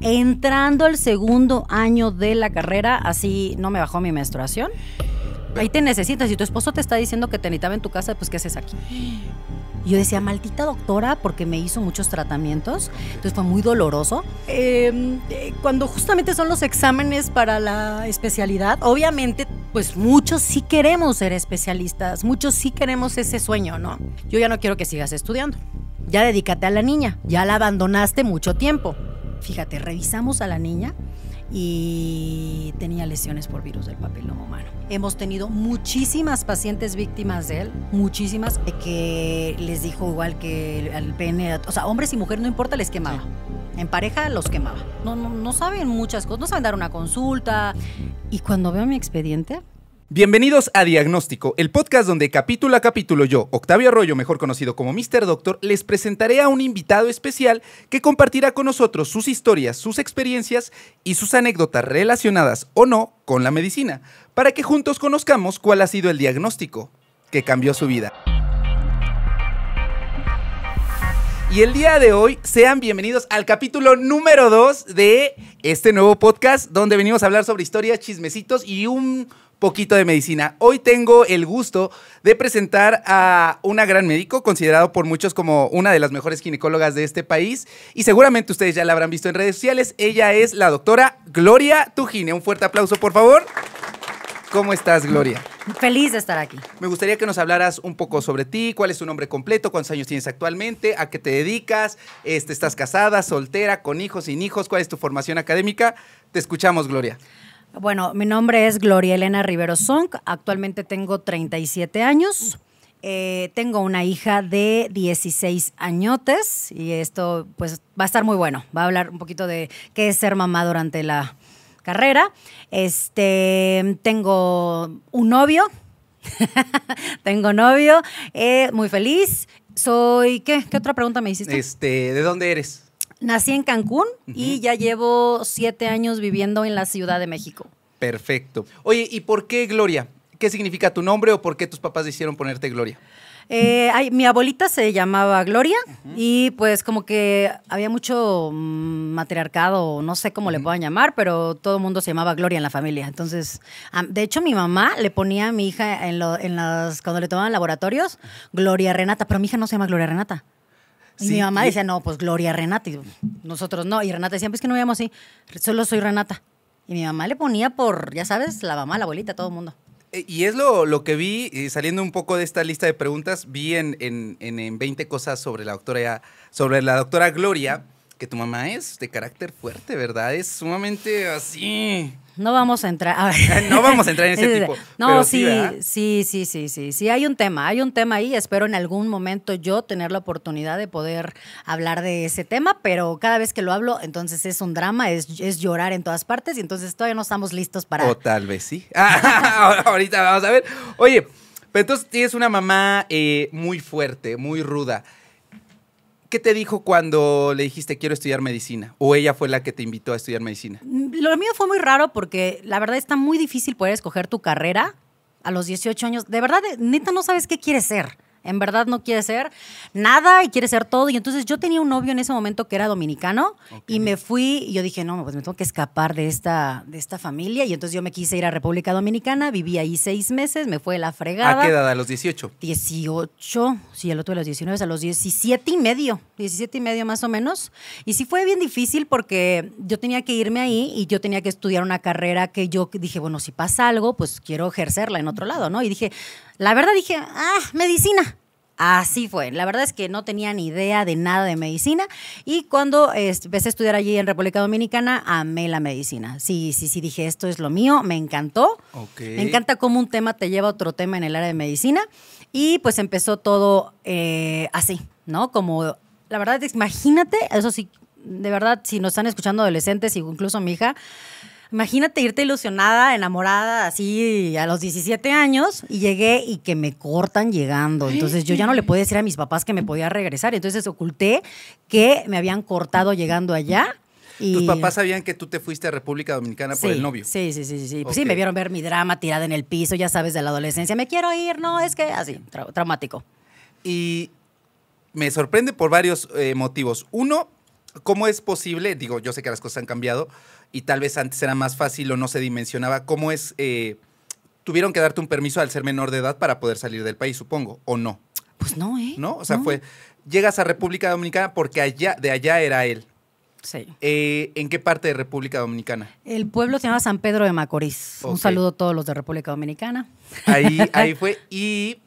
Entrando al segundo año de la carrera, así no me bajó mi menstruación. Ahí te necesitas. y tu esposo te está diciendo que te necesitaba en tu casa, pues ¿qué haces aquí? Y yo decía, maldita doctora, porque me hizo muchos tratamientos. Entonces fue muy doloroso. Em, eh, cuando justamente son los exámenes para la especialidad, obviamente, pues muchos sí queremos ser especialistas, muchos sí queremos ese sueño, ¿no? Yo ya no quiero que sigas estudiando. Ya dedícate a la niña, ya la abandonaste mucho tiempo fíjate, revisamos a la niña y tenía lesiones por virus del papiloma humano. Hemos tenido muchísimas pacientes víctimas de él, muchísimas eh, que les dijo igual que al pene, o sea, hombres y mujeres, no importa, les quemaba. En pareja los quemaba. no, no saben muchas cosas, no saben dar una consulta. Y cuando veo mi expediente, Bienvenidos a Diagnóstico, el podcast donde capítulo a capítulo yo, Octavio Arroyo, mejor conocido como Mr. Doctor, les presentaré a un invitado especial que compartirá con nosotros sus historias, sus experiencias y sus anécdotas relacionadas o no con la medicina, para que juntos conozcamos cuál ha sido el diagnóstico que cambió su vida. Y el día de hoy sean bienvenidos al capítulo número 2 de este nuevo podcast donde venimos a hablar sobre historias, chismecitos y un poquito de medicina. Hoy tengo el gusto de presentar a una gran médico, considerado por muchos como una de las mejores ginecólogas de este país, y seguramente ustedes ya la habrán visto en redes sociales. Ella es la doctora Gloria Tujine. Un fuerte aplauso, por favor. ¿Cómo estás, Gloria? Feliz de estar aquí. Me gustaría que nos hablaras un poco sobre ti, cuál es tu nombre completo, cuántos años tienes actualmente, a qué te dedicas, este, estás casada, soltera, con hijos, sin hijos, cuál es tu formación académica. Te escuchamos, Gloria. Bueno, mi nombre es Gloria Elena Rivero Song, actualmente tengo 37 años. Eh, tengo una hija de 16 añotes y esto pues va a estar muy bueno. Va a hablar un poquito de qué es ser mamá durante la carrera. Este, tengo un novio. tengo novio, eh, muy feliz. Soy, ¿qué? ¿Qué otra pregunta me hiciste? Este, ¿de dónde eres? Nací en Cancún y ya llevo siete años viviendo en la Ciudad de México. Perfecto. Oye, ¿y por qué Gloria? ¿Qué significa tu nombre o por qué tus papás hicieron ponerte Gloria? Eh, mi abuelita se llamaba Gloria y pues como que había mucho mm, matriarcado, no sé cómo le puedan llamar, pero todo el mundo se llamaba Gloria en la familia. Entonces, de hecho mi mamá le ponía a mi hija en, en las, cuando le tomaban laboratorios, Gloria Renata, pero mi hija no se llama Gloria Renata mi mamá decía, no, pues Gloria, Renata. Y nosotros no. Y Renata decía, pues que no me así. Solo soy Renata. Y mi mamá le ponía por, ya sabes, la mamá, la abuelita, todo el mundo. E, y es lo, lo que vi, eh, saliendo un poco de esta lista de preguntas, vi en, en, en, 20 cosas sobre la doctora, sobre la doctora Gloria, que tu mamá es de carácter fuerte, ¿verdad? Es sumamente así no vamos a entrar. No vamos a entrar en ese tipo. No, sí, sí, sí, sí, sí, Hay un tema, hay un tema ahí. Espero en algún momento yo tener la oportunidad de poder hablar de ese tema, pero cada vez que lo hablo, entonces es un drama, es, llorar en todas partes y entonces todavía no estamos listos para. O tal vez sí. Ah, ahorita vamos a ver. Oye, pero entonces tienes una mamá eh, muy fuerte, muy ruda. ¿Qué te dijo cuando le dijiste quiero estudiar medicina? ¿O ella fue la que te invitó a estudiar medicina? Lo mío fue muy raro porque la verdad está muy difícil poder escoger tu carrera a los 18 años. De verdad, neta, no sabes qué quieres ser en verdad no quiere ser nada y quiere ser todo. Y entonces yo tenía un novio en ese momento que era dominicano y me fui y yo dije, no, pues me tengo que escapar de esta, de esta familia. Y entonces yo me quise ir a República Dominicana, viví ahí seis meses, me fue la fregada. ¿A qué edad? ¿A los 18? 18, sí, el otro de los 19, a los 17 y medio, 17 y medio más o menos. Y sí fue bien difícil porque yo tenía que irme ahí y yo tenía que estudiar una carrera que yo dije, bueno, si pasa algo, pues quiero ejercerla en otro lado, ¿no? Y dije, la verdad dije, ah, medicina. Así fue. La verdad es que no tenía ni idea de nada de medicina y cuando empecé a estudiar allí en República Dominicana, amé la medicina. Sí, sí, sí, dije, esto es lo mío, me encantó. Me encanta cómo un tema te lleva a otro tema en el área de medicina y pues empezó todo eh, así, ¿no? Como, la verdad, imagínate, eso sí, de verdad, si nos están escuchando adolescentes, incluso mi hija, Imagínate irte ilusionada, enamorada, así a los 17 años y llegué y que me cortan llegando. Entonces yo ya no le podía decir a mis papás que me podía regresar. Entonces oculté que me habían cortado llegando allá. ¿Tus papás sabían que tú te fuiste a República Dominicana por el novio? Sí, sí, sí, sí. Pues sí, me vieron ver mi drama tirada en el piso, ya sabes, de la adolescencia. Me quiero ir, no, es que así, traumático. Y me sorprende por varios eh, motivos. Uno, ¿cómo es posible? Digo, yo sé que las cosas han cambiado, y tal vez antes era más fácil o no se dimensionaba. ¿Cómo es? Eh, ¿Tuvieron que darte un permiso al ser menor de edad para poder salir del país, supongo, o no? Pues no, ¿eh? No, o sea, fue. Llegas a República Dominicana porque allá, de allá era él. Sí. Eh, ¿En qué parte de República Dominicana? El pueblo se llama San Pedro de Macorís. Un saludo a todos los de República Dominicana. Ahí, fue. Y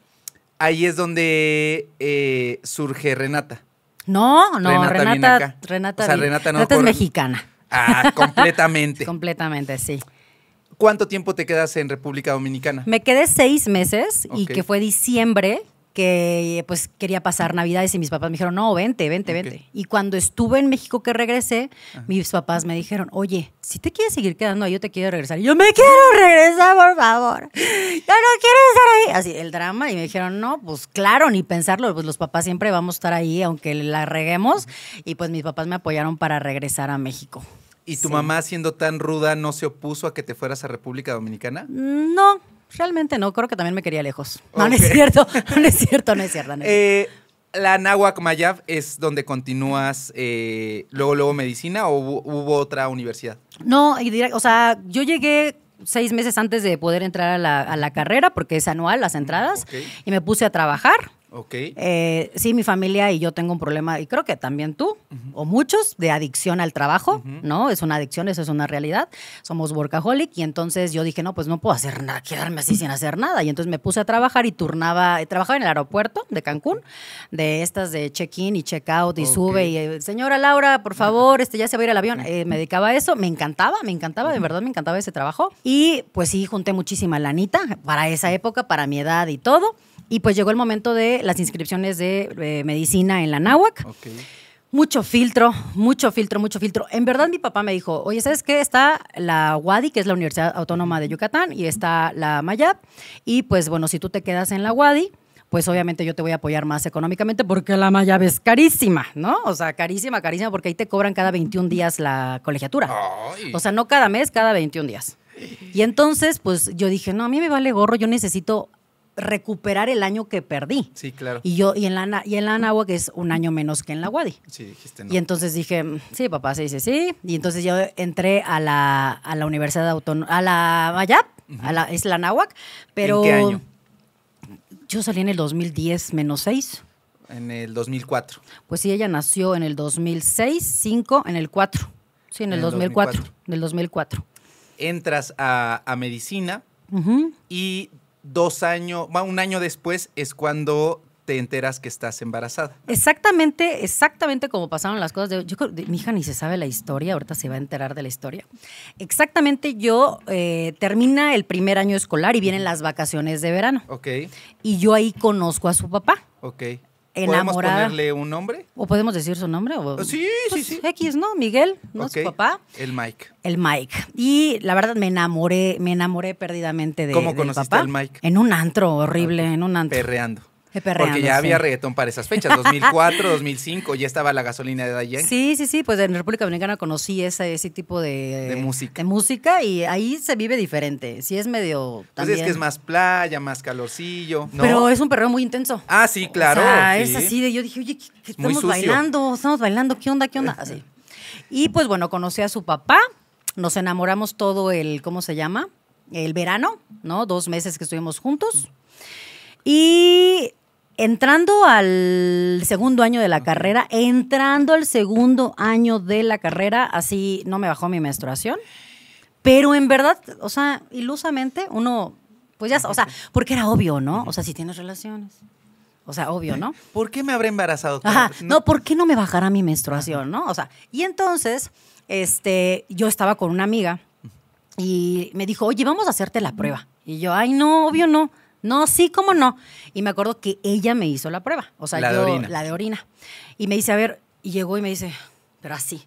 ahí es donde eh, surge Renata. No, no, Renata. Renata, Renata, o no Renata es mexicana. Ah, completamente. completamente, sí. ¿Cuánto tiempo te quedas en República Dominicana? Me quedé seis meses y que fue diciembre que pues quería pasar Navidades y mis papás me dijeron, no, vente, vente, vente. Y cuando estuve en México que regresé, mis papás me dijeron, oye, si te quieres seguir quedando ahí, yo te quiero regresar. yo me quiero regresar, por favor. Yo no quiero estar ahí. Así, el drama. Y me dijeron, no, pues claro, ni pensarlo. Pues los papás siempre vamos a estar ahí, aunque la reguemos. Y pues mis papás me apoyaron para regresar a México. ¿Y tu mamá, siendo tan ruda, no se opuso a que te fueras a República Dominicana? No, realmente no. Creo que también me quería lejos. No, es cierto, no es cierto, no es cierto. Eh, la Nahuac Mayab es donde continúas eh, luego, luego medicina o hubo, otra universidad? No, o sea, yo llegué seis meses antes de poder entrar a la, carrera, porque es anual las entradas, y me puse a trabajar eh, sí, mi familia y yo tengo un problema, y creo que también tú, o muchos, de adicción al trabajo, ¿no? Es una adicción, eso es una realidad. Somos workaholic, y entonces yo dije, no, pues no puedo hacer nada, quedarme así sin hacer nada. Y entonces me puse a trabajar y turnaba, eh, trabajaba en el aeropuerto de Cancún, de estas de check-in y check-out, y sube, y eh, señora Laura, por favor, este ya se va a ir al avión. me dedicaba a eso, me encantaba, me encantaba, de verdad me encantaba ese trabajo. Y pues sí, junté muchísima lanita para esa época, para mi edad y todo. Y pues llegó el momento de las inscripciones de eh, medicina en la NAUAC. Mucho filtro, mucho filtro, mucho filtro. En verdad, mi papá me dijo, oye, ¿sabes qué? Está la UADI, que es la Universidad Autónoma de Yucatán, y está la Mayab. Y pues bueno, si tú te quedas en la UADI, pues obviamente yo te voy a apoyar más económicamente porque la Mayab es carísima, ¿no? O sea, carísima, carísima, porque ahí te cobran cada 21 días la colegiatura. O sea, no cada mes, cada 21 días. Y entonces, pues yo dije, no, a mí me vale gorro, yo necesito recuperar el año que perdí. Sí, claro. Y yo, en la, y en es un año menos que en la Wadi. Sí, dijiste no. Y entonces dije, mm, sí, papá, se dice sí. Y entonces yo entré a la, Universidad Autónoma, a la Mayap, a la, es la Náhuac. pero... ¿En Yo salí en el 2010 menos 6. En el 2004. Pues sí, ella nació en el 2006, 5, en el 4. Sí, en, el, 2004, En 2004. Entras a, medicina y dos años, un año después es cuando te enteras que estás embarazada. Exactamente, exactamente como pasaron las cosas. De, yo creo, mi hija ni se sabe la historia, ahorita se va a enterar de la historia. Exactamente, yo eh, termina el primer año escolar y vienen las vacaciones de verano. Ok. Y yo ahí conozco a su papá. Ok. ¿Podemos ponerle un nombre? ¿O podemos decir su nombre? O, sí, sí, pues, sí. X, ¿no? Miguel, ¿no? Su papá. El Mike. El Mike. Y la verdad me enamoré, me enamoré perdidamente de ¿Cómo conociste al Mike? En un antro horrible, en un antro. Perreando. Porque ya había reggaetón para esas fechas, 2004, 2005, ya estaba la gasolina de ayer Sí, sí, sí, pues en República Dominicana conocí ese, ese tipo de, música. De música y ahí se vive diferente. Sí, es medio. También. Pues es que es más playa, más calorcillo. Pero es un perreo muy intenso. Ah, sí, claro. es así de. Yo dije, oye, estamos bailando, estamos bailando, ¿qué onda, qué onda? Eh, así. Eh. Y pues bueno, conocí a su papá, nos enamoramos todo el, ¿cómo se llama? El verano, ¿no? Dos meses que estuvimos juntos. Y entrando al segundo año de la carrera, entrando al segundo año de la carrera, así no me bajó mi menstruación. Pero en verdad, o sea, ilusamente uno, pues ya, o sea, porque era obvio, ¿no? O sea, si tienes relaciones. O sea, obvio, ¿no? ¿Por qué me habré embarazado? Ajá, no, ¿por qué no me bajará mi menstruación, no? O sea, y entonces, este, yo estaba con una amiga y me dijo, oye, vamos a hacerte la prueba. Y yo, ay, no, obvio no. No, sí, cómo no. Y me acuerdo que ella me hizo la prueba. O sea, la de orina. la de orina. Y me dice, a ver, y llegó y me dice, pero así,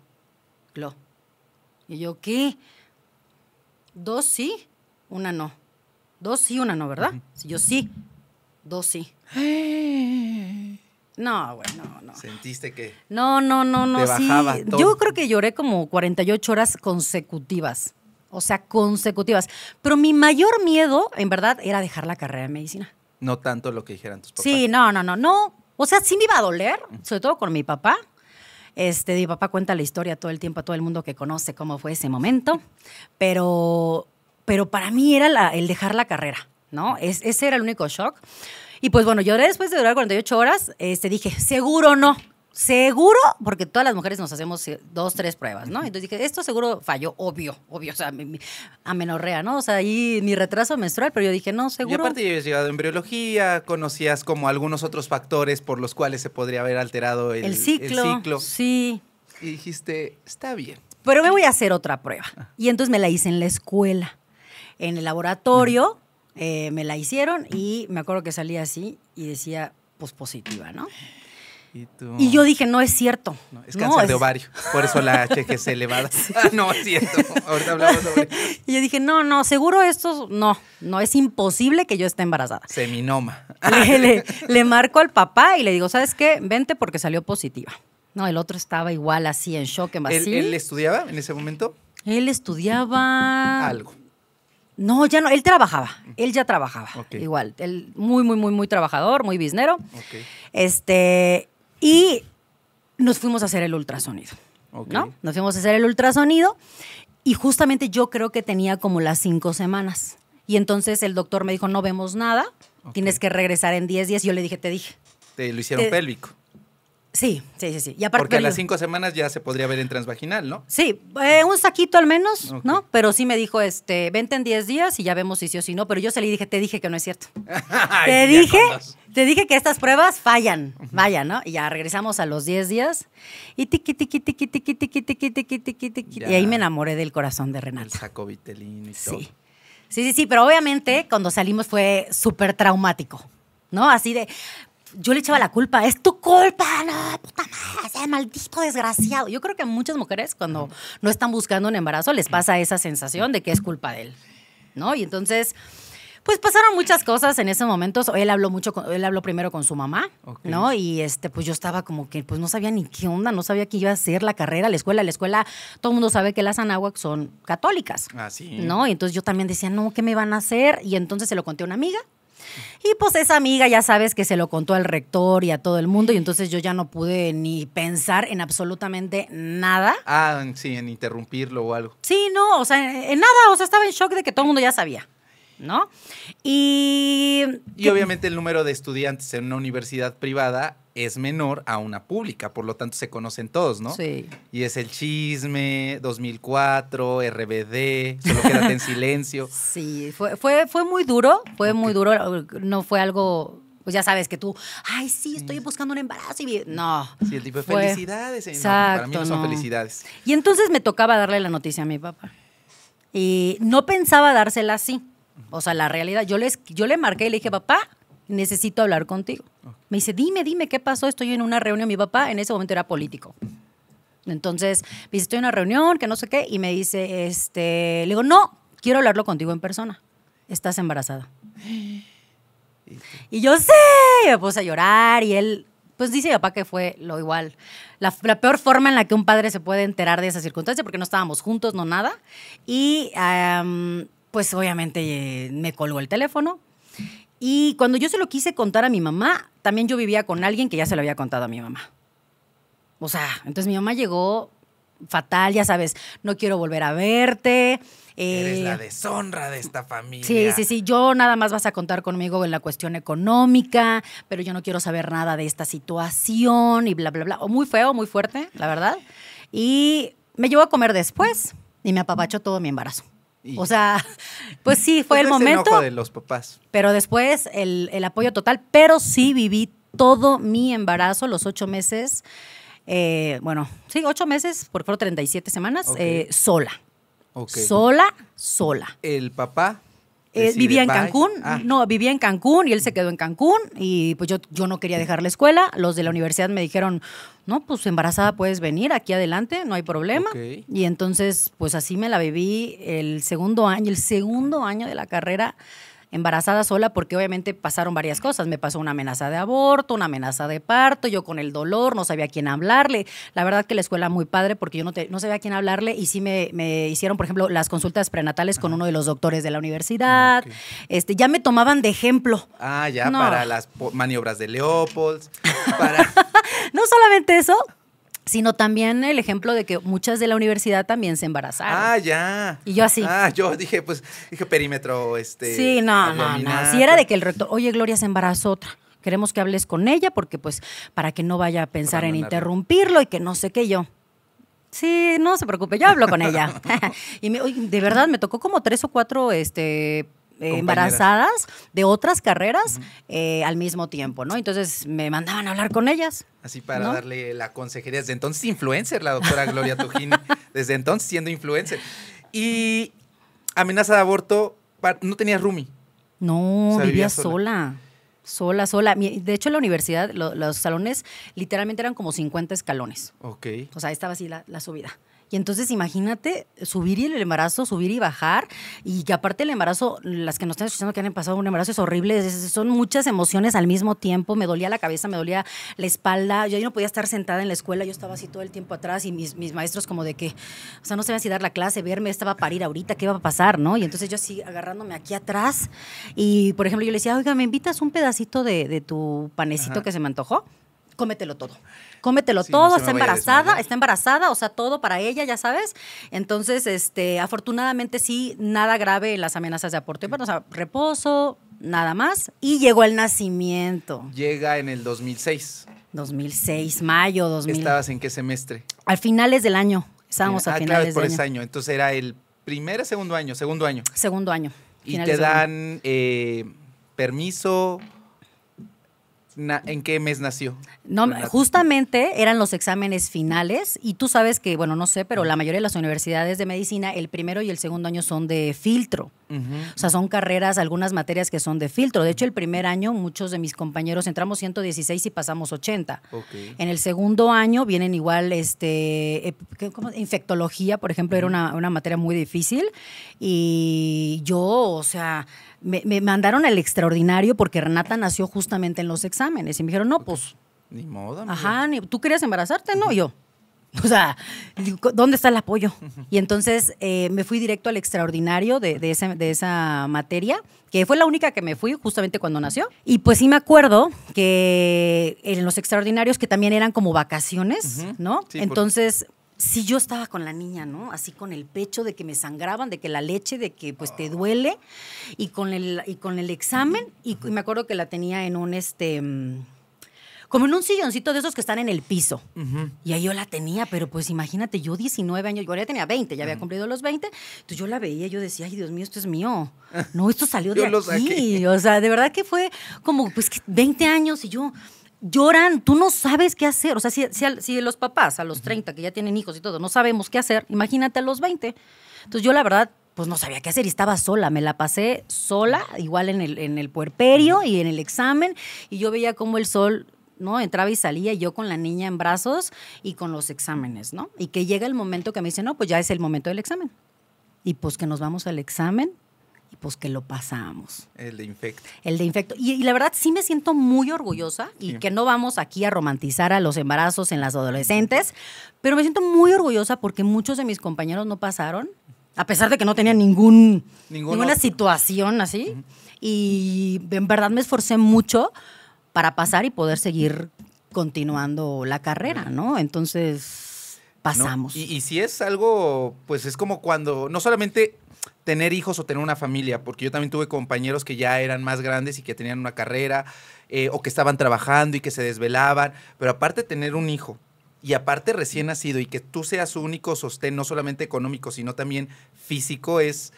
lo Y yo, ¿qué? Dos sí, una no. Dos sí, una no, ¿verdad? Si Yo sí, dos sí. No, bueno, no, ¿Sentiste que? No, no, no, no. sí. Yo creo que lloré como 48 horas consecutivas o sea, consecutivas. Pero mi mayor miedo, en verdad, era dejar la carrera de medicina. No tanto lo que dijeran tus papás. Sí, no, no, no, no. O sea, sí me iba a doler, sobre todo con mi papá. Este, mi papá cuenta la historia todo el tiempo a todo el mundo que conoce cómo fue ese momento, pero, pero para mí era el dejar la carrera, ¿no? Es, ese era el único shock. Y pues bueno, lloré después de durar 48 horas, este, dije, seguro no, seguro, porque todas las mujeres nos hacemos eh, dos, tres pruebas, ¿no? Entonces dije, esto seguro falló, obvio, obvio, o sea, amenorrea, ¿no? O sea, ahí mi retraso menstrual, pero yo dije, no, seguro. Y aparte ya habías llegado a embriología, conocías como algunos otros factores por los cuales se podría haber alterado el, ciclo, Sí. Y dijiste, está bien. Pero me voy a hacer otra prueba. Ah. Y entonces me la hice en la escuela, en el laboratorio. Eh, me la hicieron y me acuerdo que salía así y decía, pues positiva, ¿no? Y, yo dije, no es cierto. es cáncer de ovario, por eso la HGC elevada. Ah, no, es cierto. Ahorita hablamos sobre Y yo dije, no, no, seguro esto, no, no es imposible que yo esté embarazada. Seminoma. le, le, marco al papá y le digo, ¿sabes qué? Vente porque salió positiva. No, el otro estaba igual así, en shock, en vacío. ¿Él, estudiaba en ese momento? Él estudiaba... Algo. No, ya no, él trabajaba, él ya trabajaba, igual, él muy, muy, muy, muy trabajador, muy biznero. Este, y nos fuimos a hacer el ultrasonido. ¿no? Nos fuimos a hacer el ultrasonido y justamente yo creo que tenía como las cinco semanas. Y entonces el doctor me dijo, no vemos nada, tienes que regresar en diez días. Yo le dije, te dije. Te lo hicieron pélvico. Sí, sí, sí, sí. Y aparte, Porque a las cinco semanas ya se podría ver en transvaginal, ¿no? Sí, un saquito al menos, ¿no? Pero sí me dijo, este, vente en 10 días y ya vemos si sí o si no. Pero yo se le dije, te dije que no es cierto. te dije, te dije que estas pruebas fallan, Vaya, ¿no? Y ya regresamos a los 10 días y tiqui, tiqui, tiqui, tiqui, tiqui, tiqui, tiqui, tiqui, tiqui. Y ahí me enamoré del corazón de Renata. El saco vitelín y todo. Sí. Sí, sí, sí, pero obviamente cuando salimos fue súper traumático. ¿no? Así de, yo le echaba la culpa, es tu culpa, no, puta madre, maldito desgraciado. Yo creo que a muchas mujeres cuando no están buscando un embarazo les pasa esa sensación de que es culpa de él, ¿no? Y entonces, pues pasaron muchas cosas en ese momento. Él habló mucho, él habló primero con su mamá, ¿no? Y este, pues yo estaba como que, pues no sabía ni qué onda, no sabía qué iba a hacer la carrera, la escuela, la escuela. Todo el mundo sabe que las Anáhuac son católicas, así ah, ¿no? Y entonces yo también decía, no, ¿qué me van a hacer? Y entonces se lo conté a una amiga y pues esa amiga ya sabes que se lo contó al rector y a todo el mundo y entonces yo ya no pude ni pensar en absolutamente nada. Ah, sí, en interrumpirlo o algo. Sí, no, o sea, en nada, o sea, estaba en shock de que todo el mundo ya sabía. ¿No? Y. Y obviamente el número de estudiantes en una universidad privada es menor a una pública, por lo tanto se conocen todos, ¿no? Sí. Y es El Chisme, 2004, RBD, Solo Quédate en Silencio. Sí, fue, fue, muy duro, fue muy duro, no fue algo pues ya sabes que tú, ay, sí, estoy buscando un embarazo y no. Sí, el tipo de felicidades, eh, para mí no son felicidades. Y entonces me tocaba darle la noticia a mi papá. Y no pensaba dársela así. O sea, la realidad, yo, les, yo le marqué y le dije, papá, necesito hablar contigo. Me dice, dime, dime, ¿qué pasó? Estoy en una reunión. Mi papá en ese momento era político. Entonces, me dice, estoy en una reunión, que no sé qué, y me dice, este, le digo, no, quiero hablarlo contigo en persona. Estás embarazada. Y yo sé, me puse a llorar y él, pues dice mi papá que fue lo igual, la, peor forma en la que un padre se puede enterar de esa circunstancia, porque no estábamos juntos, no nada. Y pues obviamente eh, me colgó el teléfono, y cuando yo se lo quise contar a mi mamá, también yo vivía con alguien que ya se lo había contado a mi mamá. O sea, entonces mi mamá llegó fatal, ya sabes, no quiero volver a verte. Eres la eh, deshonra de esta familia. Sí, sí, sí, yo nada más vas a contar conmigo en la cuestión económica, pero yo no quiero saber nada de esta situación y bla, bla, bla. O muy feo, muy fuerte, la verdad. Y me llevó a comer después y me apapachó todo mi embarazo o sea, pues sí, fue pues el momento. de los papás. Pero después el, apoyo total, pero sí viví todo mi embarazo, los ocho meses, eh, bueno, sí, ocho meses, porque fueron 37 semanas, eh, sola. Sola, sola. ¿El papá? Eh, vivía en Cancún, ah. no, vivía en Cancún y él se quedó en Cancún y pues yo, yo no quería dejar la escuela. Los de la universidad me dijeron, no, pues embarazada puedes venir aquí adelante, no hay problema. Y entonces, pues así me la viví el segundo año, el segundo año de la carrera embarazada sola porque obviamente pasaron varias cosas. Me pasó una amenaza de aborto, una amenaza de parto, yo con el dolor, no sabía a quién hablarle. La verdad que la escuela muy padre porque yo no, no sabía a quién hablarle y sí me, me, hicieron, por ejemplo, las consultas prenatales con uno de los doctores de la universidad. Ah, este, ya me tomaban de ejemplo. Ah, ya, para las maniobras de Leopold. no solamente eso, sino también el ejemplo de que muchas de la universidad también se embarazaron. Ah, ya. Y yo así. Ah, yo dije, pues, dije perímetro, este. Sí, no, no, no. Si era de pues. que el rector, oye, Gloria se embarazó otra. Queremos que hables con ella porque, pues, para que no vaya a pensar en interrumpirlo y que no sé qué yo. Sí, no se preocupe, yo hablo con ella. y de verdad, me tocó como tres o cuatro este, embarazadas de otras carreras eh, al mismo tiempo, ¿no? Entonces me mandaban a hablar con ellas. Así para darle la consejería. Desde entonces influencer, la doctora Gloria Tujín, desde entonces siendo influencer. Y amenaza de aborto, no tenías roomie. No, vivía sola. sola. Sola, De hecho, en la universidad, los salones literalmente eran como 50 escalones. Ok. O sea, estaba así la subida. Y entonces imagínate subir y el embarazo, subir y bajar. Y que aparte el embarazo, las que nos están escuchando que han pasado un embarazo es horrible. son muchas emociones al mismo tiempo. Me dolía la cabeza, me dolía la espalda. Yo ahí no podía estar sentada en la escuela. Yo estaba así todo el tiempo atrás y mis, mis maestros como de que, o sea, no sabían si dar la clase, verme, estaba a parir ahorita, qué iba a pasar, ¿no? Y entonces yo así agarrándome aquí atrás. Y, por ejemplo, yo le decía, oiga, ¿me invitas un pedacito de, tu panecito que se me antojó? cómetelo todo. Cómetelo todo, está embarazada, está embarazada, o sea, todo para ella, ya sabes. Entonces, este, afortunadamente sí, nada grave las amenazas de aporte. Bueno, o sea, reposo, nada más. Y llegó el nacimiento. Llega en el 2006. 2006, mayo 2000. ¿Estabas en qué semestre? Al finales del año. Estábamos ah, a claro, por ese año. Entonces era el primer, segundo año, segundo año. Segundo año. Y te dan eh, permiso, en qué mes nació? No, justamente eran los exámenes finales y tú sabes que, bueno, no sé, pero la mayoría de las universidades de medicina, el primero y el segundo año son de filtro. O sea, son carreras, algunas materias que son de filtro. De hecho, el primer año muchos de mis compañeros entramos 116 y pasamos 80. En el segundo año vienen igual, este, ¿cómo? infectología, por ejemplo, era una, una materia muy difícil. Y yo, o sea, me, mandaron al extraordinario porque Renata nació justamente en los exámenes. Y me dijeron, no, pues. Ni moda. Ajá, ni, tú querías embarazarte, no, yo. O sea, ¿dónde está el apoyo? Y entonces eh, me fui directo al extraordinario de, esa materia, que fue la única que me fui justamente cuando nació. Y pues sí me acuerdo que en los extraordinarios, que también eran como vacaciones, ¿no? entonces, si yo estaba con la niña, ¿no? Así con el pecho de que me sangraban, de que la leche, de que pues te duele, y con el, y con el examen, y, me acuerdo que la tenía en un este mm, como en un silloncito de esos que están en el piso. Y ahí yo la tenía, pero pues imagínate, yo 19 años, yo ya tenía 20, ya había cumplido los 20, entonces yo la veía, yo decía, ay Dios mío, esto es mío. No, esto salió de aquí. O sea, de verdad que fue como, pues, 20 años y yo lloran, tú no sabes qué hacer. O sea, si, si, los papás a los 30 que ya tienen hijos y todo, no sabemos qué hacer, imagínate a los 20. Entonces yo la verdad, pues no sabía qué hacer y estaba sola, me la pasé sola, igual en el, en el puerperio y en el examen, y yo veía cómo el sol... ¿no? Entraba y salía yo con la niña en brazos y con los exámenes, ¿no? Y que llega el momento que me dice, no, pues ya es el momento del examen. Y pues que nos vamos al examen y pues que lo pasamos. El de infecto. El de infecto. Y, la verdad sí me siento muy orgullosa y que no vamos aquí a romantizar a los embarazos en las adolescentes, pero me siento muy orgullosa porque muchos de mis compañeros no pasaron, a pesar de que no tenían ningún, ninguna situación así. Y en verdad me esforcé mucho para pasar y poder seguir continuando la carrera, ¿no? Entonces pasamos. y si es algo, pues es como cuando no solamente tener hijos o tener una familia, porque yo también tuve compañeros que ya eran más grandes y que tenían una carrera eh, o que estaban trabajando y que se desvelaban, pero aparte tener un hijo y aparte recién nacido y que tú seas su único sostén, no solamente económico, sino también físico, es,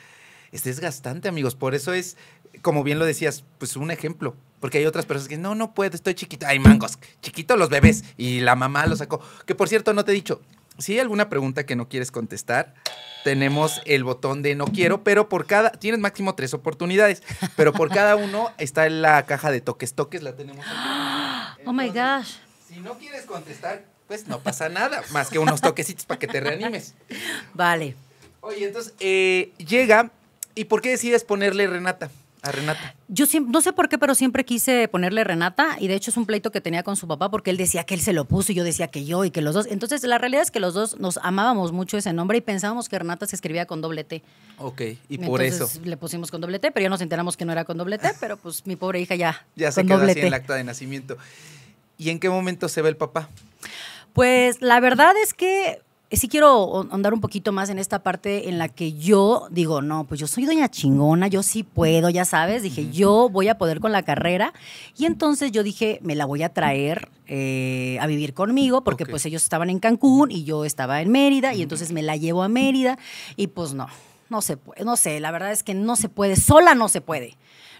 es desgastante, amigos. Por eso es, como bien lo decías, pues un ejemplo. Porque hay otras personas que no, no puedo, estoy chiquito. hay mangos, chiquito los bebés. Y la mamá lo sacó. Que por cierto, no te he dicho, si hay alguna pregunta que no quieres contestar, tenemos el botón de no quiero, pero por cada, tienes máximo tres oportunidades, pero por cada uno está en la caja de toques. Toques la tenemos aquí. oh my gosh. Si no quieres contestar, pues no pasa nada, más que unos toquecitos para que te reanimes. Vale. Oye, entonces eh, llega, ¿y por qué decides ponerle Renata? A Renata. Yo no sé por qué, pero siempre quise ponerle Renata y de hecho es un pleito que tenía con su papá porque él decía que él se lo puso y yo decía que yo y que los dos. Entonces la realidad es que los dos nos amábamos mucho ese nombre y pensábamos que Renata se escribía con doble T. Ok, y por eso. Le pusimos con doble T, pero ya nos enteramos que no era con doble T, pero pues mi pobre hija ya. Ya se quedó así en el acta de nacimiento. ¿Y en qué momento se ve el papá? Pues la verdad es que sí quiero andar un poquito más en esta parte en la que yo digo, no, pues yo soy doña chingona, yo sí puedo, ya sabes, dije, yo voy a poder con la carrera. Y entonces yo dije, me la voy a traer eh, a vivir conmigo, porque pues ellos estaban en Cancún y yo estaba en Mérida, y entonces me la llevo a Mérida, y pues no, no se no sé, la verdad es que no se puede, sola no se puede.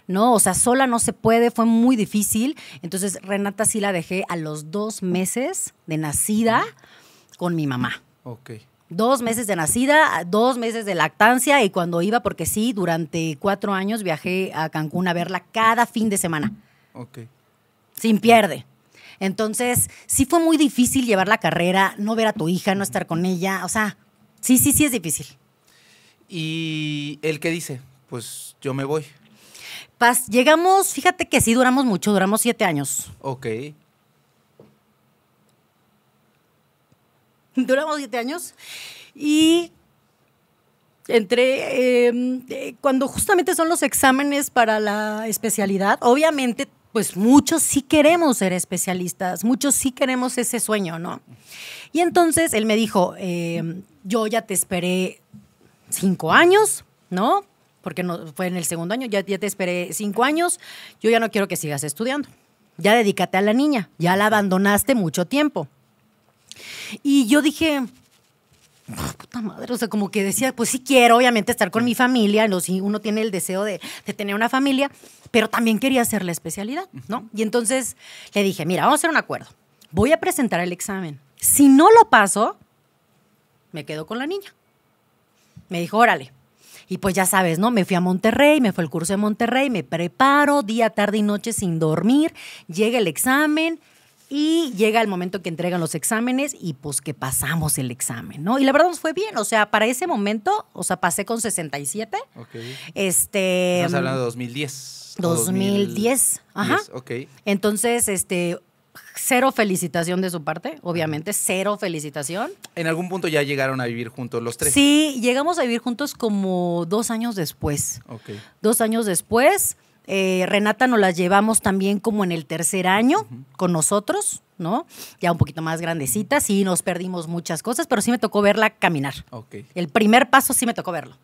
¿no? O sea, sola no se puede, fue muy difícil. Entonces, Renata sí la dejé a los dos meses de nacida con mi mamá. Ok. Dos meses de nacida, dos meses de lactancia y cuando iba, porque sí, durante cuatro años viajé a Cancún a verla cada fin de semana. Ok. Sin pierde. Entonces, sí fue muy difícil llevar la carrera, no ver a tu hija, no estar con ella. O sea, sí, sí, sí es difícil. ¿Y él qué dice? Pues yo me voy. Paz, llegamos, fíjate que sí duramos mucho, duramos siete años. Ok. Duramos siete años y entré em, eh, cuando justamente son los exámenes para la especialidad, obviamente, pues muchos sí queremos ser especialistas, muchos sí queremos ese sueño, ¿no? Y entonces él me dijo, em, yo ya te esperé cinco años, ¿no? Porque no, fue en el segundo año, ya te esperé cinco años, yo ya no quiero que sigas estudiando, ya dedícate a la niña, ya la abandonaste mucho tiempo. Y yo dije, ah, puta madre, o sea, como que decía, pues sí quiero obviamente estar con mi familia, si uno tiene el deseo de, de, tener una familia, pero también quería hacer la especialidad, ¿no? Y entonces le dije, mira, vamos a hacer un acuerdo, voy a presentar el examen, si no lo paso, me quedo con la niña. Me dijo, órale. Y pues ya sabes, ¿no? Me fui a Monterrey, me fue el curso de Monterrey, me preparo día, tarde y noche sin dormir, llega el examen, y llega el momento que entregan los exámenes y pues que pasamos el examen, ¿no? Y la verdad nos fue bien, o sea, para ese momento, o sea, pasé con 67. Ok. Este, Estamos hablando de 2010. 2010, 2010. ajá. ok. Entonces, este, cero felicitación de su parte, obviamente, cero felicitación. En algún punto ya llegaron a vivir juntos los tres. Sí, llegamos a vivir juntos como dos años después. Ok. Dos años después. Eh, Renata nos la llevamos también como en el tercer año con nosotros, ¿no? Ya un poquito más grandecita sí, nos perdimos muchas cosas, pero sí me tocó verla caminar. El primer paso sí me tocó verlo.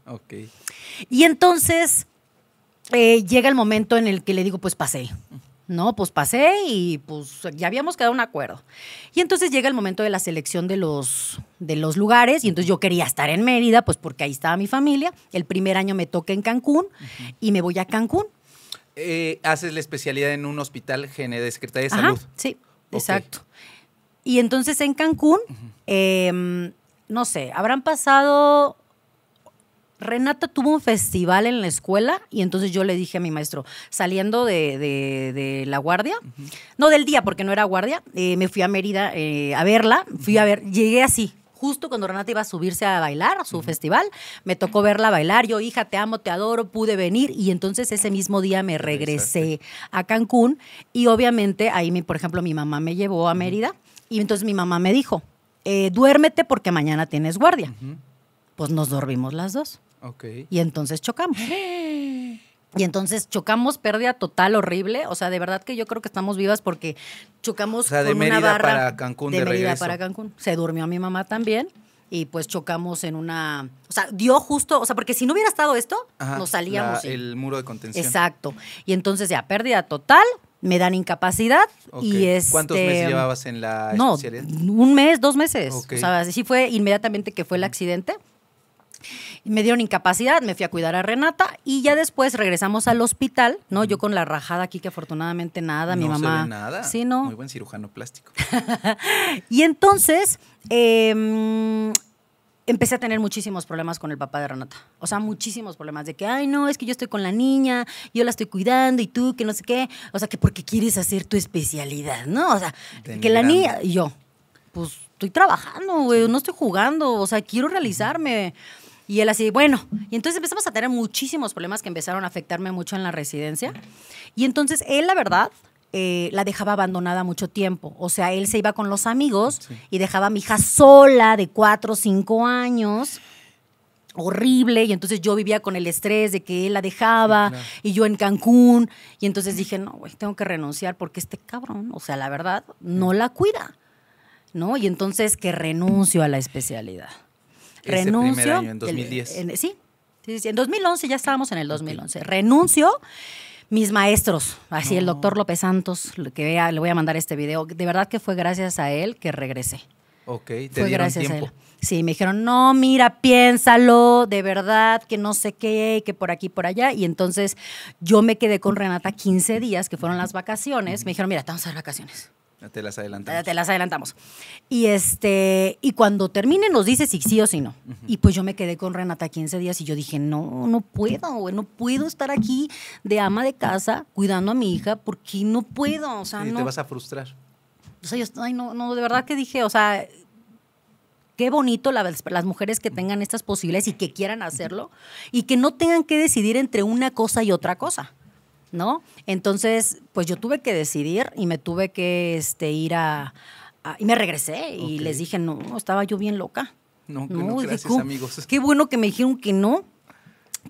Y entonces eh, llega el momento en el que le digo, pues pasé. No, pues pasé y pues ya habíamos quedado un acuerdo. Y entonces llega el momento de la selección de los, de los lugares y entonces yo quería estar en Mérida, pues porque ahí estaba mi familia. El primer año me toca en Cancún y me voy a Cancún. Eh, haces la especialidad en un hospital gene de Secretaría de Salud. Sí, exacto. Y entonces en Cancún, em, no sé, habrán pasado Renata tuvo un festival en la escuela y entonces yo le dije a mi maestro, saliendo de, la guardia, no del día porque no era guardia, eh, me fui a Mérida eh, a verla, fui a ver, llegué así, justo cuando Renata iba a subirse a bailar a su festival, me tocó verla bailar, yo hija, te amo, te adoro, pude venir y entonces ese mismo día me regresé a Cancún y obviamente ahí, mi, por ejemplo, mi mamá me llevó a Mérida y entonces mi mamá me dijo, eh, duérmete porque mañana tienes guardia. Pues nos dormimos las dos. Ok. Y entonces chocamos. Y entonces chocamos pérdida total horrible, o sea, de verdad que yo creo que estamos vivas porque chocamos o sea, de para Cancún de, de Se durmió a mi mamá también y pues chocamos en una, o sea, dio justo, o sea, porque si no hubiera estado esto, nos salíamos. el muro de contención. Exacto. Y entonces ya pérdida total, me dan incapacidad y este, ¿Cuántos meses llevabas en la no, un mes, dos meses. O sea, así fue inmediatamente que fue el accidente me dieron incapacidad, me fui a cuidar a Renata y ya después regresamos al hospital, ¿no? Yo con la rajada aquí que afortunadamente nada, mi mamá. nada. Sí, no. Muy buen cirujano plástico. y entonces em, empecé a tener muchísimos problemas con el papá de Renata. O sea, muchísimos problemas de que, ay, no, es que yo estoy con la niña, yo la estoy cuidando y tú, que no sé qué. O sea, que porque quieres hacer tu especialidad, ¿no? O sea, que la niña y yo, pues estoy trabajando, güey, no estoy jugando, o sea, quiero realizarme. Y él así, bueno, y entonces empezamos a tener muchísimos problemas que empezaron a afectarme mucho en la residencia. Y entonces él, la verdad, eh, la dejaba abandonada mucho tiempo. O sea, él se iba con los amigos y dejaba a mi hija sola de cuatro o cinco años horrible y entonces yo vivía con el estrés de que él la dejaba y yo en Cancún y entonces dije, no, güey, tengo que renunciar porque este cabrón, o sea, la verdad, no la cuida, ¿no? Y entonces que renuncio a la especialidad. Ese renuncio. en 2010. sí, en 2011 ya estábamos en el 2011. Renuncio mis maestros, así el doctor López Santos, que vea, le voy a mandar este video. De verdad que fue gracias a él que regresé. Ok, te fue gracias a él. Sí, me dijeron, no, mira, piénsalo, de verdad, que no sé qué, que por aquí, por allá. Y entonces yo me quedé con Renata 15 días, que fueron las vacaciones. Me dijeron, mira, estamos vamos a vacaciones. Ya te las adelantamos. Ya te las adelantamos. Y, este, y cuando termine nos dice si sí o si no. Y pues yo me quedé con Renata 15 días y yo dije, no, no puedo, no puedo estar aquí de ama de casa cuidando a mi hija porque no puedo. O y te vas a frustrar. O sea, no, de verdad que dije, o sea, qué bonito las mujeres que tengan estas posibilidades y que quieran hacerlo y que no tengan que decidir entre una cosa y otra cosa. ¿no? Entonces, pues yo tuve que decidir y me tuve que este, ir a, Y me regresé y les dije, no, estaba yo bien loca. No, Qué bueno que me dijeron que no.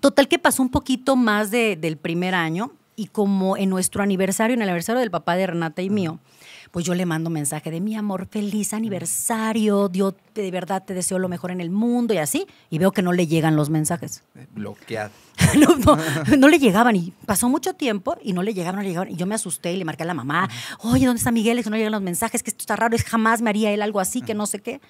Total que pasó un poquito más de, del primer año y como en nuestro aniversario, en el aniversario del papá de Renata y mío, pues yo le mando mensaje de mi amor, feliz aniversario, Dios de verdad te deseo lo mejor en el mundo y así, y veo que no le llegan los mensajes. Eh, bloqueado. no, le llegaban y pasó mucho tiempo y no le llegaban, no le llegaban. Y yo me asusté y le marqué a la mamá, oye, ¿dónde está Miguel? Es que no llegan los mensajes, que esto está raro, es jamás me haría él algo así, que no sé qué.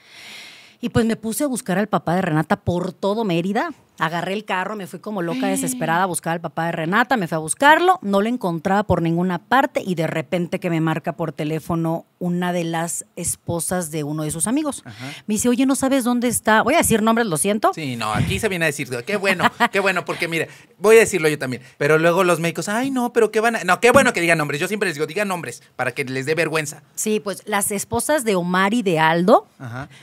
Y pues me puse a buscar al papá de Renata por todo Mérida Agarré el carro, me fui como loca desesperada a buscar al papá de Renata, me fui a buscarlo, no lo encontraba por ninguna parte y de repente que me marca por teléfono una de las esposas de uno de sus amigos. Me dice, oye, ¿no sabes dónde está? Voy a decir nombres, lo siento. Sí, no, aquí se viene a decir, qué bueno, qué bueno, porque mire, voy a decirlo yo también, pero luego los médicos, ay, no, pero qué van a... No, qué bueno que digan nombres, yo siempre les digo, digan nombres, para que les dé vergüenza. Sí, pues las esposas de Omar y de Aldo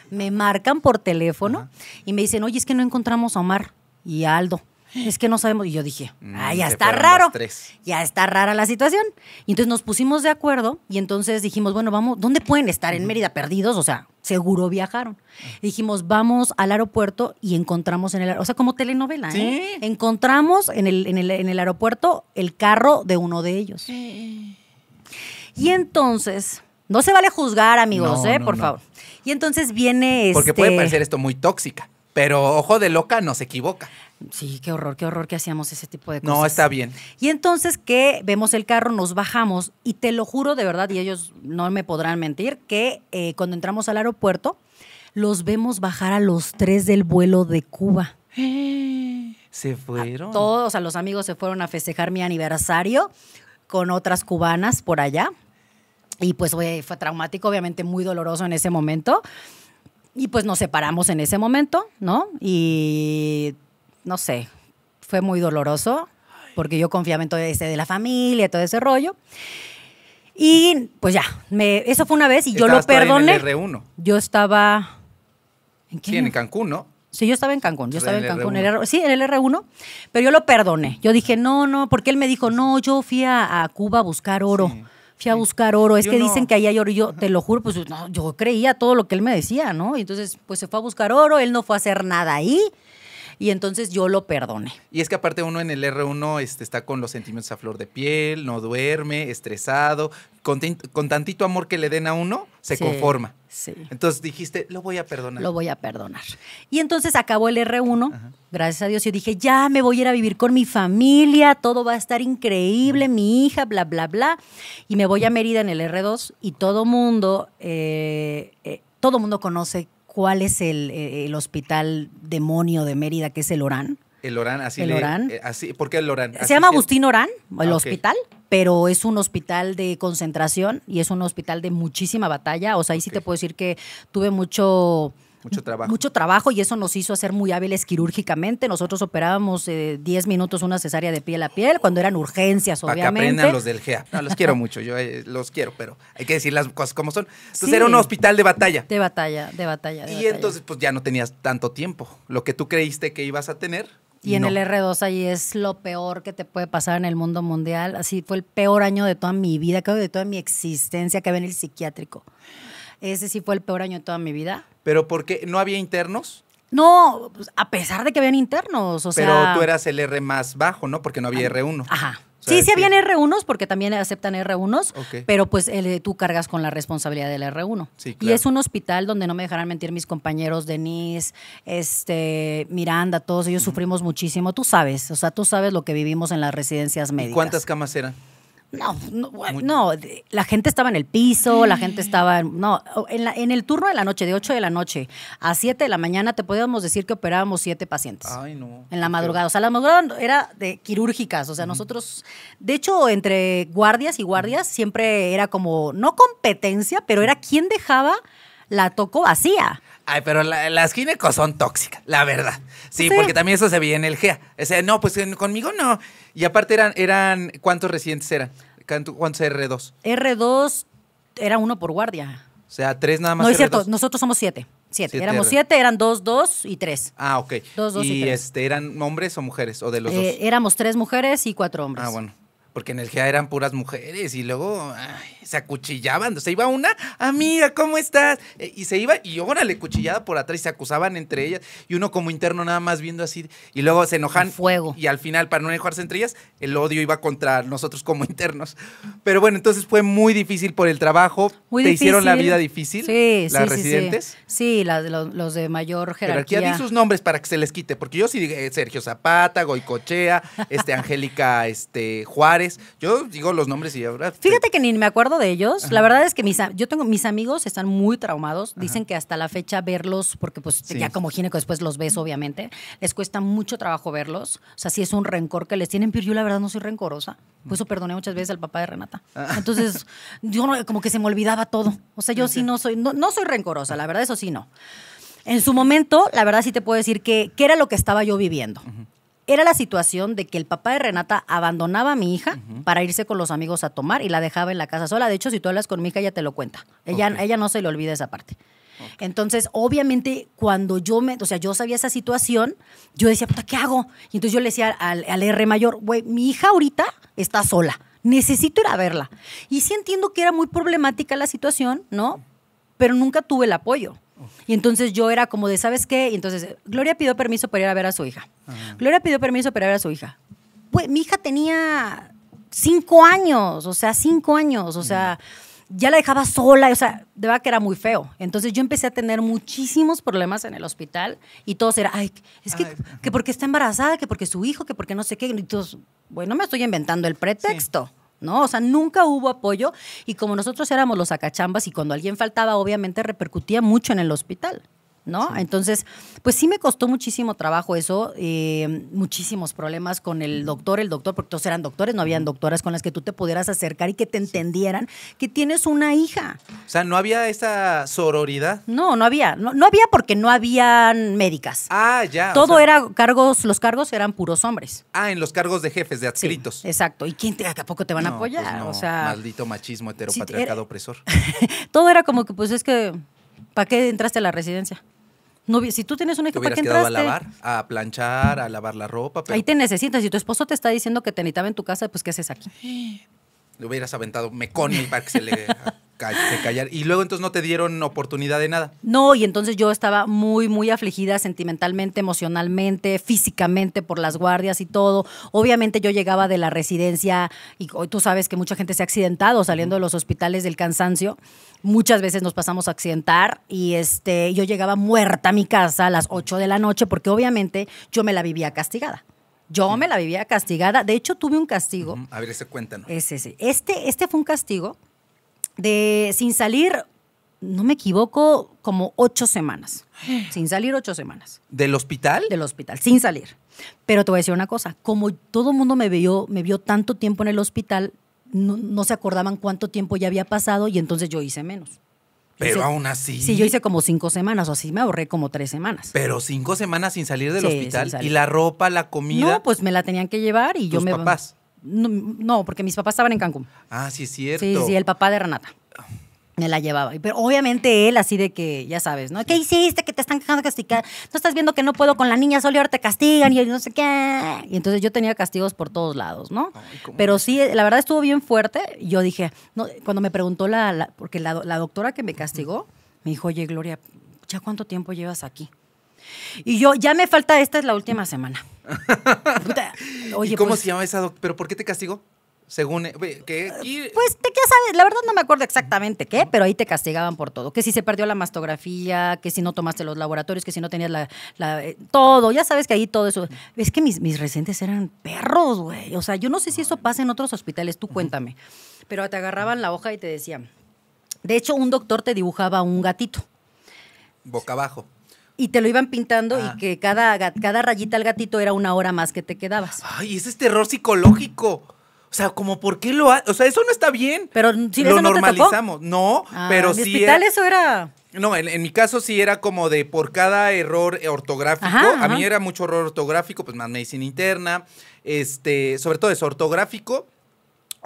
me marcan por teléfono y me dicen, oye, es que no encontramos a Omar y Aldo. Es que no sabemos. Y yo dije, mm, ah, ya está raro. Ya está rara la situación. Y entonces nos pusimos de acuerdo y entonces dijimos, bueno, vamos, ¿dónde pueden estar en Mérida perdidos? O sea, seguro viajaron. Ah. dijimos, vamos al aeropuerto y encontramos en el O sea, como telenovela, ¿eh? Encontramos en el, en, el, aeropuerto el carro de uno de ellos. Y entonces, no se vale juzgar, amigos, ¿eh? por favor. Y entonces viene. Porque puede este parecer esto muy tóxica. Pero ojo de loca no se equivoca. Sí, qué horror, qué horror que hacíamos ese tipo de cosas. No, está bien. Y entonces que vemos el carro, nos bajamos y te lo juro de verdad, y ellos no me podrán mentir, que eh, cuando entramos al aeropuerto, los vemos bajar a los tres del vuelo de Cuba. Se fueron. todos, a los amigos se fueron a festejar mi aniversario con otras cubanas por allá. Y pues fue traumático, obviamente muy doloroso en ese momento. Y pues nos separamos en ese momento, ¿no? Y no sé, fue muy doloroso porque yo confiaba en todo ese de la familia, todo ese rollo. Y pues ya, me, eso fue una vez y yo lo perdoné. En el R1. Yo estaba. ¿En quién? Sí, en Cancún, ¿no? Sí, yo estaba en Cancún, yo estaba en, Cancún, en el, sí, en el R1, pero yo lo perdoné. Yo dije, no, no, porque él me dijo, no, yo fui a, Cuba a buscar oro fui a buscar oro, es que dicen que ahí hay oro, yo te lo juro, pues yo creía todo lo que él me decía, ¿no? Y entonces, pues se fue a buscar oro, él no fue a hacer nada ahí, y entonces yo lo perdoné. Y es que aparte uno en el R1 este, está con los sentimientos a flor de piel, no duerme, estresado, con, tantito amor que le den a uno, se conforma. Sí. Entonces dijiste, lo voy a perdonar. Lo voy a perdonar. Y entonces acabó el R1, gracias a Dios, y dije, ya me voy a ir a vivir con mi familia, todo va a estar increíble, mi hija, bla, bla, bla. Y me voy a Mérida en el R2 y todo mundo, eh, eh, todo mundo conoce cuál es eh, el, hospital demonio de Mérida, que es el Orán. El Orán, así. El Orán. Eh, así, ¿Por qué el Orán? Se llama Agustín Orán, el ah, hospital, pero es un hospital de concentración y es un hospital de muchísima batalla. O sea, ahí sí te puedo decir que tuve mucho mucho trabajo. Mucho trabajo y eso nos hizo hacer muy hábiles quirúrgicamente. Nosotros operábamos 10 eh, minutos una cesárea de piel a piel cuando eran urgencias, obviamente. Para que aprendan los del GEA. No, los quiero mucho, yo eh, los quiero, pero hay que decir las cosas como son. Entonces era un hospital de batalla. De batalla, de batalla. y entonces pues ya no tenías tanto tiempo. Lo que tú creíste que ibas a tener, y en el R2 ahí es lo peor que te puede pasar en el mundo mundial. Así fue el peor año de toda mi vida, creo de toda mi existencia que había en el psiquiátrico. Ese sí fue el peor año de toda mi vida. ¿Pero por qué? ¿No había internos? No, pues, a pesar de que habían internos, o Pero tú eras el R más bajo, ¿no? Porque no había ah, R1. Ajá. sí, sí habían R1s porque también aceptan R1s, pero pues eh, tú cargas con la responsabilidad del R1. Y es un hospital donde no me dejarán mentir mis compañeros Denise, este, Miranda, todos ellos sufrimos muchísimo, tú sabes, o sea, tú sabes lo que vivimos en las residencias médicas. ¿Y ¿Cuántas camas eran? No, no, la gente estaba en el piso, la gente estaba, no, en, en el turno de la noche, de 8 de la noche a 7 de la mañana, te podíamos decir que operábamos 7 pacientes. Ay, no. En la madrugada, o sea, la madrugada era de quirúrgicas, o sea, nosotros, de hecho, entre guardias y guardias siempre era como, no competencia, pero era quien dejaba la toco vacía. Ay, pero las ginecos son tóxicas, la verdad. Sí, porque también eso se veía en el GEA. O sea, no, pues conmigo no. Y aparte eran, eran ¿cuántos residentes eran? ¿Cuántos R2? R2 era uno por guardia. O sea, tres nada más. No es cierto, nosotros somos siete. Siete. Éramos siete, eran dos, dos y tres. Ah, ok. Dos, dos y, y Este, ¿Eran hombres o mujeres? ¿O de los eh, dos? Éramos tres mujeres y cuatro hombres. Ah, bueno porque en el GEA eran puras mujeres y luego se acuchillaban. Se iba una, amiga, ah, ¿cómo estás? Eh, y se iba y órale, cuchillada por atrás y se acusaban entre ellas. Y uno como interno nada más viendo así. Y luego se enojan. fuego. Y al final, para no enojarse entre ellas, el odio iba contra nosotros como internos. Pero bueno, entonces fue muy difícil por el trabajo. ¿Te hicieron la vida difícil? las residentes. Sí, los, de mayor jerarquía. Pero aquí di sus nombres para que se les quite, porque yo sí dije eh, Sergio Zapata, Goicochea, este, Angélica este, Juárez. Yo digo los nombres y ahora. Fíjate que ni me acuerdo de ellos. La verdad es que mis, yo tengo, mis amigos están muy traumados. Dicen que hasta la fecha verlos, porque pues ya como gineco después los ves, obviamente, les cuesta mucho trabajo verlos. O sea, sí es un rencor que les tienen, pero yo la verdad no soy rencorosa. Por eso perdoné muchas veces al papá de Renata. Ah. Entonces, yo como que se me olvidaba todo. O sea, yo sí no soy, no, soy rencorosa, la verdad, eso sí no. En su momento, la verdad sí te puedo decir que, qué era lo que estaba yo viviendo era la situación de que el papá de Renata abandonaba a mi hija para irse con los amigos a tomar y la dejaba en la casa sola. De hecho, si tú hablas con mi hija, ella te lo cuenta. Ella, ella no se le olvida esa parte. Entonces, obviamente, cuando yo me, o sea, yo sabía esa situación, yo decía, puta, ¿qué hago? Y entonces yo le decía al, al R mayor, güey, mi hija ahorita está sola, necesito ir a verla. Y sí entiendo que era muy problemática la situación, ¿no? Pero nunca tuve el apoyo. Y entonces yo era como de, ¿sabes qué? Y entonces Gloria pidió permiso para ir a ver a su hija. Ah. Gloria pidió permiso para ir a ver a su hija. Pues mi hija tenía cinco años, o sea, cinco años, o sea, mm. ya la dejaba sola, o sea, de verdad que era muy feo. Entonces yo empecé a tener muchísimos problemas en el hospital y todos era, ay, es que, que porque está embarazada, que porque su hijo, que porque no sé qué. Y bueno, me estoy inventando el pretexto. ¿no? O sea, nunca hubo apoyo y como nosotros éramos los acachambas y cuando alguien faltaba, obviamente repercutía mucho en el hospital. ¿no? Entonces, pues sí me costó muchísimo trabajo eso, eh, muchísimos problemas con el doctor, el doctor, porque todos eran doctores, no habían doctoras con las que tú te pudieras acercar y que te entendieran que tienes una hija. O sea, no había esa sororidad. No, no había, no, no había porque no habían médicas. Ah, ya. Todo era cargos, los cargos eran puros hombres. Ah, en los cargos de jefes, de adscritos. exacto. ¿Y quién te, poco te van a pues apoyar? maldito machismo heteropatriarcado opresor. todo era como que pues es que ¿Para qué entraste a la residencia? si tú tienes un equipo te hubieras que a lavar, a planchar, a lavar la ropa. Ahí te necesitas. Si tu esposo te está diciendo que te necesitaba en tu casa, pues ¿qué haces aquí? Le hubieras aventado meconil para que se le callar. Y luego entonces no te dieron oportunidad de nada. No, y entonces yo estaba muy, muy afligida sentimentalmente, emocionalmente, físicamente por las guardias y todo. Obviamente yo llegaba de la residencia y hoy tú sabes que mucha gente se ha accidentado saliendo de los hospitales del cansancio. Muchas veces nos pasamos a accidentar y este, yo llegaba muerta a mi casa a las 8 de la noche porque obviamente yo me la vivía castigada. Yo me la vivía castigada. De hecho, tuve un castigo. A ver, ese cuéntanos. Ese, ese. Este, este fue un castigo de sin salir, no me equivoco, como ocho semanas. Sin salir ocho semanas. ¿Del hospital? Del hospital, sin salir. Pero te voy a decir una cosa, como todo el mundo me vio, me vio tanto tiempo en el hospital, no, se acordaban cuánto tiempo ya había pasado y entonces yo hice menos. Pero aún así. Sí, yo hice como cinco semanas, o así me ahorré como tres semanas. Pero cinco semanas sin salir del hospital. Y la ropa, la comida. No, pues me la tenían que llevar y yo me. Papás? No, porque mis papás estaban en Cancún. Ah, sí, es cierto. Sí, sí, el papá de Renata. Me la llevaba. Pero obviamente él, así de que, ya sabes, ¿no? ¿Qué hiciste? Que te están dejando castigar. No estás viendo que no puedo con la niña, solo ahora te castigan y no sé qué. Y entonces yo tenía castigos por todos lados, ¿no? Pero sí, la verdad estuvo bien fuerte. Yo dije, no, cuando me preguntó la, porque la, la, doctora que me castigó, me dijo, oye, Gloria, ¿ya cuánto tiempo llevas aquí? Y yo, ya me falta esta, es la última semana. ¿Y ¿Cómo pues se llama esa, doctora? ¿Pero por qué te castigó? Según eh, pues, pues te, ya sabes, la verdad no me acuerdo exactamente qué, pero ahí te castigaban por todo. Que si se perdió la mastografía, que si no tomaste los laboratorios, que si no tenías la... Eh, todo, ya sabes que ahí todo eso... Es que mis, mis recientes eran perros, güey. O sea, yo no sé si eso pasa en otros hospitales, tú cuéntame. Pero te agarraban la hoja y te decían... De hecho, un doctor te dibujaba un gatito. Boca abajo. Y te lo iban pintando y ah. que cada, cada rayita al gatito era una hora más que te quedabas. Ay, es este terror psicológico. O sea, como por qué lo ha... O sea, eso no está bien. Pero si lo no normalizamos. No, ah, pero sí. hospital eso era. No, en, mi caso sí era como de por cada error ortográfico. A mí era mucho error ortográfico, pues más medicina interna. Este, sobre todo es ortográfico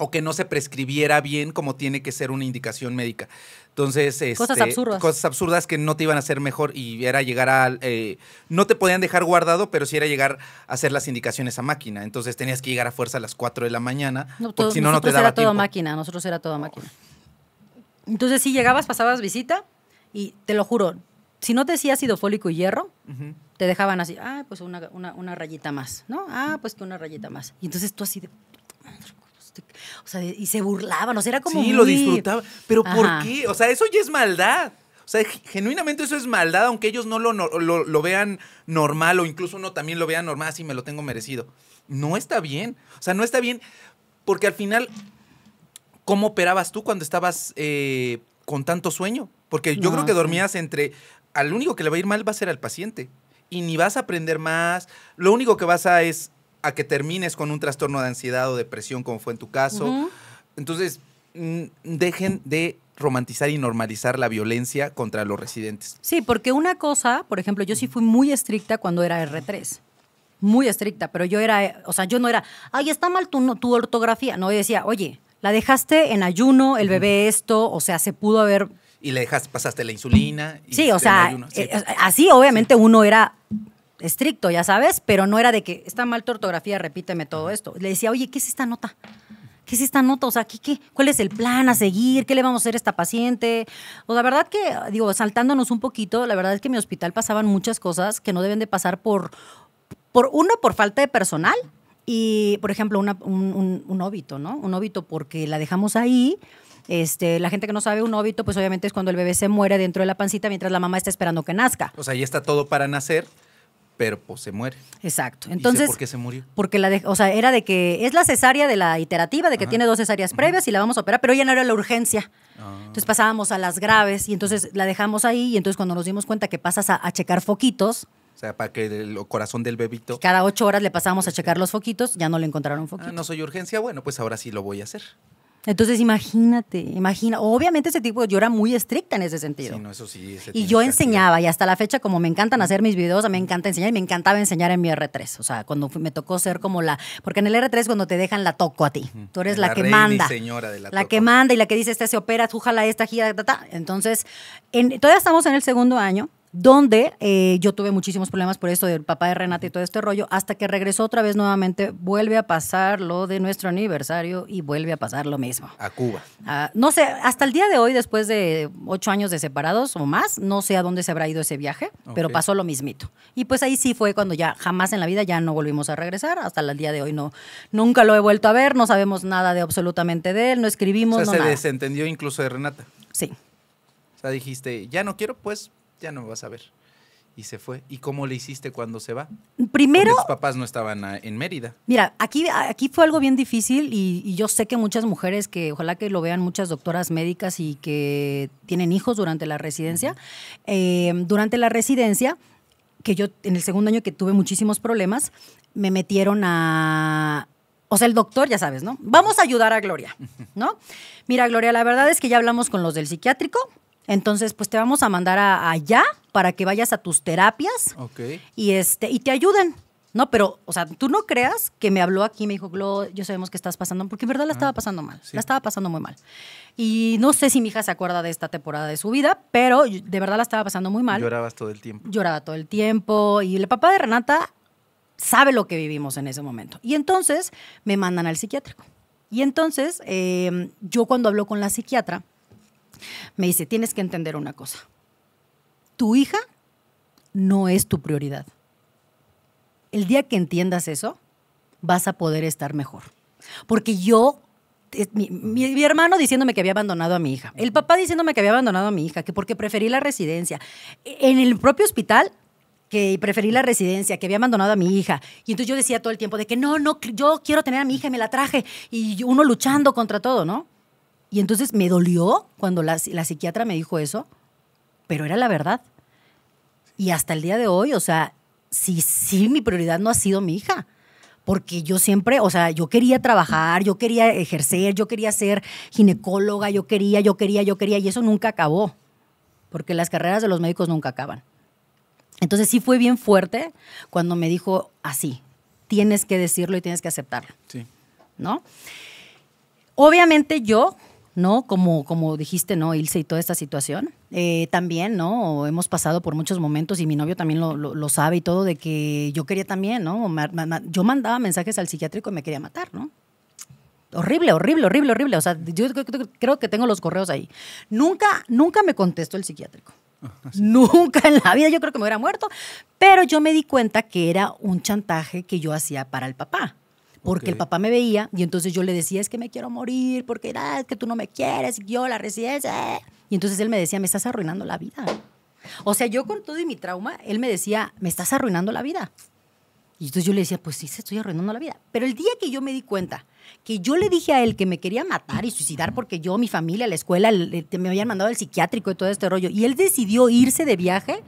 o que no se prescribiera bien como tiene que ser una indicación médica. Entonces, cosas este, absurdas. Cosas absurdas que no te iban a hacer mejor y era llegar a... Eh, no te podían dejar guardado, pero sí era llegar a hacer las indicaciones a máquina. Entonces tenías que llegar a fuerza a las 4 de la mañana, porque si no, no te daba era todo máquina, nosotros era todo máquina. Entonces, si llegabas, pasabas visita y te lo juro, si no te decía ácido fólico y hierro, te dejaban así, ah, pues una, una rayita más, ¿no? Ah, pues que una rayita más. Y entonces tú así de y se burlaban, o sea, era como. Sí, lo disfrutaba. Pero ¿por qué? O sea, eso ya es maldad. O sea, genuinamente eso es maldad, aunque ellos no lo, vean normal o incluso uno también lo vea normal, así me lo tengo merecido. No está bien. O sea, no está bien porque al final, ¿cómo operabas tú cuando estabas eh, con tanto sueño? Porque yo creo que dormías entre, al único que le va a ir mal va a ser al paciente. Y ni vas a aprender más, lo único que vas a es a que termines con un trastorno de ansiedad o depresión, como fue en tu caso. Entonces, mm, dejen de romantizar y normalizar la violencia contra los residentes. Sí, porque una cosa, por ejemplo, yo sí fui muy estricta cuando era R3. Muy estricta, pero yo era, o sea, yo no era, ay, está mal tu, tu ortografía. No, yo decía, oye, la dejaste en ayuno, el bebé esto, o sea, se pudo haber y le dejaste, pasaste la insulina. Y sí, o sea, eh, así obviamente uno era estricto, ya sabes, pero no era de que está mal tu ortografía, repíteme todo esto. Le decía, oye, ¿qué es esta nota? ¿Qué es esta nota? O sea, ¿qué, cuál es el plan a seguir? ¿Qué le vamos a hacer a esta paciente? O la verdad que, digo, saltándonos un poquito, la verdad es que en mi hospital pasaban muchas cosas que no deben de pasar por, por uno, por falta de personal. Y, por ejemplo, un, un, óbito, ¿no? Un óbito porque la dejamos ahí. Este, la gente que no sabe un óbito, pues obviamente es cuando el bebé se muere dentro de la pancita mientras la mamá está esperando que nazca. O sea, ahí está todo para nacer pero pues se muere. Exacto. Entonces, ¿por qué se murió? Porque la o sea, era de que es la cesárea de la iterativa, de que tiene dos cesáreas previas y la vamos a operar, pero ya no era la urgencia. Ah. Entonces pasábamos a las graves y entonces la dejamos ahí y entonces cuando nos dimos cuenta que pasas a, checar foquitos, o sea, para que el corazón del bebito. Cada ocho horas le pasábamos a este. checar los foquitos, ya no le encontraron ah, foquitos. no soy urgencia, bueno, pues ahora sí lo voy a hacer. Entonces imagínate, imagina, obviamente ese tipo, yo era muy estricta en ese sentido. Sí, no, eso sí, y yo enseñaba y hasta la fecha como me encantan hacer mis videos, me encanta enseñar y me encantaba enseñar en mi R3, o sea, cuando me tocó ser como la, porque en el R3 cuando te dejan la toco a ti, tú eres la, que manda, señora de la, la que manda y la que dice, esta se opera, tú jala esta gira, ta, ta. entonces todavía estamos en el segundo año donde eh, yo tuve muchísimos problemas por esto del papá de Renata y todo este rollo, hasta que regresó otra vez nuevamente, vuelve a pasar lo de nuestro aniversario y vuelve a pasar lo mismo. A Cuba. Ah, no sé, hasta el día de hoy, después de ocho años de separados o más, no sé a dónde se habrá ido ese viaje, pero pasó lo mismito. Y pues ahí sí fue cuando ya jamás en la vida ya no volvimos a regresar, hasta el día de hoy no, nunca lo he vuelto a ver, no sabemos nada de absolutamente de él, no escribimos. O sea, se desentendió incluso de Renata. Sí. O sea, dijiste, ya no quiero, pues ya no me vas a ver. Y se fue. ¿Y cómo le hiciste cuando se va? Primero. Porque papás no estaban ah, en Mérida. Mira, aquí, aquí fue algo bien difícil y, yo sé que muchas mujeres que, ojalá que lo vean muchas doctoras médicas y que tienen hijos durante la residencia. Eh, durante la residencia, que yo en el segundo año que tuve muchísimos problemas, me metieron a, o sea, el doctor, ya sabes, ¿no? Vamos a ayudar a Gloria, ¿no? Mira, Gloria, la verdad es que ya hablamos con los del psiquiátrico, entonces, pues te vamos a mandar allá para que vayas a tus terapias y, este, y te ayuden. No, pero, o sea, tú no creas que me habló aquí, me dijo, yo sabemos que estás pasando, porque en verdad la ah, estaba pasando mal, la estaba pasando muy mal. Y no sé si mi hija se acuerda de esta temporada de su vida, pero de verdad la estaba pasando muy mal. Llorabas todo el tiempo. Lloraba todo el tiempo. Y el papá de Renata sabe lo que vivimos en ese momento. Y entonces me mandan al psiquiátrico. Y entonces eh, yo cuando hablo con la psiquiatra, me dice, tienes que entender una cosa. Tu hija no es tu prioridad. El día que entiendas eso, vas a poder estar mejor. Porque yo eh, mi, hermano diciéndome que había abandonado a mi hija, el papá diciéndome que había abandonado a mi hija, que porque preferí la residencia. E, en el propio hospital, que preferí la residencia, que había abandonado a mi hija. Y entonces yo decía todo el tiempo de que no, no, yo quiero tener a mi hija y me la traje. Y uno luchando contra todo, ¿no? Y entonces me dolió cuando la, psiquiatra me dijo eso, pero era la verdad. Y hasta el día de hoy, o sea, sí, sí, mi prioridad no ha sido mi hija porque yo siempre, o sea, yo quería trabajar, yo quería ejercer, yo quería ser ginecóloga, yo quería, yo quería, yo quería, y eso nunca acabó, porque las carreras de los médicos nunca acaban. Entonces sí fue bien fuerte cuando me dijo así, tienes que decirlo y tienes que aceptarlo. Sí. ¿No? Obviamente yo ¿no? Como, como dijiste, ¿no, Ilse, y toda esta situación? Eh, también, ¿no? Hemos pasado por muchos momentos y mi novio también lo, sabe y todo, de que yo quería también, ¿no? yo mandaba mensajes al psiquiátrico y me quería matar, ¿no? Horrible, horrible, horrible, horrible. O sea, yo creo que tengo los correos ahí. Nunca, nunca me contestó el psiquiátrico. Ah, nunca en la vida yo creo que me hubiera muerto, pero yo me di cuenta que era un chantaje que yo hacía para el papá porque el papá me veía y entonces yo le decía, es que me quiero morir, porque ah, es que tú no me quieres, y yo la residencia. Eh". Y entonces él me decía, me estás arruinando la vida. O sea, yo con todo y mi trauma, él me decía, me estás arruinando la vida. Y entonces yo le decía, pues sí, se estoy arruinando la vida. Pero el día que yo me di cuenta que yo le dije a él que me quería matar y suicidar porque yo, mi familia, la escuela, me habían mandado al psiquiátrico y todo este rollo, y él decidió irse de viaje,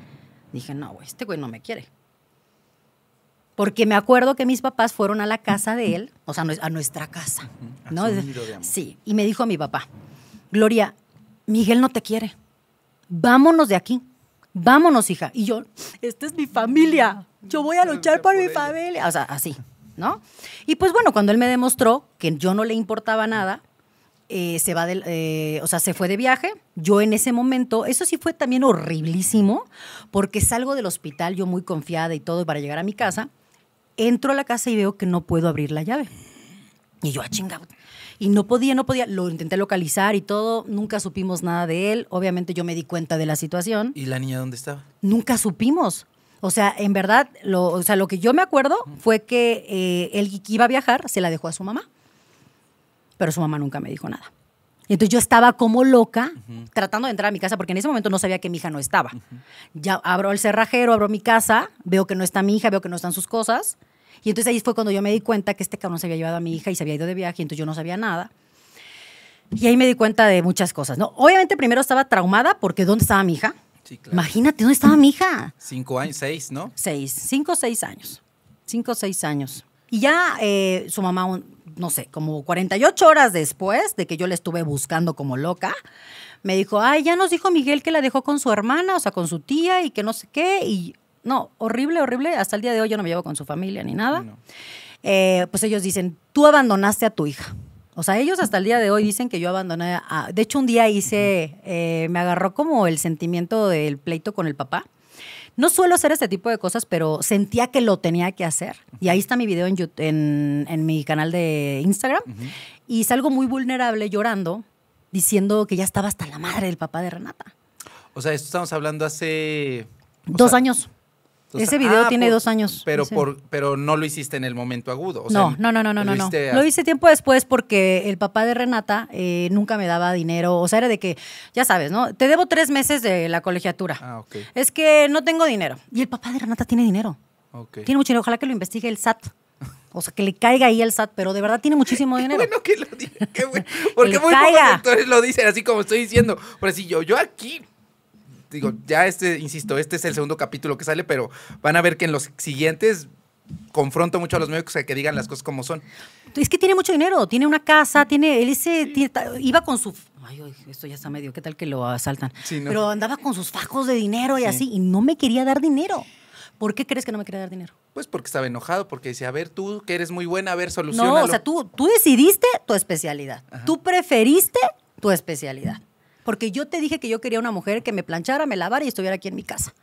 dije, no, güey, este güey no me quiere. Porque me acuerdo que mis papás fueron a la casa de él, o sea, a nuestra casa. ¿no? Sí, y me dijo a mi papá, Gloria, Miguel no te quiere, vámonos de aquí, vámonos hija. Y yo, esta es mi familia, yo voy a ah, luchar por mi familia, o sea, así, ¿no? Y pues bueno, cuando él me demostró que yo no le importaba nada, eh, se va eh, o sea, se fue de viaje. Yo en ese momento, eso sí fue también horriblísimo, porque salgo del hospital yo muy confiada y todo para llegar a mi casa entro a la casa y veo que no puedo abrir la llave. Y yo, a ah, chingado. Y no podía, no podía. Lo intenté localizar y todo. Nunca supimos nada de él. Obviamente yo me di cuenta de la situación. ¿Y la niña dónde estaba? Nunca supimos. O sea, en verdad, lo, o sea, lo que yo me acuerdo fue que eh, él iba a viajar, se la dejó a su mamá. Pero su mamá nunca me dijo nada entonces yo estaba como loca tratando de entrar a mi casa porque en ese momento no sabía que mi hija no estaba. Ya abro el cerrajero, abro mi casa, veo que no está mi hija, veo que no están sus cosas. Y entonces ahí fue cuando yo me di cuenta que este cabrón se había llevado a mi hija y se había ido de viaje, y entonces yo no sabía nada. Y ahí me di cuenta de muchas cosas, ¿no? Obviamente primero estaba traumada porque ¿dónde estaba mi hija? Imagínate, ¿dónde estaba mi hija? Cinco años, seis, ¿no? Seis, cinco o seis años. Cinco o seis años. Y ya eh, su mamá, no sé, como 48 horas después de que yo la estuve buscando como loca, me dijo, ay, ya nos dijo Miguel que la dejó con su hermana, o sea, con su tía y que no sé qué. Y no, horrible, horrible. Hasta el día de hoy yo no me llevo con su familia ni nada. Eh, pues ellos dicen, tú abandonaste a tu hija. O sea, ellos hasta el día de hoy dicen que yo abandoné a... De hecho, un día hice, eh, me agarró como el sentimiento del pleito con el papá. No suelo hacer este tipo de cosas, pero sentía que lo tenía que hacer. Y ahí está mi video en, YouTube, en, mi canal de Instagram. Y salgo muy vulnerable llorando, diciendo que ya estaba hasta la madre del papá de Renata. O sea, esto estamos hablando hace... Dos años ese video ah, tiene dos años. Pero, por, pero no lo hiciste en el momento agudo. no, no, no, no, no, no. Lo hice tiempo después porque el papá de Renata eh, nunca me daba dinero. O sea, era de que, ya sabes, ¿no? Te debo tres meses de la colegiatura. Ah, ok. Es que no tengo dinero. Y el papá de Renata tiene dinero. Tiene mucho dinero. Ojalá que lo investigue el SAT. O sea, que le caiga ahí el SAT, pero de verdad tiene muchísimo dinero. bueno que lo diga, qué bueno. Porque muy pocos lo dicen así como estoy diciendo. Pero si yo, yo aquí digo, ya este, insisto, este es el segundo capítulo que sale, pero van a ver que en los siguientes confronto mucho a los médicos a que digan las cosas como son. Es que tiene mucho dinero, tiene una casa, tiene, él ese, iba con su... Ay, esto ya está medio, ¿qué tal que lo asaltan? Pero andaba con sus fajos de dinero y así, y no me quería dar dinero. ¿Por qué crees que no me quería dar dinero? Pues porque estaba enojado, porque decía, a ver, tú que eres muy buena, a ver, soluciona. No, o sea, tú, tú decidiste tu especialidad. Tú preferiste tu especialidad porque yo te dije que yo quería una mujer que me planchara, me lavara y estuviera aquí en mi casa.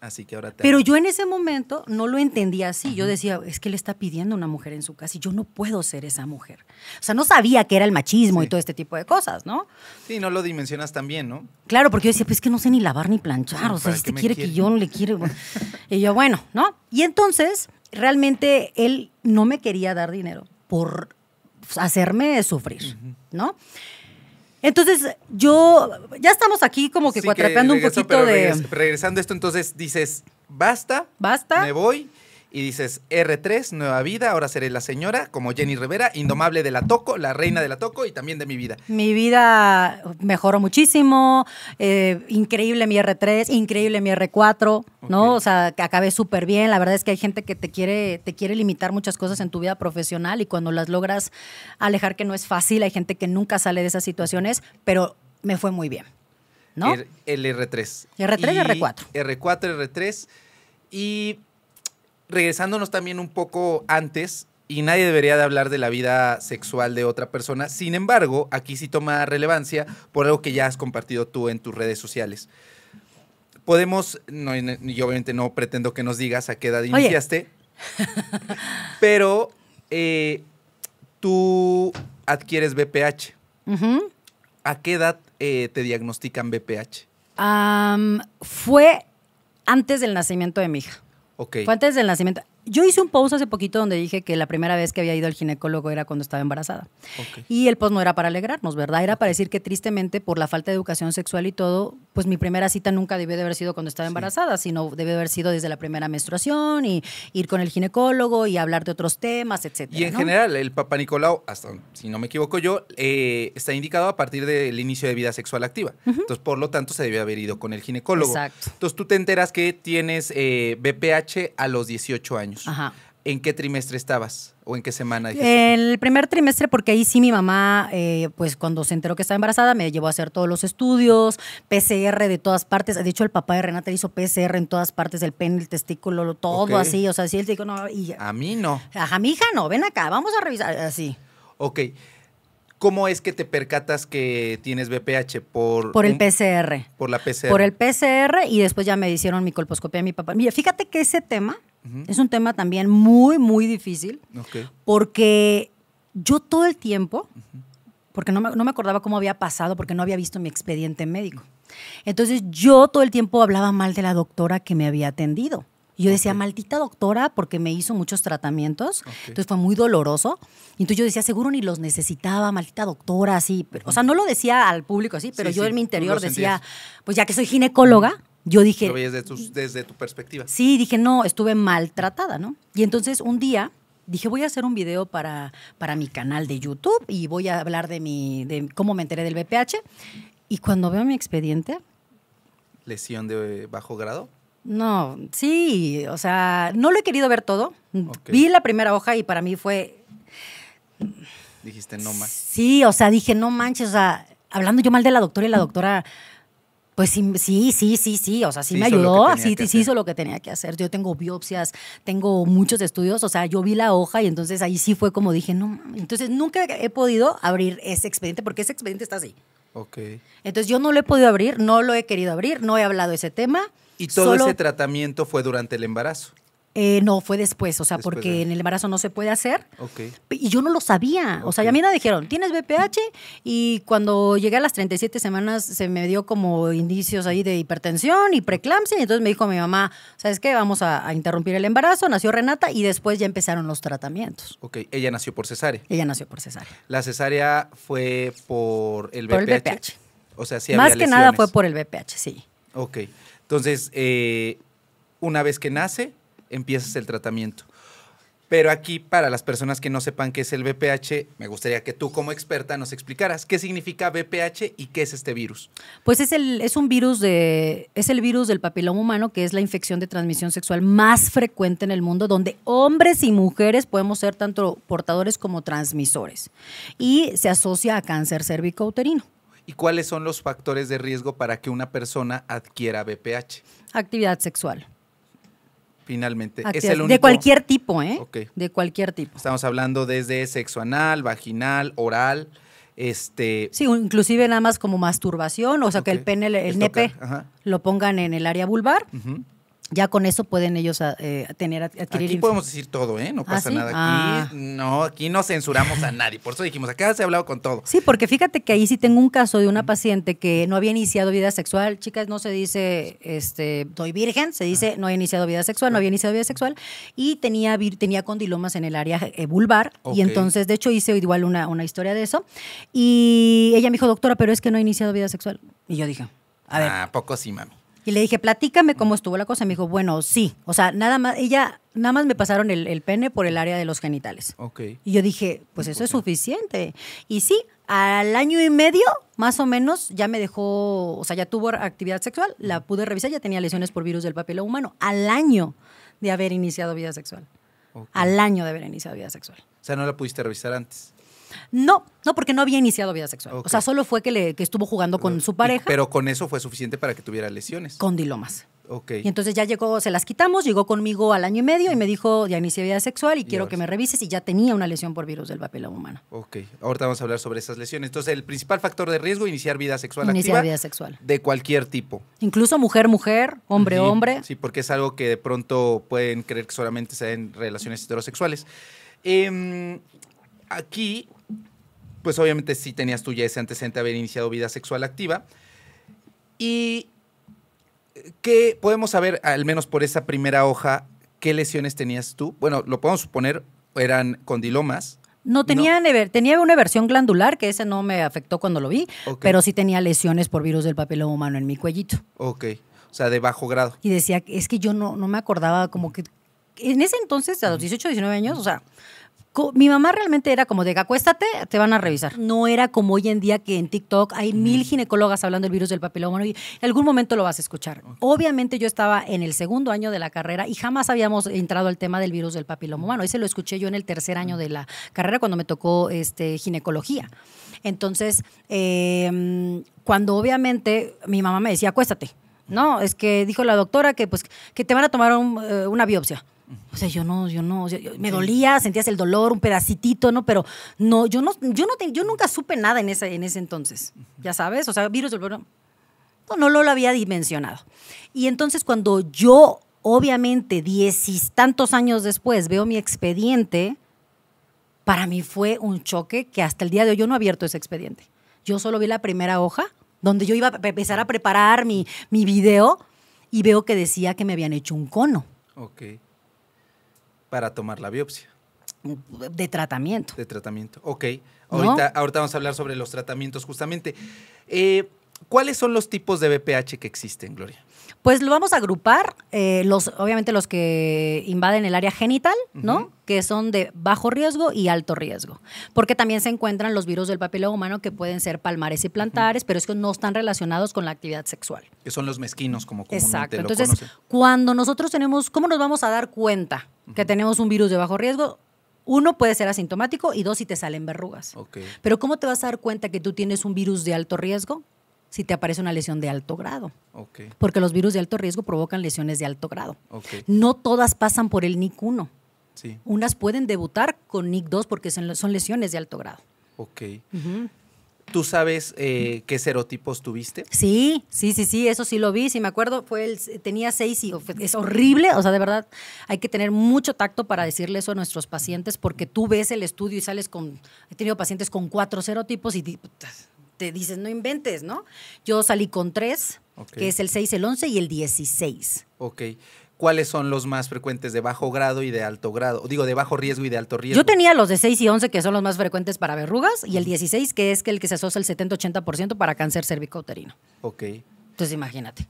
Así que ahora te... Pero yo en ese momento no lo entendía así. Yo decía, es que le está pidiendo una mujer en su casa y yo no puedo ser esa mujer. O sea, no sabía que era el machismo y todo este tipo de cosas, ¿no? Sí, no lo dimensionas también, ¿no? Claro, porque yo decía, pues es que no sé ni lavar ni planchar. o sea, este quiere, que yo no le quiero. y yo, bueno, ¿no? Y entonces, realmente él no me quería dar dinero por hacerme sufrir, ¿no? Entonces, yo, ya estamos aquí como que cuatrapeando un poquito de... Regresando esto, entonces dices, basta, basta, me voy y dices R3, Nueva Vida, ahora seré la señora, como Jenny Rivera, indomable de la Toco, la reina de la Toco y también de mi vida. Mi vida uh, mejoró muchísimo, eh, increíble mi R3, increíble mi R4, ¿no? O sea, que acabé súper bien, la verdad es que hay gente que te quiere, te quiere limitar muchas cosas en tu vida profesional y cuando las logras alejar que no es fácil, hay gente que nunca sale de esas situaciones, pero me fue muy bien, ¿no? El, R3. R3, y R4. R4, R3 y regresándonos también un poco antes, y nadie debería de hablar de la vida sexual de otra persona. Sin embargo, aquí sí toma relevancia por algo que ya has compartido tú en tus redes sociales. Podemos, yo obviamente no pretendo que nos digas a qué edad iniciaste, pero eh, tú adquieres BPH. ¿A qué edad eh, te diagnostican BPH? fue antes del nacimiento de mi hija. Fue antes del nacimiento yo hice un post hace poquito donde dije que la primera vez que había ido al ginecólogo era cuando estaba embarazada. Y el post no era para alegrarnos, ¿verdad? Era para decir que tristemente por la falta de educación sexual y todo, pues mi primera cita nunca debió de haber sido cuando estaba embarazada, sino debe haber sido desde la primera menstruación y ir con el ginecólogo y hablar de otros temas, etc. Y en general, el Papa Nicolau, hasta si no me equivoco yo, eh, está indicado a partir del inicio de vida sexual activa. Entonces, por lo tanto, se debió haber ido con el ginecólogo. Exacto. Entonces, tú te enteras que tienes BPH eh, a los 18 años. ¿En qué trimestre estabas o en qué semana? El primer trimestre, porque ahí sí mi mamá, eh, pues cuando se enteró que estaba embarazada, me llevó a hacer todos los estudios, PCR de todas partes. De hecho, el papá de Renata hizo PCR en todas partes, el pene, el testículo, todo así. O sea, sí, él dijo, no. Y, a mí no. A mi hija no, ven acá, vamos a revisar, así. Ok. ¿Cómo es que te percatas que tienes BPH? Por, por el PCR. Por la PCR. Por el PCR y después ya me hicieron mi colposcopia mi papá. Mira, fíjate que ese tema es un tema también muy, muy difícil. Porque yo todo el tiempo, porque no me, acordaba cómo había pasado, porque no había visto mi expediente médico. Entonces yo todo el tiempo hablaba mal de la doctora que me había atendido. yo decía, maldita doctora, porque me hizo muchos tratamientos. Entonces fue muy doloroso. Y entonces yo decía, seguro ni los necesitaba, maldita doctora, así. o sea, no lo decía al público así, pero yo en mi interior decía, pues ya que soy ginecóloga, yo dije... Lo veías desde, tu perspectiva. Sí, dije, no, estuve maltratada, ¿no? Y entonces un día dije, voy a hacer un video para, para mi canal de YouTube y voy a hablar de, mi, de cómo me enteré del BPH. Y cuando veo mi expediente... ¿Lesión de bajo grado? No, sí, o sea, no lo he querido ver todo. Vi la primera hoja y para mí fue... Dijiste, no más. Sí, o sea, dije, no manches, o sea, hablando yo mal de la doctora y la doctora... Pues sí, sí, sí, sí, O sea, sí, me ayudó, sí, hizo lo que tenía que hacer. Yo tengo biopsias, tengo muchos estudios, o sea, yo vi la hoja y entonces ahí sí fue como dije, no, entonces nunca he podido abrir ese expediente porque ese expediente está así. Ok. Entonces yo no lo he podido abrir, no lo he querido abrir, no he hablado de ese tema. ¿Y todo ese tratamiento fue durante el embarazo? Eh, no, fue después, o sea, porque en el embarazo no se puede hacer. Y yo no lo sabía. O sea, ya a mí me dijeron, tienes BPH y cuando llegué a las 37 semanas se me dio como indicios ahí de hipertensión y preclampsia Y entonces me dijo mi mamá, ¿sabes qué? Vamos a, interrumpir el embarazo. Nació Renata y después ya empezaron los tratamientos. Ok, ella nació por cesárea. Ella nació por cesárea. ¿La cesárea fue por el BPH? Por el O sea, sí Más que nada fue por el BPH, sí. Ok, entonces, eh, una vez que nace empiezas el tratamiento. Pero aquí, para las personas que no sepan qué es el VPH, me gustaría que tú como experta nos explicaras qué significa VPH y qué es este virus. Pues es, el, un virus de, es el virus del papiloma humano, que es la infección de transmisión sexual más frecuente en el mundo, donde hombres y mujeres podemos ser tanto portadores como transmisores. Y se asocia a cáncer cervicouterino. ¿Y cuáles son los factores de riesgo para que una persona adquiera VPH? Actividad sexual finalmente. Es el único... De cualquier tipo, ¿eh? De cualquier tipo. Estamos hablando desde sexo anal, vaginal, oral. Este... Sí, inclusive nada más como masturbación, o sea, que el pene, el, nepe, lo pongan en el área vulvar ya con eso pueden ellos ah, eh, tener adquirir. Aquí podemos decir todo, ¿eh? No ¿Ah, pasa nada. Aquí ah. no, aquí no censuramos a nadie. Por eso dijimos, acá se ha hablado con todo. Sí, porque fíjate que ahí sí tengo un caso de una paciente que no había iniciado vida sexual. Chicas, no se dice, este, soy virgen, se dice, no he iniciado vida sexual, no había iniciado vida sexual y tenía tenía condilomas en el área eh, vulvar y entonces, de hecho, hice igual una una historia de eso y ella me dijo, doctora, pero es que no he iniciado vida sexual y yo dije, a ver, Ah, poco sí, mami? Y le dije, platícame cómo estuvo la cosa. Me dijo, bueno, sí. O sea, nada más, ella, nada más me pasaron el, el pene por el área de los genitales. Ok. Y yo dije, pues eso es suficiente. Y sí, al año y medio, más o menos, ya me dejó, o sea, ya tuvo actividad sexual, la pude revisar, ya tenía lesiones por virus del papiloma humano, al año de haber iniciado vida sexual. Al año de haber iniciado vida sexual. O sea, no la pudiste revisar antes. No, no, porque no había iniciado vida sexual. O sea, solo fue que, le, estuvo jugando con su pareja. pero con eso fue suficiente para que tuviera lesiones. Con dilomas. Ok. Y entonces ya llegó, se las quitamos, llegó conmigo al año y medio y me dijo, ya inicié vida sexual y, quiero que me revises. Y ya tenía una lesión por virus del papiloma humano. Ok. Ahorita vamos a hablar sobre esas lesiones. Entonces, el principal factor de riesgo, iniciar vida sexual iniciar vida sexual. De cualquier tipo. Incluso mujer, mujer, hombre, hombre. Sí, porque es algo que de pronto pueden creer que solamente se en relaciones heterosexuales. Em, aquí pues obviamente sí tenías tú ya ese antecedente de haber iniciado vida sexual activa. Y eh, ¿qué podemos saber, al menos por esa primera hoja, qué lesiones tenías tú? Bueno, lo podemos suponer, eran condilomas. No tenía, tenía una versión glandular, que ese no me afectó cuando lo vi, pero sí tenía lesiones por virus del papiloma humano en mi cuellito. Ok, o sea, de bajo grado. Y decía, es que yo no, no me acordaba como que... En ese entonces, a los 18, 19 años, o sea, mi mamá realmente era como de acuéstate, te van a revisar. No era como hoy en día que en TikTok hay mil ginecólogas hablando del virus del papiloma humano y en algún momento lo vas a escuchar. Obviamente yo estaba en el segundo año de la carrera y jamás habíamos entrado al tema del virus del papiloma humano. Ese lo escuché yo en el tercer año de la carrera cuando me tocó este, ginecología. Entonces, em, cuando obviamente mi mamá me decía, acuéstate. No, es que dijo la doctora que, pues, que te van a tomar eh, una biopsia. O sea, yo no, yo no, me dolía, sentías el dolor, un pedacitito, ¿no? Pero no, yo no, yo no, yo nunca supe nada en ese, en ese entonces, ya sabes, o sea, virus del no, no lo había dimensionado. Y entonces cuando yo, obviamente, diez y tantos años después veo mi expediente, para mí fue un choque que hasta el día de hoy yo no he abierto ese expediente. Yo solo vi la primera hoja donde yo iba a empezar a preparar mi, mi video y veo que decía que me habían hecho un cono. Ok para tomar la biopsia. De tratamiento. De tratamiento, ok. Ahorita, vamos a hablar sobre los tratamientos justamente. Eh, ¿Cuáles son los tipos de BPH que existen, Gloria? Pues lo vamos a agrupar, eh, los, obviamente los que invaden el área genital, ¿no? Que son de bajo riesgo y alto riesgo. Porque también se encuentran los virus del papiloma humano que pueden ser palmares y plantares, pero es que no están relacionados con la actividad sexual. Que son los mezquinos, como comúnmente Exacto. Lo Entonces, cuando nosotros tenemos, ¿cómo nos vamos a dar cuenta? que tenemos un virus de bajo riesgo, uno puede ser asintomático y dos si te salen verrugas. Pero ¿cómo te vas a dar cuenta que tú tienes un virus de alto riesgo? si te aparece una lesión de alto grado. Porque los virus de alto riesgo provocan lesiones de alto grado. No todas pasan por el NIC 1. Unas pueden debutar con NIC 2 porque son, lesiones de alto grado. Ok. ¿Tú sabes eh, qué serotipos tuviste? Sí, sí, sí, sí, eso sí lo vi. Si sí, me acuerdo, fue el, tenía seis y es horrible. O sea, de verdad, hay que tener mucho tacto para decirle eso a nuestros pacientes porque tú ves el estudio y sales con. He tenido pacientes con cuatro serotipos y te dices, no inventes, ¿no? Yo salí con tres, que es el 6, el 11 y el 16. Ok cuáles son los más frecuentes de bajo grado y de alto grado, digo, de bajo riesgo y de alto riesgo. Yo tenía los de 6 y 11 que son los más frecuentes para verrugas y el 16 que es el que se asocia el 70-80% para cáncer cervicouterino. Ok. Entonces imagínate.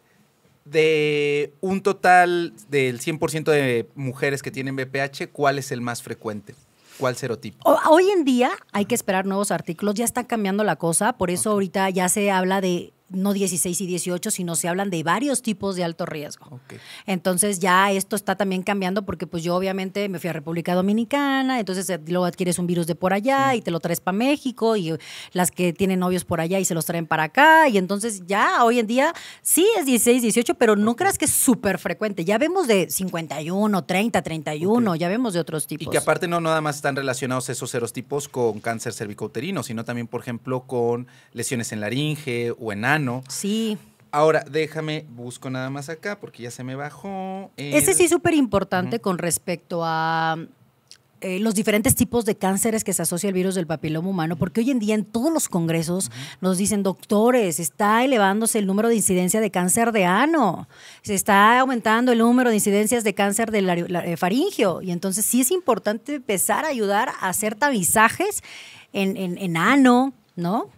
De un total del 100% de mujeres que tienen BPH, ¿cuál es el más frecuente? ¿Cuál serotipo? Hoy en día hay que esperar nuevos artículos, ya está cambiando la cosa, por eso ahorita ya se habla de no 16 y 18, sino se hablan de varios tipos de alto riesgo. Entonces ya esto está también cambiando porque pues yo obviamente me fui a República Dominicana, entonces eh, luego adquieres un virus de por allá y te lo traes para México y las que tienen novios por allá y se los traen para acá y entonces ya hoy en día sí es 16, 18, pero no creas que es súper frecuente. Ya vemos de 51, 30, 31, ya vemos de otros tipos. Y que aparte no nada más están relacionados esos tipos con cáncer cervicouterino, sino también por ejemplo con lesiones en laringe o en ano Sí. Ahora, déjame, busco nada más acá porque ya se me bajó. Ese sí es súper importante con respecto a eh, los diferentes tipos de cánceres que se asocia el virus del papiloma humano, porque hoy en día en todos los congresos nos dicen, doctores, está elevándose el número de incidencia de cáncer de ano, se está aumentando el número de incidencias de cáncer del de eh, faringio, y entonces sí es importante empezar a ayudar a hacer tamizajes en, ano, ¿no?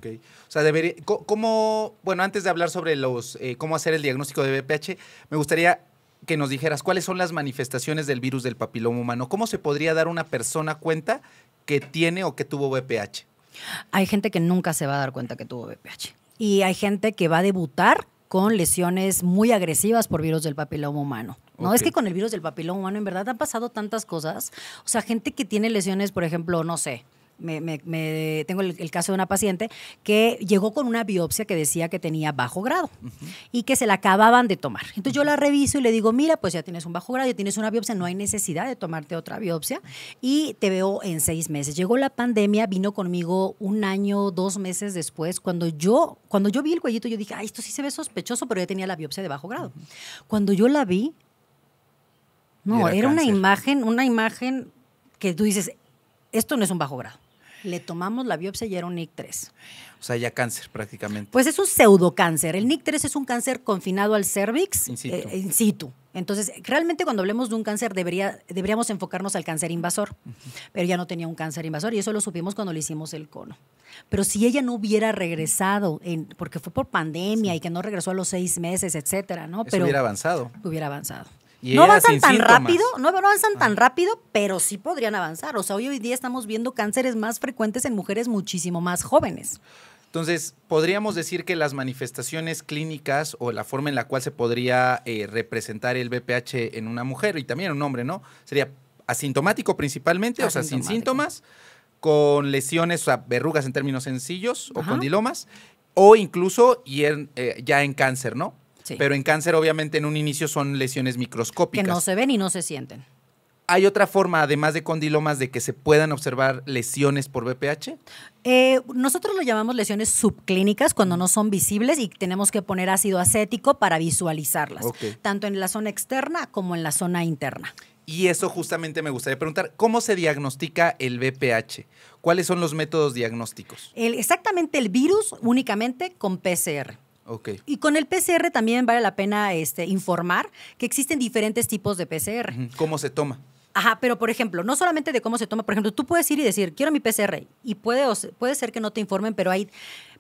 O sea, debería, ¿cómo, bueno, antes de hablar sobre los, eh, cómo hacer el diagnóstico de VPH, me gustaría que nos dijeras cuáles son las manifestaciones del virus del papiloma humano. ¿Cómo se podría dar una persona cuenta que tiene o que tuvo VPH? Hay gente que nunca se va a dar cuenta que tuvo VPH. Y hay gente que va a debutar con lesiones muy agresivas por virus del papiloma humano. No, es que con el virus del papiloma humano en verdad han pasado tantas cosas. O sea, gente que tiene lesiones, por ejemplo, no sé, me, tengo el, caso de una paciente que llegó con una biopsia que decía que tenía bajo grado y que se la acababan de tomar. Entonces yo la reviso y le digo, mira, pues ya tienes un bajo grado, ya tienes una biopsia, no hay necesidad de tomarte otra biopsia y te veo en seis meses. Llegó la pandemia, vino conmigo un año, dos meses después, cuando yo, cuando yo vi el cuellito, yo dije, ay, esto sí se ve sospechoso, pero ya tenía la biopsia de bajo grado. Cuando yo la vi, no, era una imagen, una imagen que tú dices, esto no es un bajo grado. Le tomamos la biopsia y era un NIC3. O sea, ya cáncer prácticamente. Pues es un pseudocáncer. El NIC3 es un cáncer confinado al cervix eh, in situ. Entonces, realmente cuando hablemos de un cáncer deberíamos enfocarnos al cáncer invasor, pero ya no tenía un cáncer invasor y eso lo supimos cuando le hicimos el cono. Pero si ella no hubiera regresado, porque fue por pandemia y que no regresó a los seis meses, etcétera, ¿no? pero hubiera avanzado. Hubiera avanzado no avanzan tan rápido, no, avanzan tan rápido, pero sí podrían avanzar. O sea, hoy, hoy día estamos viendo cánceres más frecuentes en mujeres muchísimo más jóvenes. Entonces, podríamos decir que las manifestaciones clínicas o la forma en la cual se podría eh, representar el BPH en una mujer y también en un hombre, ¿no? Sería asintomático principalmente, o sea, sin síntomas, con lesiones, o sea, verrugas en términos sencillos o o condilomas, o incluso eh, ya en cáncer, ¿no? Pero en cáncer, obviamente, en un inicio son lesiones microscópicas. Que no se ven y no se sienten. ¿Hay otra forma, además de condilomas, de que se puedan observar lesiones por BPH? Eh, nosotros lo llamamos lesiones subclínicas cuando mm. no son visibles y tenemos que poner ácido acético para visualizarlas, tanto en la zona externa como en la zona interna. Y eso justamente me gustaría preguntar, ¿cómo se diagnostica el BPH? ¿Cuáles son los métodos diagnósticos? exactamente el virus únicamente con PCR. Y con el PCR también vale la pena este, informar que existen diferentes tipos de PCR. ¿Cómo se toma? Ajá, pero por ejemplo, no solamente de cómo se toma, por ejemplo, tú puedes ir y decir, quiero mi PCR, y puede, puede ser que no te informen, pero hay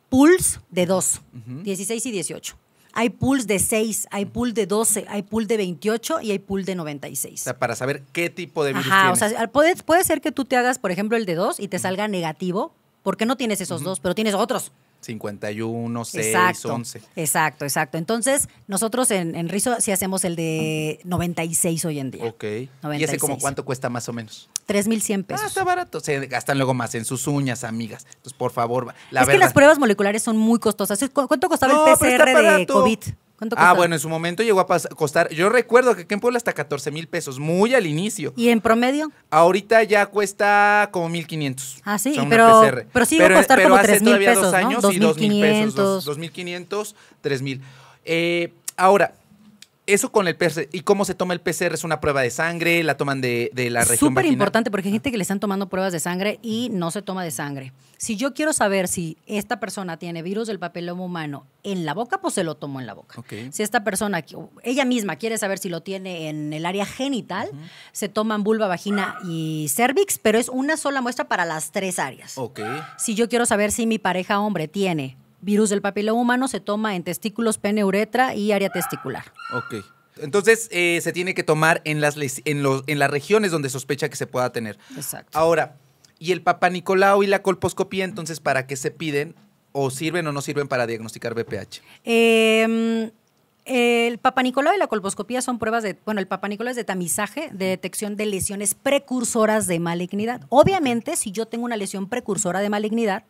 pools de 2, 16 y 18. Hay pools de 6, hay pool de 12, hay pool de 28 y hay pool de 96. O sea, para saber qué tipo de virus Ajá, o sea, puede, puede ser que tú te hagas, por ejemplo, el de 2 y te salga negativo, porque no tienes esos dos, pero tienes otros. 51, 6, 11. Exacto, exacto. Entonces, nosotros en, en Rizo sí hacemos el de 96 hoy en día. Ok. ¿Y ese como cuánto cuesta más o menos? 3.100 pesos. Ah, está barato. Se gastan luego más en sus uñas, amigas. Entonces, por favor, la Es que las pruebas moleculares son muy costosas. ¿Cuánto costaba el PCR de COVID? Ah, bueno, en su momento llegó a costar, yo recuerdo que aquí en Puebla hasta 14 mil pesos, muy al inicio. ¿Y en promedio? Ahorita ya cuesta como 1500. Ah, sí, pero, pero sí iba a costar como 3 mil pesos, dos años y 2 mil pesos, 2.500, 3 mil. Eh, ahora, eso con el PCR. ¿Y cómo se toma el PCR? ¿Es una prueba de sangre? ¿La toman de, la región Súper importante porque hay gente que le están tomando pruebas de sangre y no se toma de sangre. Si yo quiero saber si esta persona tiene virus del papiloma humano en la boca, pues se lo tomo en la boca. Si esta persona, ella misma quiere saber si lo tiene en el área genital, se toman vulva, vagina y cervix, pero es una sola muestra para las tres áreas. Si yo quiero saber si mi pareja hombre tiene virus del papiloma humano se toma en testículos, pene, uretra y área testicular. Ok. Entonces eh, se tiene que tomar en las, en, los, en las regiones donde sospecha que se pueda tener. Exacto. Ahora, y el papá y la colposcopía, entonces, ¿para qué se piden? ¿O sirven o no sirven para diagnosticar BPH? Em, el papá y la colposcopía son pruebas de, bueno, el papá Nicolau es de tamizaje, de detección de lesiones precursoras de malignidad. Obviamente, si yo tengo una lesión precursora de malignidad,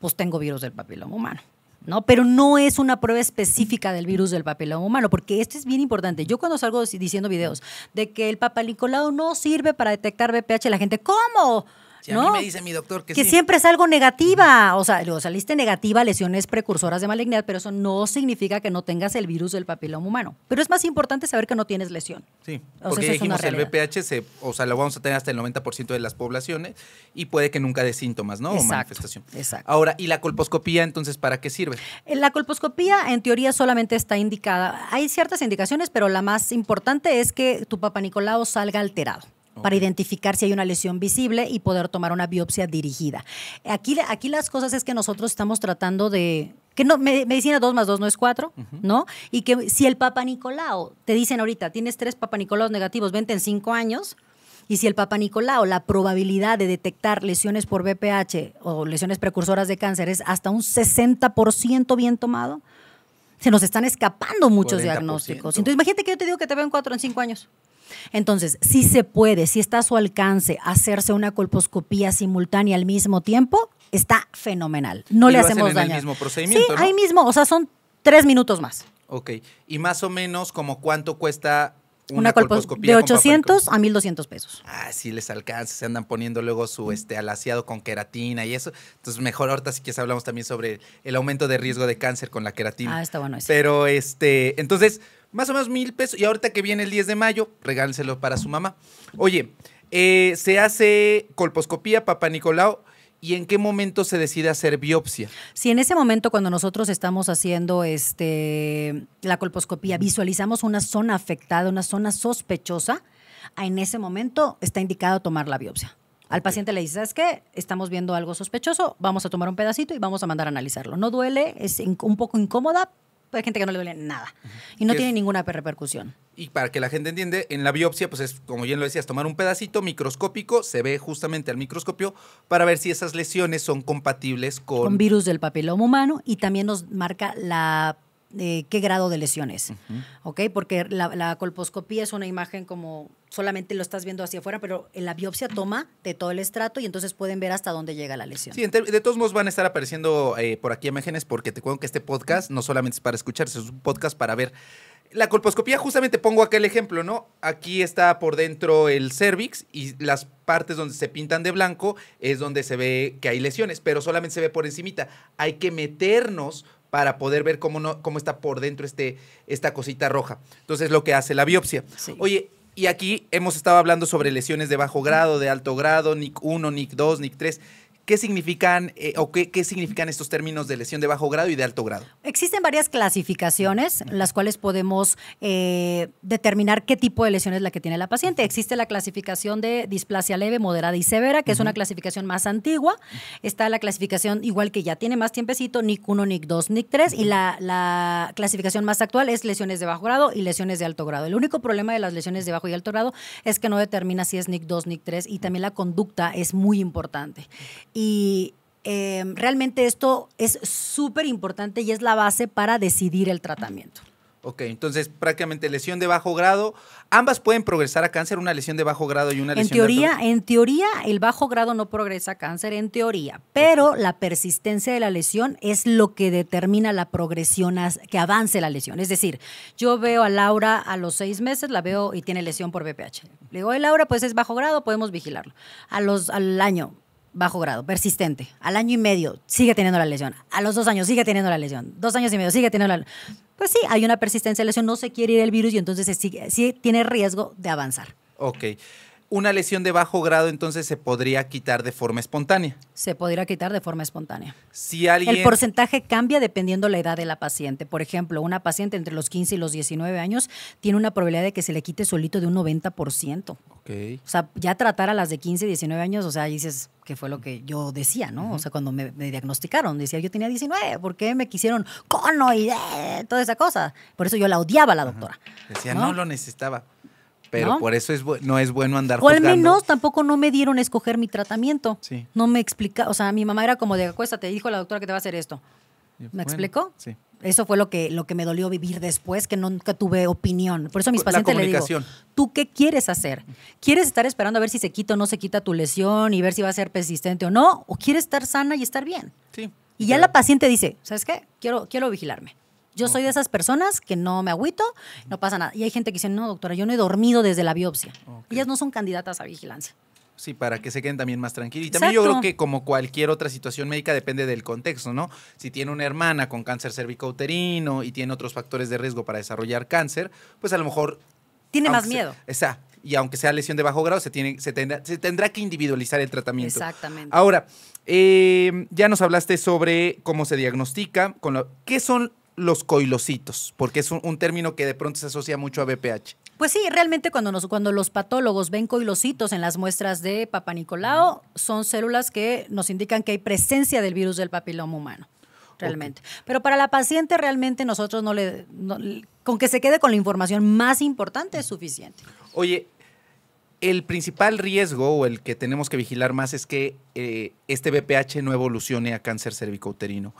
pues tengo virus del papiloma humano. ¿no? Pero no es una prueba específica del virus del papiloma humano, porque esto es bien importante. Yo cuando salgo diciendo videos de que el papalicolado no sirve para detectar VPH, la gente, ¿cómo? ¿no? a mí me dice mi doctor que, siempre es algo negativa, o sea, saliste negativa, lesiones precursoras de malignidad, pero eso no significa que no tengas el virus del papiloma humano. Pero es más importante saber que no tienes lesión. Sí, o porque sea, dijimos el BPH, o sea, lo vamos a tener hasta el 90% de las poblaciones y puede que nunca dé síntomas, ¿no? o manifestación. Exacto. Ahora, ¿y la colposcopía entonces para qué sirve? Eh, la colposcopía en teoría solamente está indicada, hay ciertas indicaciones, pero la más importante es que tu papá Nicolau salga alterado para identificar si hay una lesión visible y poder tomar una biopsia dirigida. Aquí, aquí las cosas es que nosotros estamos tratando de que no, medicina 2 más 2 no es 4, ¿no? Y que si el Papa Nicolao te dicen ahorita, tienes tres Papa Nicolaos negativos, vente en 5 años, y si el Papa Nicolao la probabilidad de detectar lesiones por BPH o lesiones precursoras de cáncer es hasta un 60% bien tomado, se nos están escapando muchos diagnósticos. Entonces, imagínate que yo te digo que te veo en 4 en 5 años. Entonces, si se puede, si está a su alcance hacerse una colposcopía simultánea al mismo tiempo, está fenomenal. No le hacemos en daño. el mismo procedimiento. Sí, ahí mismo, o sea, son tres minutos más. Ok, y más o menos como cuánto cuesta una, colposcopía. De 800 a 1200 pesos. Ah, si les alcanza, se andan poniendo luego su este alaciado con queratina y eso. Entonces, mejor ahorita si quieres hablamos también sobre el aumento de riesgo de cáncer con la queratina. Ah, está bueno eso. Pero este, entonces, más o menos mil pesos. Y ahorita que viene el 10 de mayo, regálenselo para su mamá. Oye, eh, se hace colposcopía, papá Nicolau. ¿Y en qué momento se decide hacer biopsia? Si en ese momento cuando nosotros estamos haciendo este, la colposcopía visualizamos una zona afectada, una zona sospechosa, en ese momento está indicado tomar la biopsia. Al paciente le dices, ¿sabes qué? Estamos viendo algo sospechoso, vamos a tomar un pedacito y vamos a mandar a analizarlo. No duele, es un poco incómoda, hay gente que no le duele nada y no tiene ninguna repercusión. Y para que la gente entiende, en la biopsia, pues es, como bien lo decías, tomar un pedacito microscópico, se ve justamente al microscopio para ver si esas lesiones son compatibles con... Con virus del papiloma humano y también nos marca la de qué grado de lesión es, ¿ok? Porque la, colposcopía es una imagen como solamente lo estás viendo hacia afuera, pero la biopsia toma de todo el estrato y entonces pueden ver hasta dónde llega la lesión. Sí, de todos modos van a estar apareciendo eh, por aquí imágenes porque te cuento que este podcast no solamente es para escucharse, es un podcast para ver. La colposcopía, justamente pongo aquel ejemplo, ¿no? Aquí está por dentro el cervix y las partes donde se pintan de blanco es donde se ve que hay lesiones, pero solamente se ve por encimita. Hay que meternos para poder ver cómo, cómo está por dentro este, esta cosita roja. Entonces, lo que hace la biopsia. Oye, y aquí hemos estado hablando sobre lesiones de bajo grado, de alto grado, NIC 1, NIC 2, NIC 3. ¿Qué significan eh, o qué, significan estos términos de lesión de bajo grado y de alto grado? Existen varias clasificaciones, las cuales podemos eh, determinar qué tipo de lesión es la que tiene la paciente. Existe la clasificación de displasia leve, moderada y severa, que es una clasificación más antigua. Está la clasificación igual que ya tiene más tiempecito, NIC 1, NIC 2, NIC 3. Y la, la, clasificación más actual es lesiones de bajo grado y lesiones de alto grado. El único problema de las lesiones de bajo y alto grado es que no determina si es NIC 2, NIC 3 y también la conducta es muy importante. Y em, realmente esto es súper importante y es la base para decidir el tratamiento. Ok, entonces prácticamente lesión de bajo grado, ambas pueden progresar a cáncer, una lesión de bajo grado y una lesión teoría, de alto... En teoría, el bajo grado no progresa a cáncer, en teoría, pero la persistencia de la lesión es lo que determina la progresión, que avance la lesión. Es decir, yo veo a Laura a los seis meses, la veo y tiene lesión por BPH. Le digo, Laura, pues es bajo grado, podemos vigilarlo. A los, al año, bajo grado, persistente. Al año y medio sigue teniendo la lesión. A los dos años sigue teniendo la lesión. Dos años y medio sigue teniendo la Pues sí, hay una persistencia de lesión, no se quiere ir el virus y entonces sigue, sí tiene riesgo de avanzar. Ok una lesión de bajo grado entonces se podría quitar de forma espontánea. Se podría quitar de forma espontánea. Si alguien... El porcentaje cambia dependiendo la edad de la paciente. Por ejemplo, una paciente entre los 15 y los 19 años tiene una probabilidad de que se le quite solito de un 90%. Okay. O sea, ya tratar a las de 15, 19 años, o sea, dices que fue lo que yo decía, ¿no? O sea, cuando me, diagnosticaron, decía, yo tenía 19, ¿por qué me quisieron cono y eh, toda esa cosa? Por eso yo la odiaba a la doctora. Decía, ¿no? lo necesitaba. Pero por eso es, no es bueno andar O al menos tampoco no me dieron escoger mi tratamiento. Sí. No me explica, o sea, mi mamá era como de, acuéstate, dijo la doctora que te va a hacer esto. ¿Me explicó? Sí. Eso fue lo que, lo que me dolió vivir después, que nunca tuve opinión. Por eso mis pacientes le digo, ¿tú qué quieres hacer? ¿Quieres estar esperando a ver si se quita o no se quita tu lesión y ver si va a ser persistente o no? ¿O quieres estar sana y estar bien? Sí. Y ya la paciente dice, ¿sabes qué? Quiero, quiero vigilarme. Yo soy de esas personas que no me agüito, no pasa nada. Y hay gente que dice, no, doctora, yo no he dormido desde la biopsia. Ellas no son candidatas a vigilancia. Sí, para que se queden también más tranquilos. Y también yo creo que como cualquier otra situación médica depende del contexto, ¿no? Si tiene una hermana con cáncer cervicouterino y tiene otros factores de riesgo para desarrollar cáncer, pues a lo mejor... Tiene más miedo. Exacto y aunque sea lesión de bajo grado, se, tiene, tendrá, que individualizar el tratamiento. Exactamente. Ahora, eh, ya nos hablaste sobre cómo se diagnostica, con lo, ¿qué son los coilocitos? Porque es un, término que de pronto se asocia mucho a BPH. Pues sí, realmente cuando, nos, cuando los patólogos ven coilocitos en las muestras de Papa Nicolao, son células que nos indican que hay presencia del virus del papiloma humano realmente. Pero para la paciente realmente nosotros no le, con que se quede con la información más importante es suficiente. Oye, el principal riesgo o el que tenemos que vigilar más es que eh, este BPH no evolucione a cáncer cervicouterino,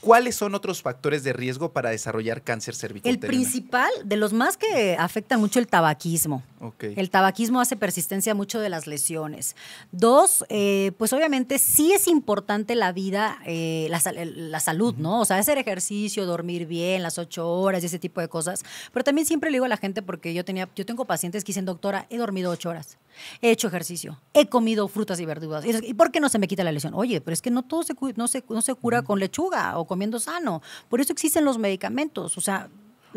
¿Cuáles son otros factores de riesgo para desarrollar cáncer cervical? El principal, de los más que afectan mucho, el tabaquismo. El tabaquismo hace persistencia mucho de las lesiones. Dos, eh, pues obviamente sí es importante la vida, eh, la, salud, ¿no? O sea, hacer ejercicio, dormir bien, las ocho horas y ese tipo de cosas. Pero también siempre le digo a la gente, porque yo, tenía, yo tengo pacientes que dicen, doctora, he dormido ocho horas he hecho ejercicio, he comido frutas y verduras. ¿Y por qué no se me quita la lesión? Oye, pero es que no todo se, no se, no se cura con lechuga o comiendo sano. Por eso existen los medicamentos. O sea.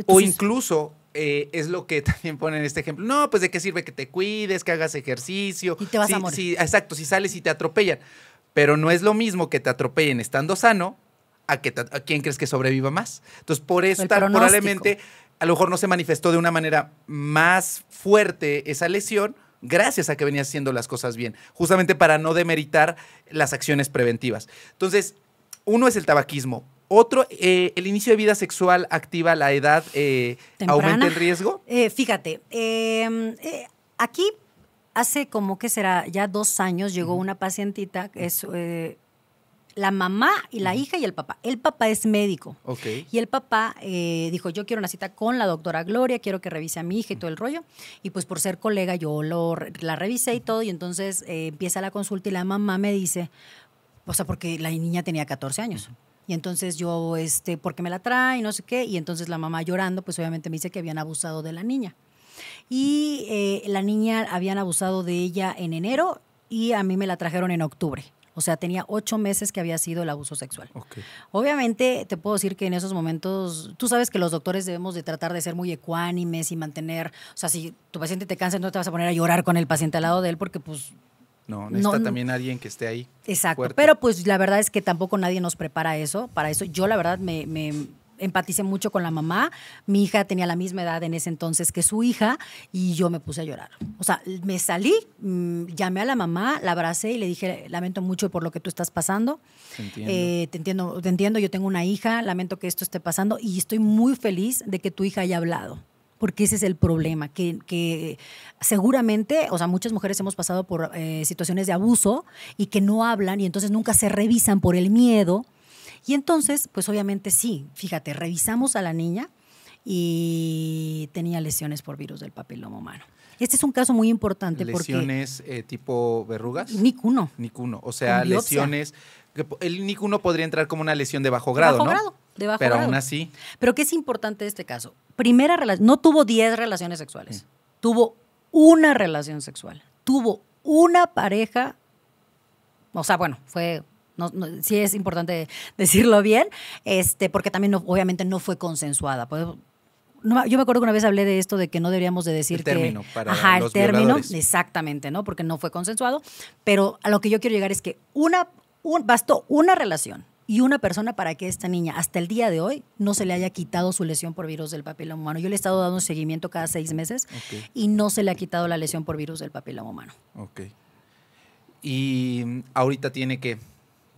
o incluso eh, es lo que también ponen este ejemplo. No, pues de qué sirve que te cuides, que hagas ejercicio. Y te vas exacto, si sales y te atropellan. Pero no es lo mismo que te atropellen estando sano a, que a quién crees que sobreviva más. Entonces, por eso probablemente a lo mejor no se manifestó de una manera más fuerte esa lesión, gracias a que venía haciendo las cosas bien, justamente para no demeritar las acciones preventivas. Entonces, uno es el tabaquismo. Otro, eh, el inicio de vida sexual activa la edad, eh, aumenta el riesgo. Eh, fíjate, em, aquí hace como que será ya dos años llegó una pacientita, es, la mamá y la hija y el papá. El papá es médico. Okay. Y el papá eh, dijo, yo quiero una cita con la doctora Gloria, quiero que revise a mi hija y todo el rollo. Y pues por ser colega yo la revisé y todo. Y entonces eh, empieza la consulta y la mamá me dice, o sea, porque la niña tenía 14 años. Y entonces yo, este, porque me la trae, no sé qué. Y entonces la mamá llorando, pues obviamente me dice que habían abusado de la niña. Y eh, la niña habían abusado de ella en enero y a mí me la trajeron en octubre. O sea, tenía ocho meses que había sido el abuso sexual. Obviamente, te puedo decir que en esos momentos, tú sabes que los doctores debemos de tratar de ser muy ecuánimes y mantener, o sea, si tu paciente te cansa, no te vas a poner a llorar con el paciente al lado de él porque pues no, necesita también alguien que esté ahí. Exacto. Pero pues la verdad es que tampoco nadie nos prepara eso, para eso. Yo la verdad me, empaticé mucho con la mamá. Mi hija tenía la misma edad en ese entonces que su hija y yo me puse a llorar. O sea, me salí, mm, llamé a la mamá, la abracé y le dije, lamento mucho por lo que tú estás pasando. Eh, te entiendo. te entiendo, yo tengo una hija, lamento que esto esté pasando y estoy muy feliz de que tu hija haya hablado porque ese es el problema, que, seguramente, o sea, muchas mujeres hemos pasado por eh, situaciones de abuso y que no hablan y entonces nunca se revisan por el miedo y entonces, pues obviamente sí, fíjate, revisamos a la niña y tenía lesiones por virus del papiloma humano. Este es un caso muy importante lesiones, porque... ¿Lesiones eh, tipo verrugas? Nicuno. Nicuno, o sea, lesiones... el nicuno podría entrar como una lesión de bajo grado, de bajo Grado, de bajo Pero aún así... Pero ¿qué es importante este caso? Primera relación, no tuvo 10 relaciones sexuales, tuvo una relación sexual, tuvo una pareja, o sea, bueno, fue no, sí es importante decirlo bien, este, porque también obviamente no fue consensuada. Pues, yo me acuerdo que una vez hablé de esto de que no deberíamos de decir el término para ajá, el término exactamente no porque no fue consensuado pero a lo que yo quiero llegar es que una bastó una relación y una persona para que esta niña hasta el día de hoy no se le haya quitado su lesión por virus del papiloma humano. Yo le he estado dando un seguimiento cada seis meses y no se le ha quitado la lesión por virus del papiloma humano. Ok. ¿Y mm, ahorita tiene que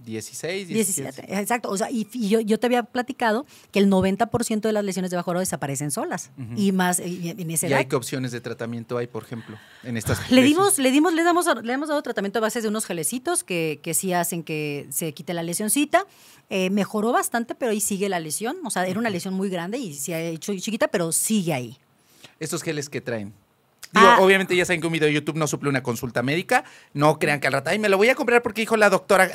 16, 17. Exacto. O sea, y, yo, te había platicado que el 90% de las lesiones de bajo oro desaparecen solas. Y más eh, en ese ¿Y hay qué opciones de tratamiento hay, por ejemplo, en estas Le dimos, le dimos, le damos, le hemos dado tratamiento a base de unos gelecitos que, sí hacen que se quite la lesioncita. Eh, mejoró bastante, pero ahí sigue la lesión. O sea, era una lesión muy grande y se ha hecho chiquita, pero sigue ahí. Estos geles que traen, obviamente ya saben que un video de YouTube no suple una consulta médica. No crean que al rato, ay, me lo voy a comprar porque dijo la doctora.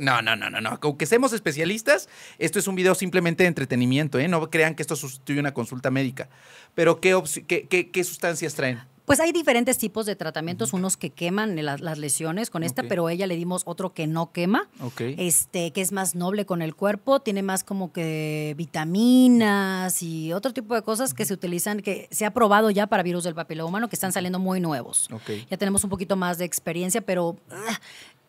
no, no, no, no, no. Aunque seamos especialistas, esto es un video simplemente de entretenimiento, No crean que esto sustituye una consulta médica. Pero, qué, qué sustancias traen? Pues hay diferentes tipos de tratamientos, unos que queman las, lesiones con esta, pero ella le dimos otro que no quema, este, que es más noble con el cuerpo, tiene más como que vitaminas y otro tipo de cosas que se utilizan, que se ha probado ya para virus del papiloma humano, que están saliendo muy nuevos. Ya tenemos un poquito más de experiencia, pero ah,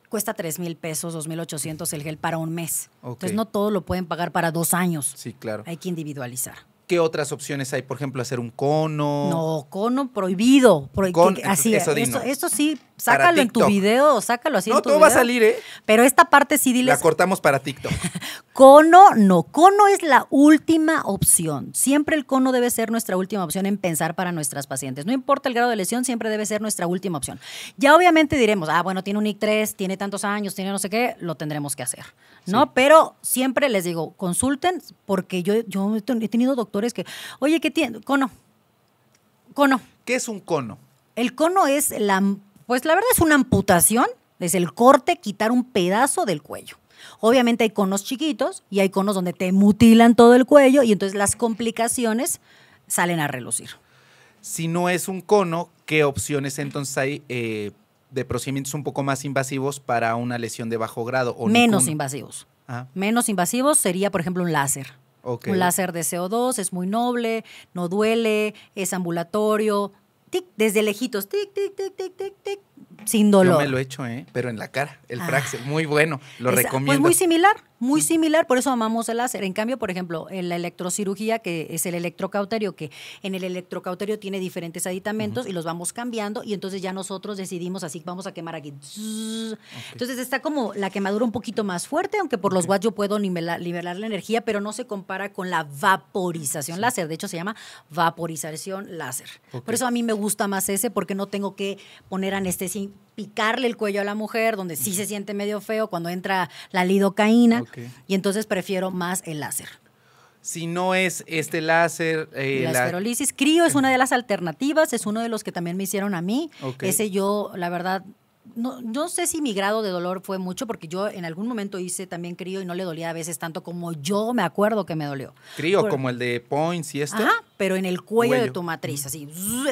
cuesta 3 mil pesos, 2.800 el gel para un mes. Entonces no todos lo pueden pagar para dos años. Sí, claro. Hay que individualizar. ¿Qué otras opciones hay? Por ejemplo, hacer un cono. No, cono prohibido. así, eso, sí, sácalo en tu video, sácalo así. en tu todo va a salir, ¿eh? Pero esta parte sí diles. La cortamos para TikTok. cono, no. Cono es la última opción. Siempre el cono debe ser nuestra última opción en pensar para nuestras pacientes. No importa el grado de lesión, siempre debe ser nuestra última opción. Ya obviamente diremos, ah, bueno, tiene un IC3, tiene tantos años, tiene no sé qué, lo tendremos que hacer. ¿no? Pero siempre les digo, consulten, porque yo, yo he tenido doctores que, oye, ¿qué tiene? Cono. Cono. ¿Qué es un cono? El cono es la, pues la verdad es una amputación, es el corte, quitar un pedazo del cuello. Obviamente hay conos chiquitos y hay conos donde te mutilan todo el cuello y entonces las complicaciones salen a relucir. Si no es un cono, ¿qué opciones entonces hay eh, de procedimientos un poco más invasivos para una lesión de bajo grado. O Menos invasivos. Ah. Menos invasivos sería, por ejemplo, un láser. Un láser de CO2 es muy noble, no duele, es ambulatorio, desde lejitos, tic, tic, tic, tic, tic, tic, sin dolor. Yo me lo he hecho, ¿eh? pero en la cara, el ah. praxis. muy bueno, lo pues, recomiendo. Pues muy similar, muy similar, por eso amamos el láser. En cambio, por ejemplo, en la electrocirugía, que es el electrocauterio, que en el electrocauterio tiene diferentes aditamentos y los vamos cambiando y entonces ya nosotros decidimos así, vamos a quemar aquí. Entonces está como la quemadura un poquito más fuerte, aunque por los watts yo puedo nivelar, la energía, pero no se compara con la vaporización láser. De hecho, se llama vaporización láser. Por eso a mí me gusta más ese, porque no tengo que poner anestesia picarle el cuello a la mujer, donde sí se siente medio feo cuando entra la lidocaína. Y entonces prefiero más el láser. Si no es este láser. Eh, la esferolisis. crío es una de las alternativas, es uno de los que también me hicieron a mí. Ese yo, la verdad, no, no, sé si mi grado de dolor fue mucho, porque yo en algún momento hice también crío y no le dolía a veces tanto como yo me acuerdo que me dolió. ¿Crío como el de Points y esto? pero en el cuello, de tu matriz, así,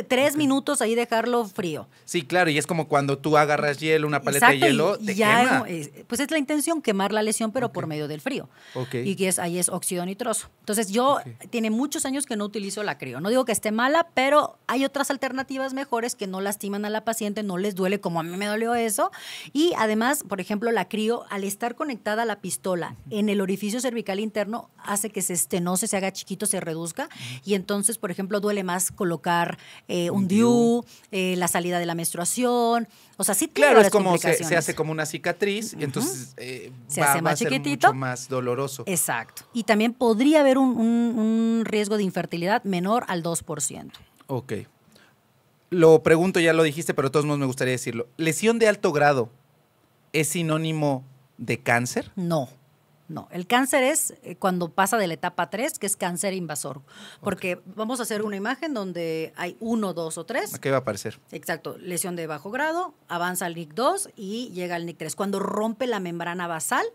tres minutos ahí dejarlo frío. Sí, claro, y es como cuando tú agarras hielo, una paleta de hielo, te ya eh, pues es la intención quemar la lesión, pero por medio del frío. Y que es, ahí es óxido nitroso. Entonces yo tiene muchos años que no utilizo la crio. No digo que esté mala, pero hay otras alternativas mejores que no lastiman a la paciente, no les duele como a mí me dolió eso. Y además, por ejemplo, la crio, al estar conectada a la pistola en el orificio cervical interno, hace que se estenose, se haga chiquito, se reduzca, y entonces entonces, por ejemplo, duele más colocar eh, un, DIU, eh, la salida de la menstruación. O sea, sí tiene Claro, es como se, se, hace como una cicatriz, y entonces eh, se va, hace más a ser mucho más doloroso. Exacto. Y también podría haber un, un riesgo de infertilidad menor al 2%. Ok. Lo pregunto, ya lo dijiste, pero de todos modos me gustaría decirlo. ¿Lesión de alto grado es sinónimo de cáncer? No. No, el cáncer es eh, cuando pasa de la etapa 3, que es cáncer invasor. Porque vamos a hacer una imagen donde hay uno, dos o tres. ¿Qué va a aparecer? Exacto, lesión de bajo grado, avanza al NIC2 y llega al NIC3. Cuando rompe la membrana basal,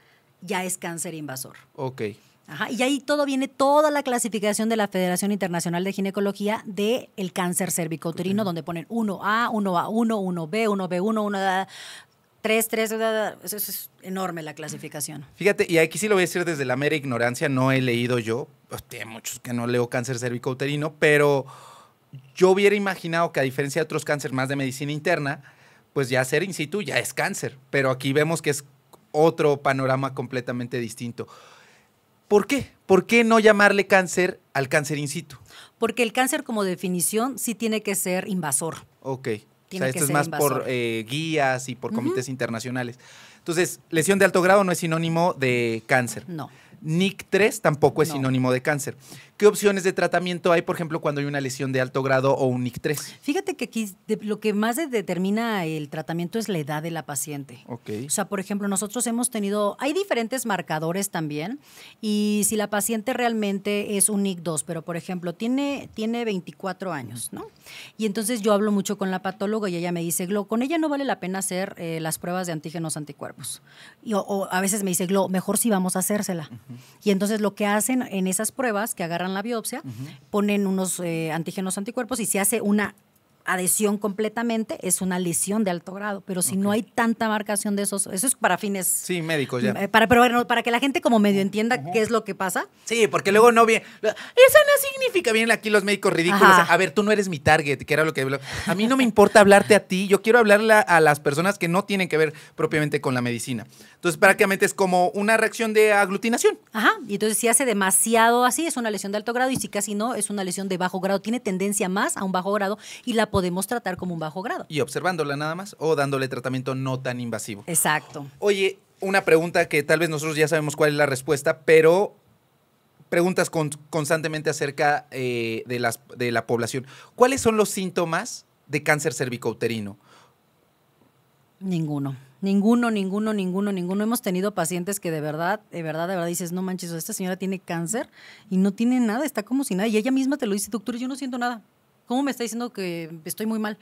ya es cáncer invasor. Ok. Ajá, y ahí todo viene toda la clasificación de la Federación Internacional de Ginecología del el cáncer cervicouterino, donde ponen 1A, 1A1, 1B, 1B1, 1A. Tres, tres, eso es enorme la clasificación. Fíjate, y aquí sí lo voy a decir desde la mera ignorancia, no he leído yo, hay pues, muchos que no leo cáncer cervicouterino, pero yo hubiera imaginado que a diferencia de otros cánceres más de medicina interna, pues ya ser in situ ya es cáncer, pero aquí vemos que es otro panorama completamente distinto. ¿Por qué? ¿Por qué no llamarle cáncer al cáncer in situ? Porque el cáncer como definición sí tiene que ser invasor. Ok esto es más por eh, guías y por comités internacionales. Entonces, lesión de alto grado no es sinónimo de cáncer. No. NIC3 tampoco es sinónimo de cáncer. ¿Qué opciones de tratamiento hay, por ejemplo, cuando hay una lesión de alto grado o un NIC3? Fíjate que aquí lo que más determina el tratamiento es la edad de la paciente. Ok. O sea, por ejemplo, nosotros hemos tenido, hay diferentes marcadores también, y si la paciente realmente es un NIC2, pero por ejemplo, tiene, tiene 24 años, ¿no? Y entonces yo hablo mucho con la patóloga y ella me dice, Glo, con ella no vale la pena hacer eh, las pruebas de antígenos anticuerpos. o, a veces me dice, Glo, mejor si vamos a hacérsela. Y entonces lo que hacen en esas pruebas que agarran la biopsia, ponen unos eh, antígenos anticuerpos y se hace una adhesión completamente, es una lesión de alto grado. Pero si no hay tanta marcación de esos, eso es para fines. Sí, médicos ya. Para, pero bueno, para que la gente como medio entienda qué es lo que pasa. Sí, porque luego no viene. Eso no significa. Vienen aquí los médicos ridículos. A ver, tú no eres mi target, que era lo que. A mí no me importa hablarte a ti, yo quiero hablarle a las personas que no tienen que ver propiamente con la medicina. Entonces, prácticamente es como una reacción de aglutinación. Ajá. Y entonces, si hace demasiado así, es una lesión de alto grado. Y si casi no, es una lesión de bajo grado. Tiene tendencia más a un bajo grado. Y la podemos tratar como un bajo grado. Y observándola nada más o dándole tratamiento no tan invasivo. Exacto. Oye, una pregunta que tal vez nosotros ya sabemos cuál es la respuesta, pero preguntas constantemente acerca eh, de, las, de la población. ¿Cuáles son los síntomas de cáncer cervicouterino? Ninguno. Ninguno, ninguno, ninguno, ninguno. Hemos tenido pacientes que de verdad, de verdad, de verdad dices, no manches, esta señora tiene cáncer y no tiene nada, está como si nada. Y ella misma te lo dice, doctor, yo no siento nada. ¿Cómo me está diciendo que estoy muy mal?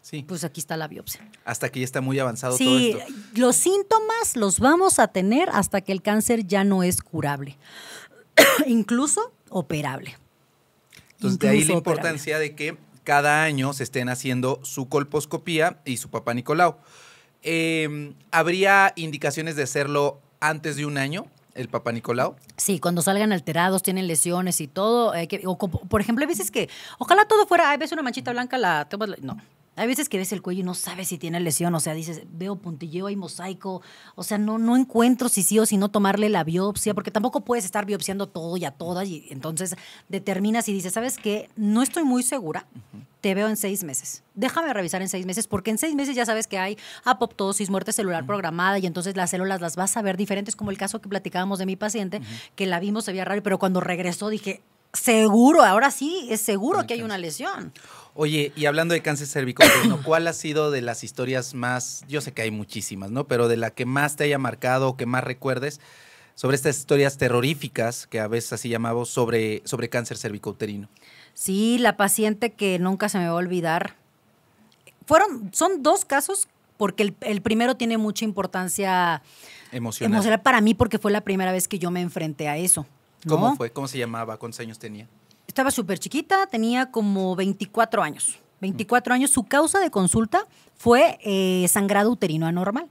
Sí. Pues aquí está la biopsia. Hasta que ya está muy avanzado todo esto. Los síntomas los vamos a tener hasta que el cáncer ya no es curable, incluso operable. Entonces, de ahí la importancia de que cada año se estén haciendo su colposcopía y su papá Nicolau. Em, ¿Habría indicaciones de hacerlo antes de un año? el Papa Nicolau. Sí, cuando salgan alterados, tienen lesiones y todo. Eh, que, o, por ejemplo, hay veces que, ojalá todo fuera, hay veces una manchita blanca, la... tomas... No, hay veces que ves el cuello y no sabes si tiene lesión, o sea, dices, veo puntilleo y mosaico, o sea, no, no encuentro si sí o si no tomarle la biopsia, porque tampoco puedes estar biopsiando todo y a todas, y entonces determinas y dices, ¿sabes qué? No estoy muy segura, te veo en seis meses, déjame revisar en seis meses, porque en seis meses ya sabes que hay apoptosis, muerte celular programada, y entonces las células las vas a ver diferentes, como el caso que platicábamos de mi paciente, que la vimos, se veía raro, pero cuando regresó dije, seguro, ahora sí, es seguro que hay una lesión. Oye, y hablando de cáncer cervicouterino, ¿cuál ha sido de las historias más, yo sé que hay muchísimas, ¿no? Pero de la que más te haya marcado o que más recuerdes sobre estas historias terroríficas que a veces así llamamos sobre, sobre cáncer cervicouterino. Sí, la paciente que nunca se me va a olvidar. Fueron, son dos casos porque el, primero tiene mucha importancia emocional. para mí porque fue la primera vez que yo me enfrenté a eso. ¿Cómo fue? ¿Cómo se llamaba? ¿Cuántos años tenía? Estaba súper chiquita, tenía como 24 años. 24 años, su causa de consulta fue eh, sangrado uterino anormal.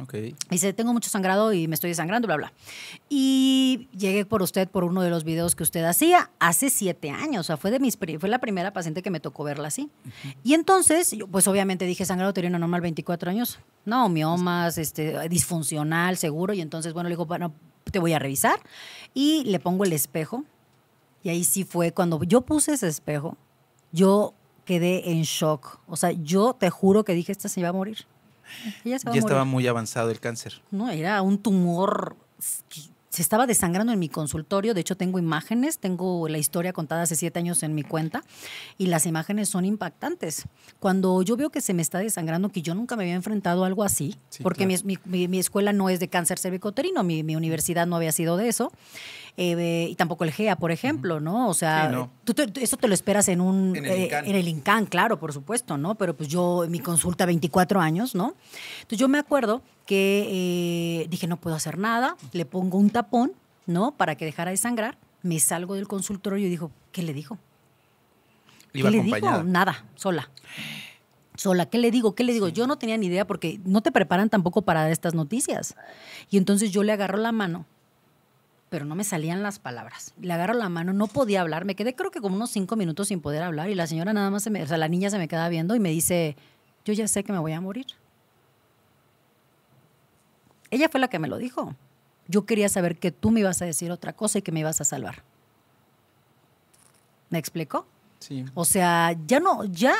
Okay. Dice, tengo mucho sangrado y me estoy desangrando, bla, bla. Y llegué por usted por uno de los videos que usted hacía hace siete años. O sea, fue, de mis, fue la primera paciente que me tocó verla así. Y entonces, pues obviamente dije, sangrado uterino anormal, 24 años. No, miomas, este, disfuncional, seguro. Y entonces, bueno, le digo, bueno, te voy a revisar. Y le pongo el espejo y ahí sí fue cuando yo puse ese espejo, yo quedé en shock. O sea, yo te juro que dije, esta se iba a morir. ya estaba muy avanzado el cáncer. No, era un tumor se estaba desangrando en mi consultorio. De hecho, tengo imágenes, tengo la historia contada hace siete años en mi cuenta y las imágenes son impactantes. Cuando yo veo que se me está desangrando, que yo nunca me había enfrentado a algo así, porque mi, escuela no es de cáncer cervicoterino, mi, universidad no había sido de eso, eh, y tampoco el GEA, por ejemplo, ¿no? O sea, Tú eso te lo esperas en un... En el, eh, INCAN. claro, por supuesto, ¿no? Pero pues yo, mi consulta, 24 años, ¿no? Entonces yo me acuerdo que eh, dije, no puedo hacer nada, le pongo un tapón, ¿no? Para que dejara de sangrar, me salgo del consultorio y digo, ¿qué le dijo? ¿Qué le dijo? Nada, sola. Sola, ¿qué le digo? ¿Qué le digo? Yo no tenía ni idea porque no te preparan tampoco para estas noticias. Y entonces yo le agarro la mano, pero no me salían las palabras. Le agarro la mano, no podía hablar, me quedé creo que como unos cinco minutos sin poder hablar y la señora nada más, se me, o sea, la niña se me queda viendo y me dice, yo ya sé que me voy a morir. Ella fue la que me lo dijo. Yo quería saber que tú me ibas a decir otra cosa y que me ibas a salvar. ¿Me explico? Sí. O sea, ya no, ya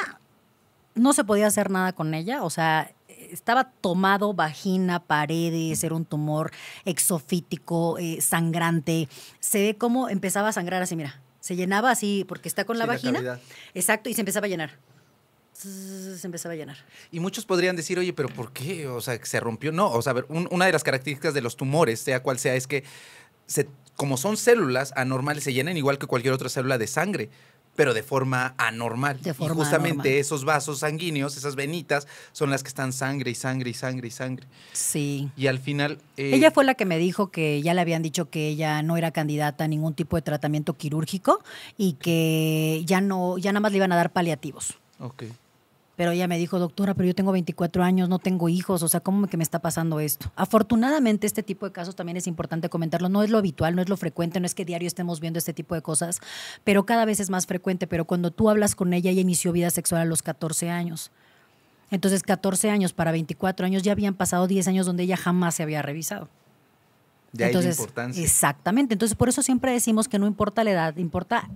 no se podía hacer nada con ella. O sea, estaba tomado vagina, paredes, era un tumor exofítico, eh, sangrante. Se ve cómo empezaba a sangrar así, mira. Se llenaba así porque está con la vagina. Exacto, y se empezaba a llenar se empezaba a llenar. Y muchos podrían decir, oye, pero ¿por qué? O sea, se rompió. No, o sea, ver, una de las características de los tumores, sea cual sea, es que se, como son células anormales, se llenan igual que cualquier otra célula de sangre pero de forma anormal. De y justamente esos vasos sanguíneos, esas venitas, son las que están sangre y sangre y sangre y sangre. Sí. Y al final... Eh, ella fue la que me dijo que ya le habían dicho que ella no era candidata a ningún tipo de tratamiento quirúrgico y que ya no, ya nada más le iban a dar paliativos. Ok. Pero ella me dijo, doctora, pero yo tengo 24 años, no tengo hijos, o sea, ¿cómo que me está pasando esto? Afortunadamente, este tipo de casos también es importante comentarlo. No es lo habitual, no es lo frecuente, no es que diario estemos viendo este tipo de cosas, pero cada vez es más frecuente. Pero cuando tú hablas con ella, ella inició vida sexual a los 14 años. Entonces, 14 años para 24 años, ya habían pasado 10 años donde ella jamás se había revisado. De ahí la importancia. Exactamente. Entonces, por eso siempre decimos que no importa la edad, importa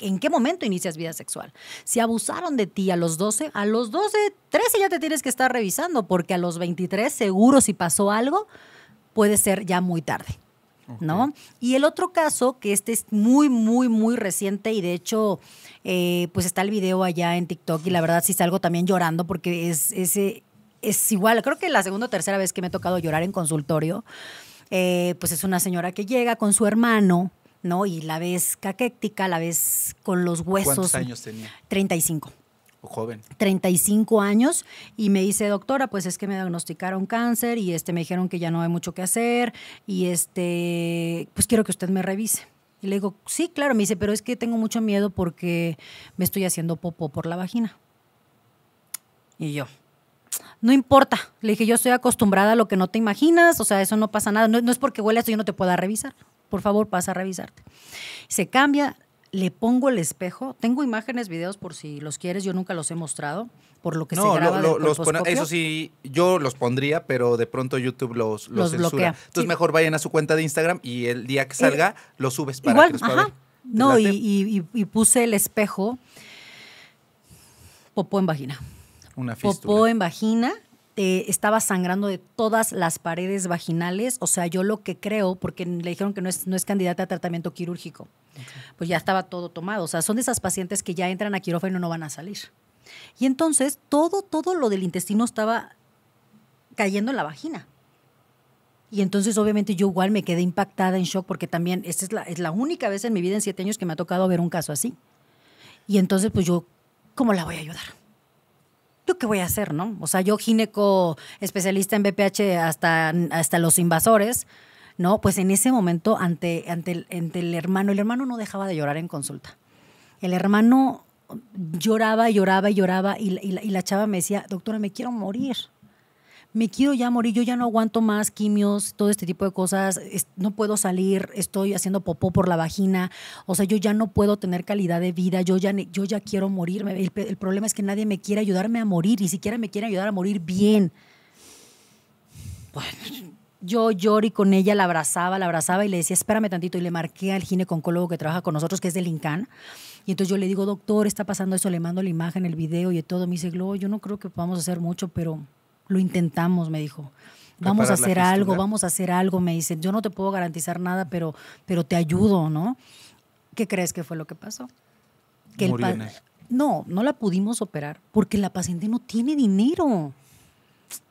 ¿En qué momento inicias vida sexual? Si abusaron de ti a los 12, a los 12, 13 ya te tienes que estar revisando, porque a los 23 seguro si pasó algo, puede ser ya muy tarde. ¿No? Y el otro caso, que este es muy, muy, muy reciente y de hecho, eh, pues está el video allá en TikTok y la verdad sí salgo también llorando porque es, es igual, creo que la segunda o tercera vez que me he tocado llorar en consultorio, eh, pues es una señora que llega con su hermano, ¿no? Y la vez caquética, la vez con los huesos. ¿Cuántos años tenía? 35. O joven. 35 años y me dice, doctora, pues es que me diagnosticaron cáncer y este, me dijeron que ya no hay mucho que hacer y este, pues quiero que usted me revise. Y le digo, sí, claro, me dice, pero es que tengo mucho miedo porque me estoy haciendo popó por la vagina. Y yo, no importa, le dije, yo estoy acostumbrada a lo que no te imaginas, o sea, eso no pasa nada, no, es porque huele esto, yo no te pueda revisar por favor pasa a revisarte. Se cambia, le pongo el espejo, tengo imágenes, videos por si los quieres, yo nunca los he mostrado, por lo que se Eso sí, yo los pondría, pero de pronto YouTube los, censura. Entonces mejor vayan a su cuenta de Instagram y el día que eh, salga lo subes para igual, que los ajá. No, y, puse el espejo popó en vagina. Una Popó en vagina estaba sangrando de todas las paredes vaginales. O sea, yo lo que creo, porque le dijeron que no es, no es candidata a tratamiento quirúrgico, pues ya estaba todo tomado. O sea, son de esas pacientes que ya entran a quirófano y no van a salir. Y entonces todo, todo lo del intestino estaba cayendo en la vagina. Y entonces obviamente yo igual me quedé impactada en shock porque también esta es la, es la única vez en mi vida en siete años que me ha tocado ver un caso así. Y entonces pues yo, ¿cómo la voy a ayudar? qué voy a hacer, no? O sea, yo gineco especialista en BPH hasta, hasta los invasores, ¿no? Pues en ese momento, ante, ante, el, hermano, el hermano no dejaba de llorar en consulta. El hermano lloraba, y lloraba y, lloraba y la chava me decía, doctora, me quiero morir me quiero ya morir, yo ya no aguanto más quimios, todo este tipo de cosas, no puedo salir, estoy haciendo popó por la vagina, o sea, yo ya no puedo tener calidad de vida, yo ya, yo ya quiero morirme. El, problema es que nadie me quiere ayudarme a morir, ni siquiera me quiere ayudar a morir bien. yo lloré con ella, la abrazaba, la abrazaba y le decía, espérame tantito. Y le marqué al ginecólogo que trabaja con nosotros, que es del INCAN. Y entonces yo le digo, doctor, está pasando eso, le mando la imagen, el video y todo. Me dice, Glo, yo no creo que podamos hacer mucho, pero lo intentamos, me dijo. Vamos a hacer algo, ¿eh? vamos a hacer algo, me dice. Yo no te puedo garantizar nada, pero, pero te ayudo, ¿no? ¿Qué crees que fue lo que pasó? Que el no, no la pudimos operar porque la paciente no tiene dinero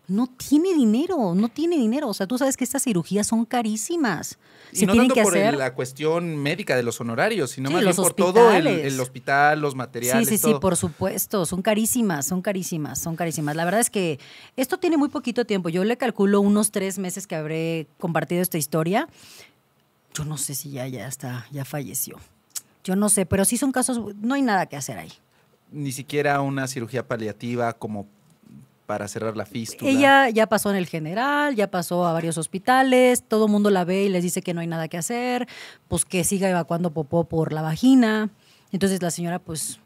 no tiene dinero, no tiene dinero. O sea, tú sabes que estas cirugías son carísimas. Y no tanto por la cuestión médica de los honorarios, sino más bien por todo el, hospital, los materiales. Sí, sí, sí, por supuesto. Son carísimas, son carísimas, son carísimas. La verdad es que esto tiene muy poquito tiempo. Yo le calculo unos tres meses que habré compartido esta historia. Yo no sé si ya, ya está, ya falleció. Yo no sé, pero sí son casos, no hay nada que hacer ahí. Ni siquiera una cirugía paliativa como para cerrar la fístula. Ella ya pasó en el general, ya pasó a varios hospitales, todo el mundo la ve y les dice que no hay nada que hacer, pues que siga evacuando popó por la vagina. Entonces la señora pues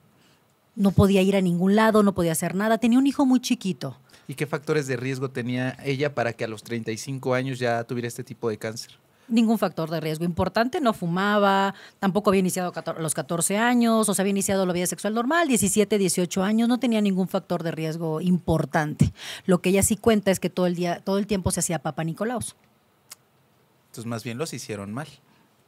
no podía ir a ningún lado, no podía hacer nada, tenía un hijo muy chiquito. ¿Y qué factores de riesgo tenía ella para que a los 35 años ya tuviera este tipo de cáncer? ningún factor de riesgo importante, no fumaba, tampoco había iniciado los 14 años, o se había iniciado la vida sexual normal, 17, 18 años, no tenía ningún factor de riesgo importante. Lo que ella sí cuenta es que todo el día, todo el tiempo se hacía Papa Nicolaos. Entonces, más bien los hicieron mal.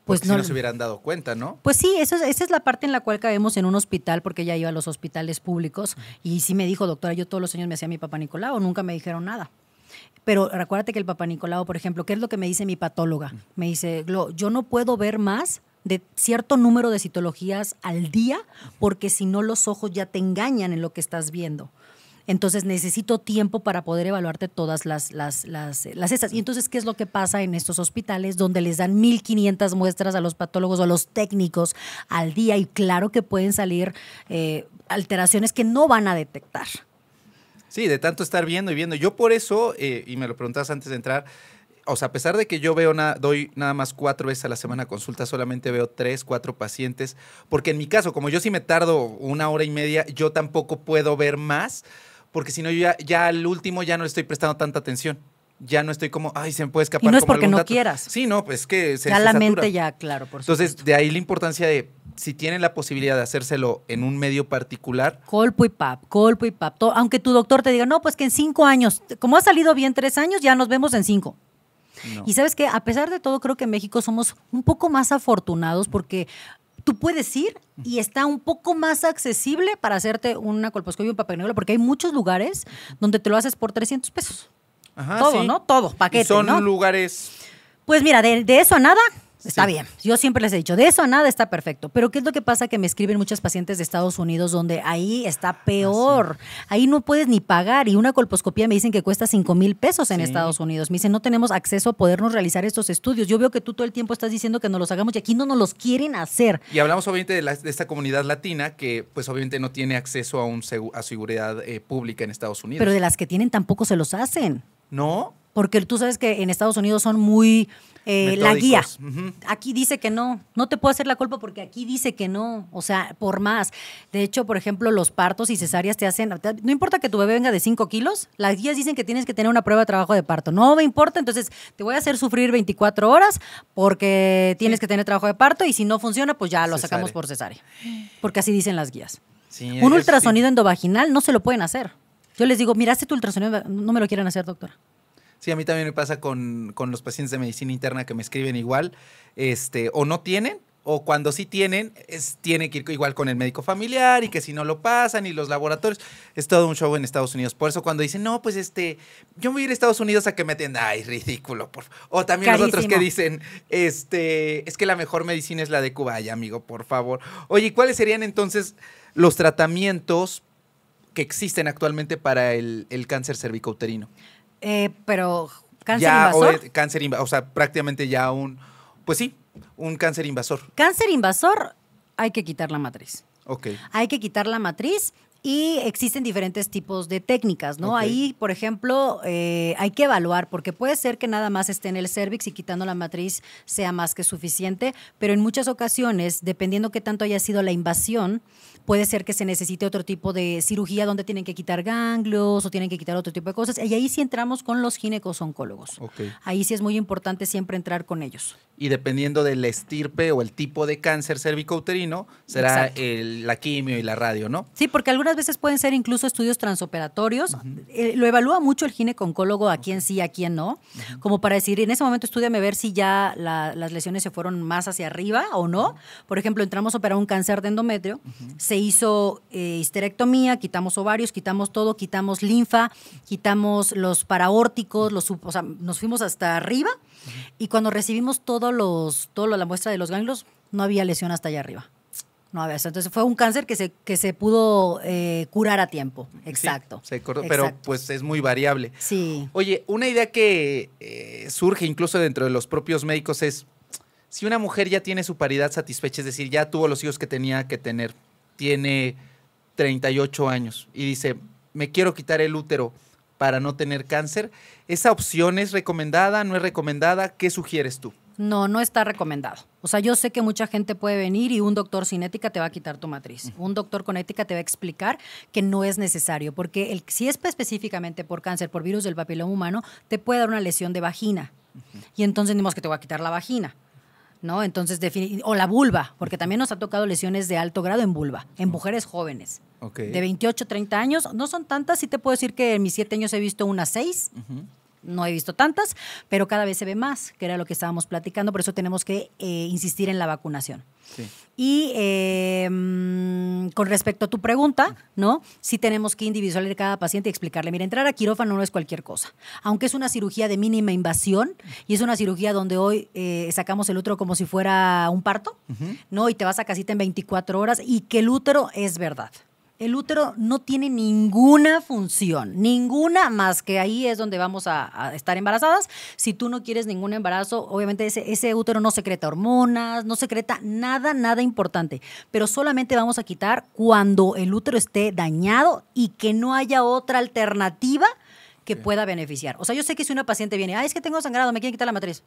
pues no, si no se hubieran dado cuenta, ¿no? Pues sí, esa es, esa es la parte en la cual caemos en un hospital, porque ella iba a los hospitales públicos y sí me dijo, doctora, yo todos los años me hacía mi papá Nicolau, nunca me dijeron nada. Pero recuérdate que el papá Nicolau, por ejemplo, ¿qué es lo que me dice mi patóloga? Me dice, yo no puedo ver más de cierto número de citologías al día porque si no los ojos ya te engañan en lo que estás viendo. Entonces necesito tiempo para poder evaluarte todas las, las, esas. Eh, y entonces, ¿qué es lo que pasa en estos hospitales donde les dan 1.500 muestras a los patólogos o a los técnicos al día? Y claro que pueden salir eh, alteraciones que no van a detectar. Sí, de tanto estar viendo y viendo. Yo por eso, eh, y me lo preguntabas antes de entrar, o sea, a pesar de que yo veo doy nada más cuatro veces a la semana consulta, solamente veo tres, cuatro pacientes, porque en mi caso, como yo sí me tardo una hora y media, yo tampoco puedo ver más, porque si no, yo ya, ya al último ya no le estoy prestando tanta atención ya no estoy como, ay, se me puede escapar. no es porque no quieras. Sí, no, pues que se Ya la mente ya, claro, Entonces, de ahí la importancia de, si tienen la posibilidad de hacérselo en un medio particular. Colpo y pap, colpo y pap. aunque tu doctor te diga, no, pues que en cinco años, como ha salido bien tres años, ya nos vemos en cinco. Y sabes que, a pesar de todo, creo que en México somos un poco más afortunados porque tú puedes ir y está un poco más accesible para hacerte una colposcopia y un papel porque hay muchos lugares donde te lo haces por 300 pesos todo, ¿no? Todo, paquete. ¿Y son lugares. Pues mira, de, de eso a nada, Está bien, yo siempre les he dicho, de eso a nada está perfecto, pero ¿qué es lo que pasa que me escriben muchas pacientes de Estados Unidos donde ahí está peor? Ahí no puedes ni pagar y una colposcopía me dicen que cuesta 5 mil pesos en Estados Unidos. Me dicen, no tenemos acceso a podernos realizar estos estudios. Yo veo que tú todo el tiempo estás diciendo que no los hagamos y aquí no nos los quieren hacer. Y hablamos obviamente de, esta comunidad latina que pues obviamente no tiene acceso a, un, seguridad eh, pública en Estados Unidos. Pero de las que tienen tampoco se los hacen. No. Porque tú sabes que en Estados Unidos son muy eh, la guía. Aquí dice que no. No te puedo hacer la culpa porque aquí dice que no. O sea, por más. De hecho, por ejemplo, los partos y cesáreas te hacen. No importa que tu bebé venga de 5 kilos, las guías dicen que tienes que tener una prueba de trabajo de parto. No me importa, entonces te voy a hacer sufrir 24 horas porque tienes que tener trabajo de parto y si no funciona, pues ya lo sacamos por cesárea. Porque así dicen las guías. Un ultrasonido endovaginal no se lo pueden hacer. Yo les digo, miraste tu ultrasonido, no me lo quieren hacer, doctora. Sí, a mí también me pasa con, los pacientes de medicina interna que me escriben igual, este, o no tienen, o cuando sí tienen, es, tiene que ir igual con el médico familiar y que si no lo pasan y los laboratorios. Es todo un show en Estados Unidos. Por eso cuando dicen, no, pues este, yo voy a ir a Estados Unidos a que me atienda. Ay, ridículo. Por o también los otros que dicen, este, es que la mejor medicina es la de Cuba. Ay, amigo, por favor. Oye, ¿cuáles serían entonces los tratamientos que existen actualmente para el, cáncer cervicouterino. Eh, pero cáncer invasor. O, sea, prácticamente ya un, pues sí, un cáncer invasor. Cáncer invasor, hay que quitar la matriz. Ok. Hay que quitar la matriz y existen diferentes tipos de técnicas, ¿no? Ahí, por ejemplo, eh, hay que evaluar, porque puede ser que nada más esté en el cervix y quitando la matriz sea más que suficiente, pero en muchas ocasiones, dependiendo qué tanto haya sido la invasión, Puede ser que se necesite otro tipo de cirugía donde tienen que quitar ganglios o tienen que quitar otro tipo de cosas. Y ahí sí entramos con los ginecos oncólogos. Ahí sí es muy importante siempre entrar con ellos. Y dependiendo del estirpe o el tipo de cáncer cérvico será el, la quimio y la radio, ¿no? Sí, porque algunas veces pueden ser incluso estudios transoperatorios. Eh, lo evalúa mucho el gineconcólogo a quién sí, a quién no, como para decir, en ese momento estudiame ver si ya las lesiones se fueron más hacia arriba o no. Por ejemplo, entramos a operar un cáncer de endometrio, se hizo eh, histerectomía, quitamos ovarios, quitamos todo, quitamos linfa, quitamos los paraórticos, los, o nos fuimos hasta arriba y cuando recibimos todos los, toda la muestra de los ganglios, no había lesión hasta allá arriba. No había, entonces fue un cáncer que se, que se pudo eh, curar a tiempo. Exacto. pero pues es muy variable. Sí. Oye, una idea que eh, surge incluso dentro de los propios médicos es, si una mujer ya tiene su paridad satisfecha, es decir, ya tuvo los hijos que tenía que tener, tiene 38 años y dice, me quiero quitar el útero para no tener cáncer, ¿esa opción es recomendada, no es recomendada? ¿Qué sugieres tú? No, no está recomendado. O sea, yo sé que mucha gente puede venir y un doctor sin ética te va a quitar tu matriz. Un doctor con ética te va a explicar que no es necesario, porque el, si es específicamente por cáncer, por virus del papiloma humano, te puede dar una lesión de vagina. Y entonces decimos que te voy a quitar la vagina. ¿no? Entonces, o la vulva, porque también nos ha tocado lesiones de alto grado en vulva, en mm. mujeres jóvenes. De 28, 30 años. No son tantas, sí te puedo decir que en mis 7 años he visto unas 6 no he visto tantas, pero cada vez se ve más, que era lo que estábamos platicando, por eso tenemos que eh, insistir en la vacunación. Y eh, mm, con respecto a tu pregunta, ¿no? Sí tenemos que individualizar cada paciente y explicarle, mira, entrar a quirófano no es cualquier cosa, aunque es una cirugía de mínima invasión y es una cirugía donde hoy eh, sacamos el útero como si fuera un parto, ¿no? Y te vas a casita en 24 horas y que el útero es verdad. El útero no tiene ninguna función, ninguna más que ahí es donde vamos a, estar embarazadas. Si tú no quieres ningún embarazo, obviamente ese, útero no secreta hormonas, no secreta nada, nada importante, pero solamente vamos a quitar cuando el útero esté dañado y que no haya otra alternativa que pueda beneficiar. O sea, yo sé que si una paciente viene, es que tengo sangrado, me quieren quitar la matriz.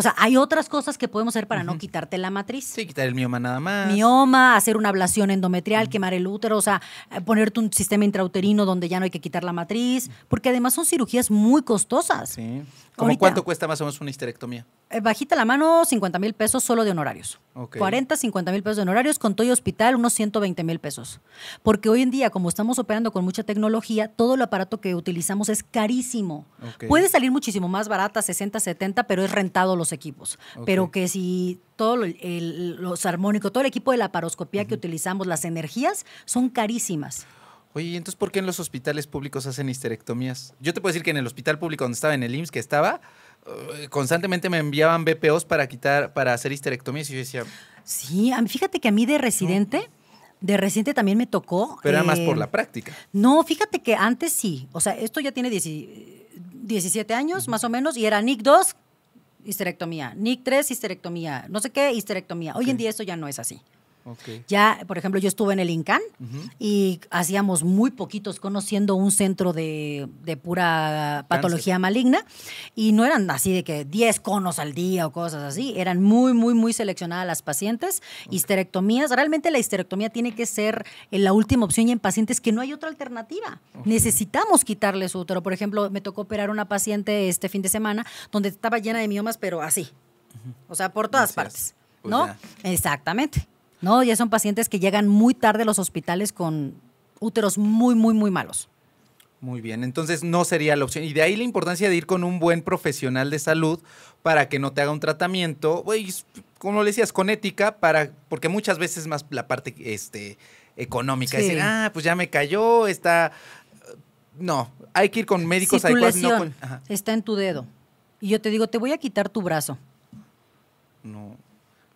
O sea, hay otras cosas que podemos hacer para no quitarte la matriz. Sí, quitar el mioma nada más. Mioma, hacer una ablación endometrial, quemar el útero, o sea, eh, ponerte un sistema intrauterino donde ya no hay que quitar la matriz, porque además son cirugías muy costosas. Sí. ¿Cómo cuánto cuesta más o menos una histerectomía? Eh, bajita la mano, 50 mil pesos solo de honorarios. 40, 50 mil pesos de honorarios, con todo y hospital, unos 120 mil pesos. Porque hoy en día, como estamos operando con mucha tecnología, todo el aparato que utilizamos es carísimo. Puede salir muchísimo más barata, 60, 70, pero es rentado los equipos. Pero que si todo el, los armónicos, todo el equipo de la paroscopía que utilizamos, las energías, son carísimas. Oye, entonces por qué en los hospitales públicos hacen histerectomías? Yo te puedo decir que en el hospital público donde estaba, en el IMSS que estaba, eh, constantemente me enviaban BPOs para quitar, para hacer histerectomías y yo decía. Sí, fíjate que a mí de residente. De residente también me tocó. Pero era más eh, por la práctica. No, fíjate que antes sí. O sea, esto ya tiene 17 años, más o menos, y era NIC 2, histerectomía. NIC 3, histerectomía. No sé qué, histerectomía. Hoy en día esto ya no es así. Ya, por ejemplo, yo estuve en el INCAN y hacíamos muy poquitos conociendo un centro de, pura patología maligna y no eran así de que 10 conos al día o cosas así, eran muy, muy, muy seleccionadas las pacientes. Histerectomías, realmente la histerectomía tiene que ser eh, la última opción y en pacientes que no hay otra alternativa. Necesitamos quitarle su útero. Por ejemplo, me tocó operar una paciente este fin de semana donde estaba llena de miomas, pero así. O sea, por todas partes. Pues ¿No? Exactamente. ¿no? Ya son pacientes que llegan muy tarde a los hospitales con úteros muy, muy, muy malos. Muy bien, entonces no sería la opción. Y de ahí la importancia de ir con un buen profesional de salud para que no te haga un tratamiento, como le decías, con ética, para, porque muchas veces más la parte este, económica, ah, pues ya me cayó, está... No, hay que ir con médicos si Está en tu dedo. Y yo te digo, te voy a quitar tu brazo. No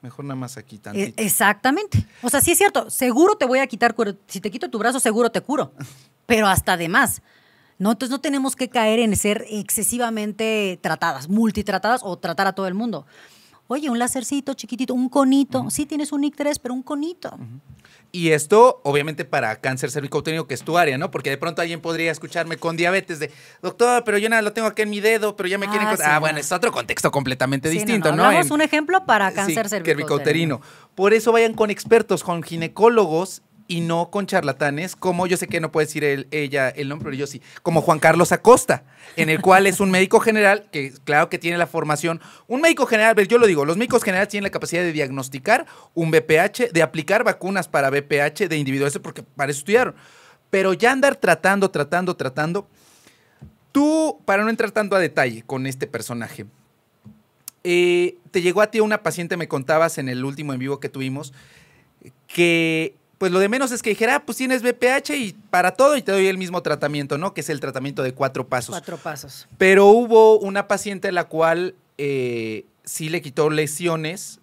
mejor nada más aquí eh, tantito. exactamente. O sea, sí es cierto, seguro te voy a quitar, si te quito tu brazo, seguro te curo, pero hasta además ¿no? Entonces no tenemos que caer en ser excesivamente tratadas, multitratadas o tratar a todo el mundo. Oye, un lásercito chiquitito, un conito. Sí tienes un ic 3 pero un conito. Y esto, obviamente, para cáncer cervicouterino, que es tu área, ¿no? Porque de pronto alguien podría escucharme con diabetes de, doctor, pero yo nada, lo tengo aquí en mi dedo, pero ya me quieren... ah, ah bueno, es otro contexto completamente distinto, ¿no? no, no un ejemplo para cáncer sí, cervicouterino. Por eso vayan con expertos, con ginecólogos y no con charlatanes, como yo sé que no puede decir ella el nombre, pero yo sí, como Juan Carlos Acosta, en el cual es un médico general, que claro que tiene la formación, un médico general, yo lo digo, los médicos generales tienen la capacidad de diagnosticar un BPH, de aplicar vacunas para BPH de individuales, porque para eso estudiaron, pero ya andar tratando, tratando, tratando, tú, para no entrar tanto a detalle con este personaje, eh, te llegó a ti una paciente, me contabas en el último en vivo que tuvimos, que pues lo de menos es que dijera, ah, pues tienes BPH y para todo y te doy el mismo tratamiento, ¿no? Que es el tratamiento de cuatro pasos. Cuatro pasos. Pero hubo una paciente a la cual eh, sí le quitó lesiones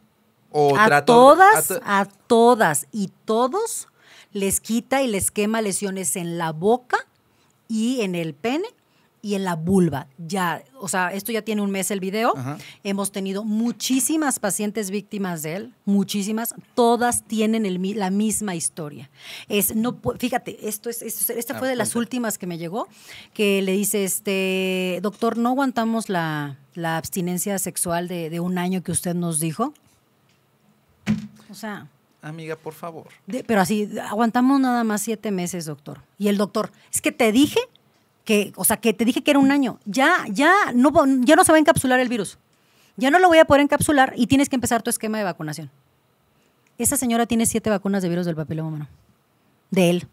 o a trató, Todas, a, todas, a todas y todos les quita y les quema lesiones en la boca y en el pene y en la vulva. Ya, o sea, esto ya tiene un mes el video. Hemos tenido muchísimas pacientes víctimas de él, muchísimas. Todas tienen la misma historia. Es no, fíjate, esto es, esta fue de las últimas que me llegó, que le dice, este, doctor, no aguantamos la, abstinencia sexual de, un año que usted nos dijo. O sea. Amiga, por favor. pero así, aguantamos nada más siete meses, doctor. Y el doctor, es que te dije que, o sea, que te dije que era un año, ya, ya no, ya no se va a encapsular el virus. Ya no lo voy a poder encapsular y tienes que empezar tu esquema de vacunación. Esa señora tiene siete vacunas de virus del papiloma humano. De él.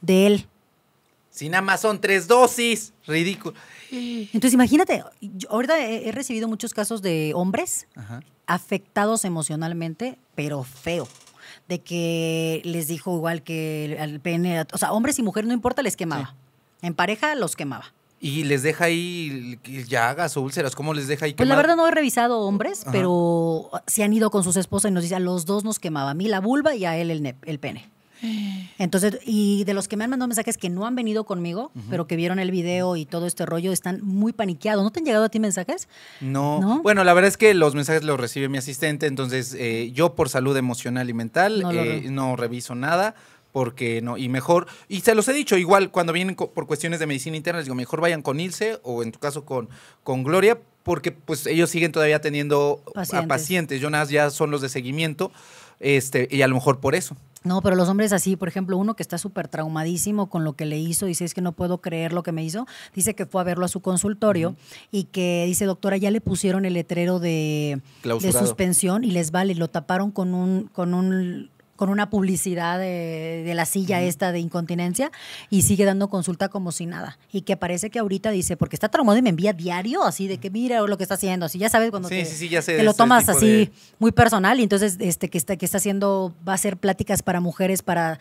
De él. Si nada más son tres dosis. Ridículo. Entonces, imagínate, ahorita he, recibido muchos casos de hombres afectados emocionalmente, pero feo. De que les dijo igual que el, pene, o sea, hombres y mujeres, no importa, les quemaba. En pareja los quemaba. ¿Y les deja ahí llagas o úlceras? ¿Cómo les deja ahí quemar? Pues la verdad no he revisado hombres, pero se han ido con sus esposas y nos dicen, a los dos nos quemaba, a mí la vulva y a él el, pene. Entonces, y de los que me han mandado mensajes que no han venido conmigo, pero que vieron el video y todo este rollo, están muy paniqueados. ¿No te han llegado a ti mensajes? No. Bueno, la verdad es que los mensajes los recibe mi asistente, entonces eh, yo por salud emocional y mental no eh, reviso nada porque no, y mejor, y se los he dicho, igual cuando vienen por cuestiones de medicina interna, les digo, mejor vayan con Ilse o en tu caso con, con Gloria, porque pues ellos siguen todavía teniendo pacientes. a pacientes, Jonas ya son los de seguimiento, este, y a lo mejor por eso. No, pero los hombres así, por ejemplo, uno que está súper traumadísimo con lo que le hizo, dice, es que no puedo creer lo que me hizo, dice que fue a verlo a su consultorio y que dice, doctora, ya le pusieron el letrero de, de, suspensión y les vale, lo taparon con un, con un con una publicidad de, la silla esta de incontinencia y sigue dando consulta como si nada. Y que parece que ahorita dice, porque está traumado y me envía diario, así de que mira lo que está haciendo, así ya sabes cuando te, lo tomas así muy personal y entonces este que está, que está haciendo, va a hacer pláticas para mujeres, para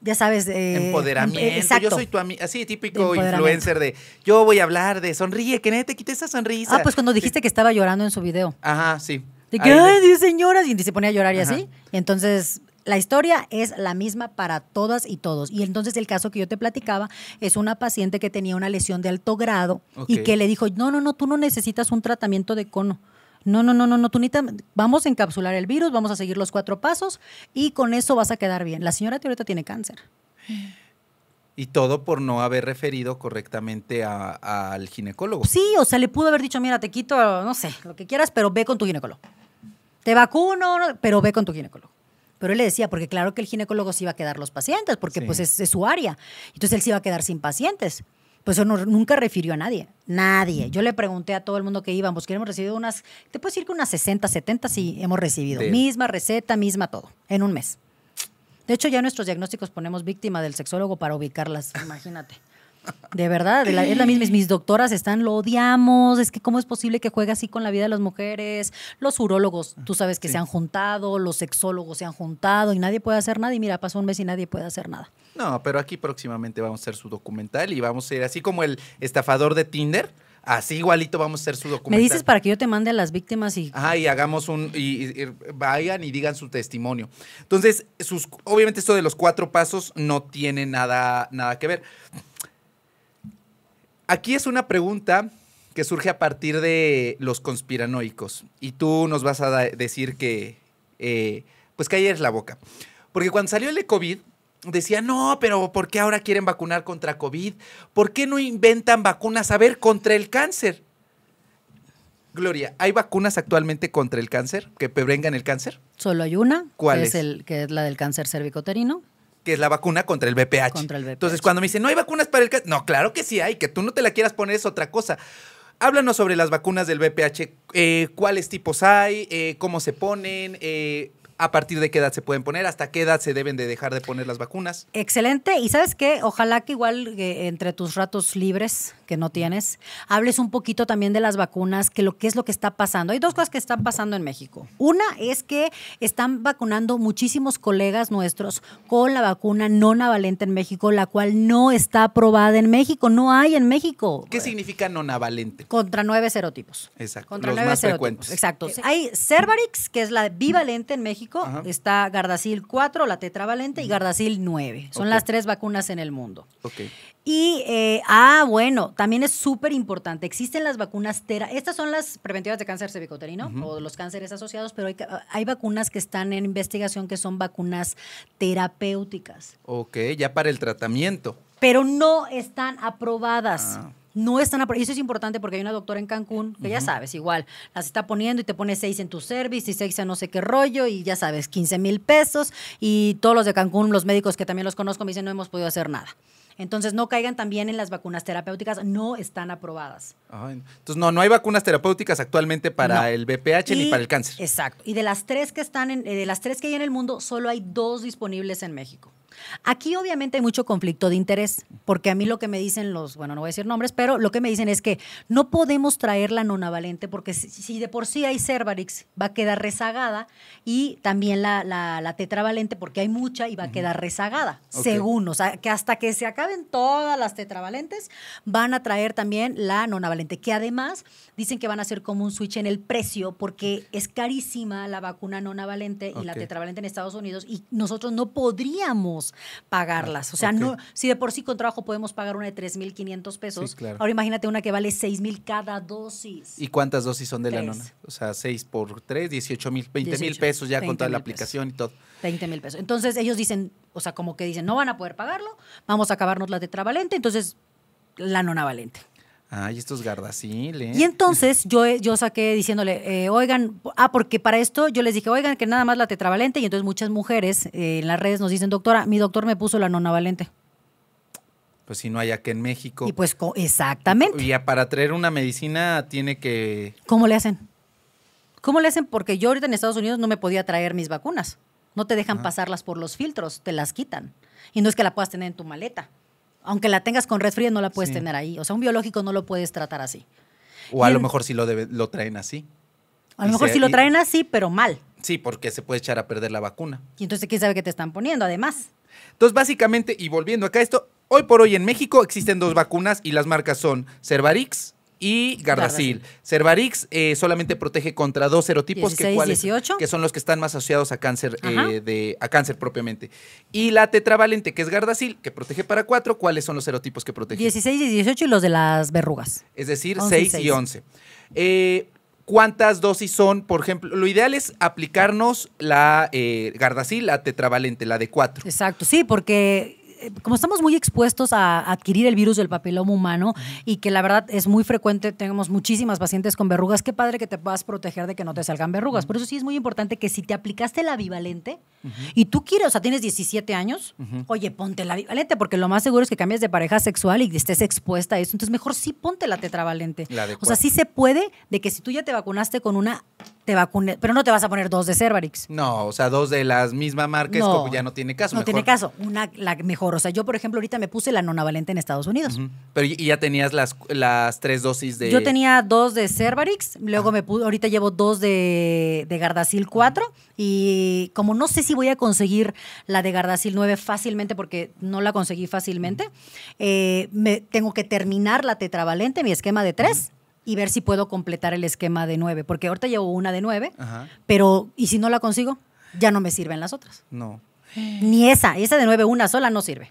ya sabes, eh, empoderamiento. Exacto. Yo soy tu amigo, así típico influencer de yo voy a hablar de sonríe, que nadie te quite esa sonrisa. Ah, pues cuando dijiste que estaba llorando en su video. Ajá, sí. De que, ay, Dios, señoras, y se ponía a llorar y así. Entonces, la historia es la misma para todas y todos. Y entonces el caso que yo te platicaba es una paciente que tenía una lesión de alto grado y que le dijo, no, no, no, tú no necesitas un tratamiento de cono. No, no, no, no, no, tú ni vamos a encapsular el virus, vamos a seguir los cuatro pasos y con eso vas a quedar bien. La señora teoreta tiene cáncer. Y todo por no haber referido correctamente al ginecólogo. Sí, o sea, le pudo haber dicho, mira, te quito, no sé, lo que quieras, pero ve con tu ginecólogo. Te vacuno, pero ve con tu ginecólogo. Pero él le decía, porque claro que el ginecólogo se iba a quedar los pacientes, porque pues es, su área. Entonces él se iba a quedar sin pacientes. Pues eso nunca refirió a nadie, nadie. Yo le pregunté a todo el mundo que íbamos, que hemos recibido unas, te puedo decir que unas 60, 70 sí hemos recibido. Misma receta, misma todo, en un mes. De hecho, ya nuestros diagnósticos ponemos víctima del sexólogo para ubicarlas, imagínate. De verdad, la, la misma. Mis doctoras están, lo odiamos, es que cómo es posible que juegue así con la vida de las mujeres. Los urólogos, tú sabes que se han juntado, los sexólogos se han juntado y nadie puede hacer nada. Y mira, pasó un mes y nadie puede hacer nada. No, pero aquí próximamente vamos a hacer su documental y vamos a ir así como el estafador de Tinder. Así igualito vamos a hacer su documental. Me dices para que yo te mande a las víctimas y. ah y hagamos un. Y, vayan y digan su testimonio. Entonces, sus, obviamente, esto de los cuatro pasos no tiene nada, nada que ver. Aquí es una pregunta que surge a partir de los conspiranoicos. Y tú nos vas a decir que, eh, pues que ayer es la boca. Porque cuando salió el COVID, decía, no, pero ¿por qué ahora quieren vacunar contra COVID? ¿Por qué no inventan vacunas, a ver, contra el cáncer? Gloria, ¿hay vacunas actualmente contra el cáncer que prevengan el cáncer? Solo hay una, ¿Cuál es? el, que es la del cáncer cervicoterino que es la vacuna contra el VPH. Entonces, cuando me dicen, no hay vacunas para el no, claro que sí hay, que tú no te la quieras poner es otra cosa. Háblanos sobre las vacunas del VPH, eh, cuáles tipos hay, eh, cómo se ponen, eh, a partir de qué edad se pueden poner, hasta qué edad se deben de dejar de poner las vacunas. Excelente. Y sabes qué, ojalá que igual eh, entre tus ratos libres que no tienes, hables un poquito también de las vacunas, que lo que es lo que está pasando. Hay dos cosas que están pasando en México. Una es que están vacunando muchísimos colegas nuestros con la vacuna nonavalente en México, la cual no está aprobada en México, no hay en México. ¿Qué significa nonavalente? Contra nueve serotipos. Exacto. Contra los nueve más serotipos. frecuentes. Exacto. Eh, hay Cervarix, que es la bivalente en México está Gardasil 4, la tetravalente, y Gardasil 9. Son las tres vacunas en el mundo. Y, eh, ah, bueno, también es súper importante. Existen las vacunas, tera estas son las preventivas de cáncer cervicouterino o los cánceres asociados, pero hay, vacunas que están en investigación que son vacunas terapéuticas. Ok, ya para el tratamiento. Pero no están aprobadas. Ah no están y eso es importante porque hay una doctora en Cancún que ya sabes igual las está poniendo y te pone seis en tu service y seis en no sé qué rollo y ya sabes 15 mil pesos y todos los de Cancún los médicos que también los conozco me dicen no hemos podido hacer nada entonces no caigan también en las vacunas terapéuticas, no están aprobadas. entonces no, no hay vacunas terapéuticas actualmente para el VPH ni para el cáncer. Exacto. Y de las tres que están eh, de las tres que hay en el mundo, solo hay dos disponibles en México. Aquí obviamente hay mucho conflicto de interés, porque a mí lo que me dicen los, bueno, no voy a decir nombres, pero lo que me dicen es que no podemos traer la nonavalente porque si, de por sí hay Cervarix, va a quedar rezagada y también la, tetravalente porque hay mucha y va a quedar rezagada, según, o sea, que hasta que se acaben todas las tetravalentes van a traer también la nonavalente, que además dicen que van a ser como un switch en el precio porque es carísima la vacuna nonavalente y la tetravalente en Estados Unidos y nosotros no podríamos pagarlas. O sea, no, si de por sí con trabajo podemos pagar una de 3.500 pesos, pesos ahora imagínate una que vale 6.000 cada dosis. ¿Y cuántas dosis son de la nona? O sea, 6 por 3, 18.000, 20.000 pesos ya con toda la aplicación y todo. 20.000 pesos. Entonces ellos dicen, o sea, como que dicen, no van a poder pagarlo, vamos a acabarnos la tetravalente, entonces la nona valente. Ay, estos gardaciles. ¿eh? Y entonces yo, eh, yo saqué diciéndole, eh, oigan, ah, porque para esto yo les dije, oigan, que nada más la tetravalente. Y entonces muchas mujeres en las redes nos dicen, doctora, mi doctor me puso la nonavalente. Pues si no hay aquí en México. Y pues, exactamente. Y para traer una medicina tiene que. ¿Cómo le hacen? ¿Cómo le hacen? Porque yo ahorita en Estados Unidos no me podía traer mis vacunas. No te dejan ah. pasarlas por los filtros, te las quitan. Y no es que la puedas tener en tu maleta. Aunque la tengas con red no la puedes tener ahí. O sea, un biológico no lo puedes tratar así. O a lo mejor si lo, lo traen así. A lo mejor si lo traen así, pero mal. Sí, porque se puede echar a perder la vacuna. Y entonces, ¿quién sabe qué te están poniendo además? Entonces, básicamente, y volviendo acá a esto, hoy por hoy en México existen dos vacunas y las marcas son Cervarix y Gardasil. Cervarix eh, solamente protege contra dos serotipos 16, que, 18. que son los que están más asociados a cáncer, eh, a cáncer propiamente. Y la tetravalente, que es Gardasil, que protege para cuatro, ¿cuáles son los serotipos que protege? 16 y 18 y los de las verrugas. Es decir, 6 y 11. Eh, cuántas dosis son, por ejemplo. Lo ideal es aplicarnos la Gardasil, la tetravalente, la de cuatro. Exacto, sí, porque eh, como estamos muy expuestos a adquirir el virus del papiloma humano y que la verdad es muy frecuente, tenemos muchísimas pacientes con verrugas, qué padre que te puedas proteger de que no te salgan verrugas. Por eso sí es muy importante que si te aplicaste la bivalente y tú quieres, o sea, tienes 17 años, oye, ponte la bivalente porque lo más seguro es que cambies de pareja sexual y estés expuesta a eso. Entonces mejor sí ponte la tetravalente. o sea, sí se puede de que si tú ya te vacunaste con una te pero no te vas a poner dos de Cervarix. No, o sea, dos de las mismas marcas ya no tiene caso. No tiene caso, una la mejor. O sea, yo, por ejemplo, ahorita me puse la nonavalente en Estados Unidos. Pero ya tenías las, las tres dosis de... Yo tenía dos de Cervarix, luego me puse, ahorita llevo dos de, de Gardasil 4 y como no sé si voy a conseguir la de Gardasil 9 fácilmente porque no la conseguí fácilmente, eh, me, tengo que terminar la tetravalente, mi esquema de tres y ver si puedo completar el esquema de nueve, porque ahorita llevo una de nueve, pero ¿y si no la consigo? Ya no me sirven las otras. No. Ni esa, esa de nueve, una sola no sirve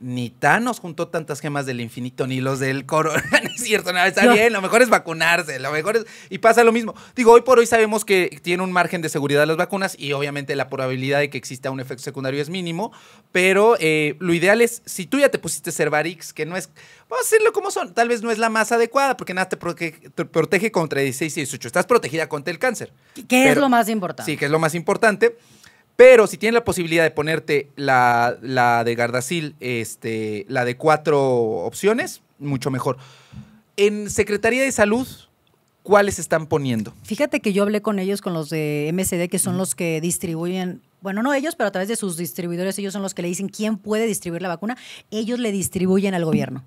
ni Thanos juntó tantas gemas del infinito, ni los del coro. es cierto, no, está bien, lo mejor es vacunarse, lo mejor es... Y pasa lo mismo. Digo, hoy por hoy sabemos que tiene un margen de seguridad las vacunas y obviamente la probabilidad de que exista un efecto secundario es mínimo, pero eh, lo ideal es, si tú ya te pusiste Cervarix, que no es... Vamos a decirlo como son, tal vez no es la más adecuada porque nada te, protege, contra 16 y 18, estás protegida contra el cáncer. ¿Qué es lo más importante? Sí, que es lo más importante. Pero si tienes la posibilidad de ponerte la, de Gardasil, este, la de cuatro opciones, mucho mejor. En Secretaría de Salud, ¿cuáles están poniendo? Fíjate que yo hablé con ellos, con los de MCD, que son los que distribuyen bueno, no ellos, pero a través de sus distribuidores, ellos son los que le dicen quién puede distribuir la vacuna, ellos le distribuyen al gobierno.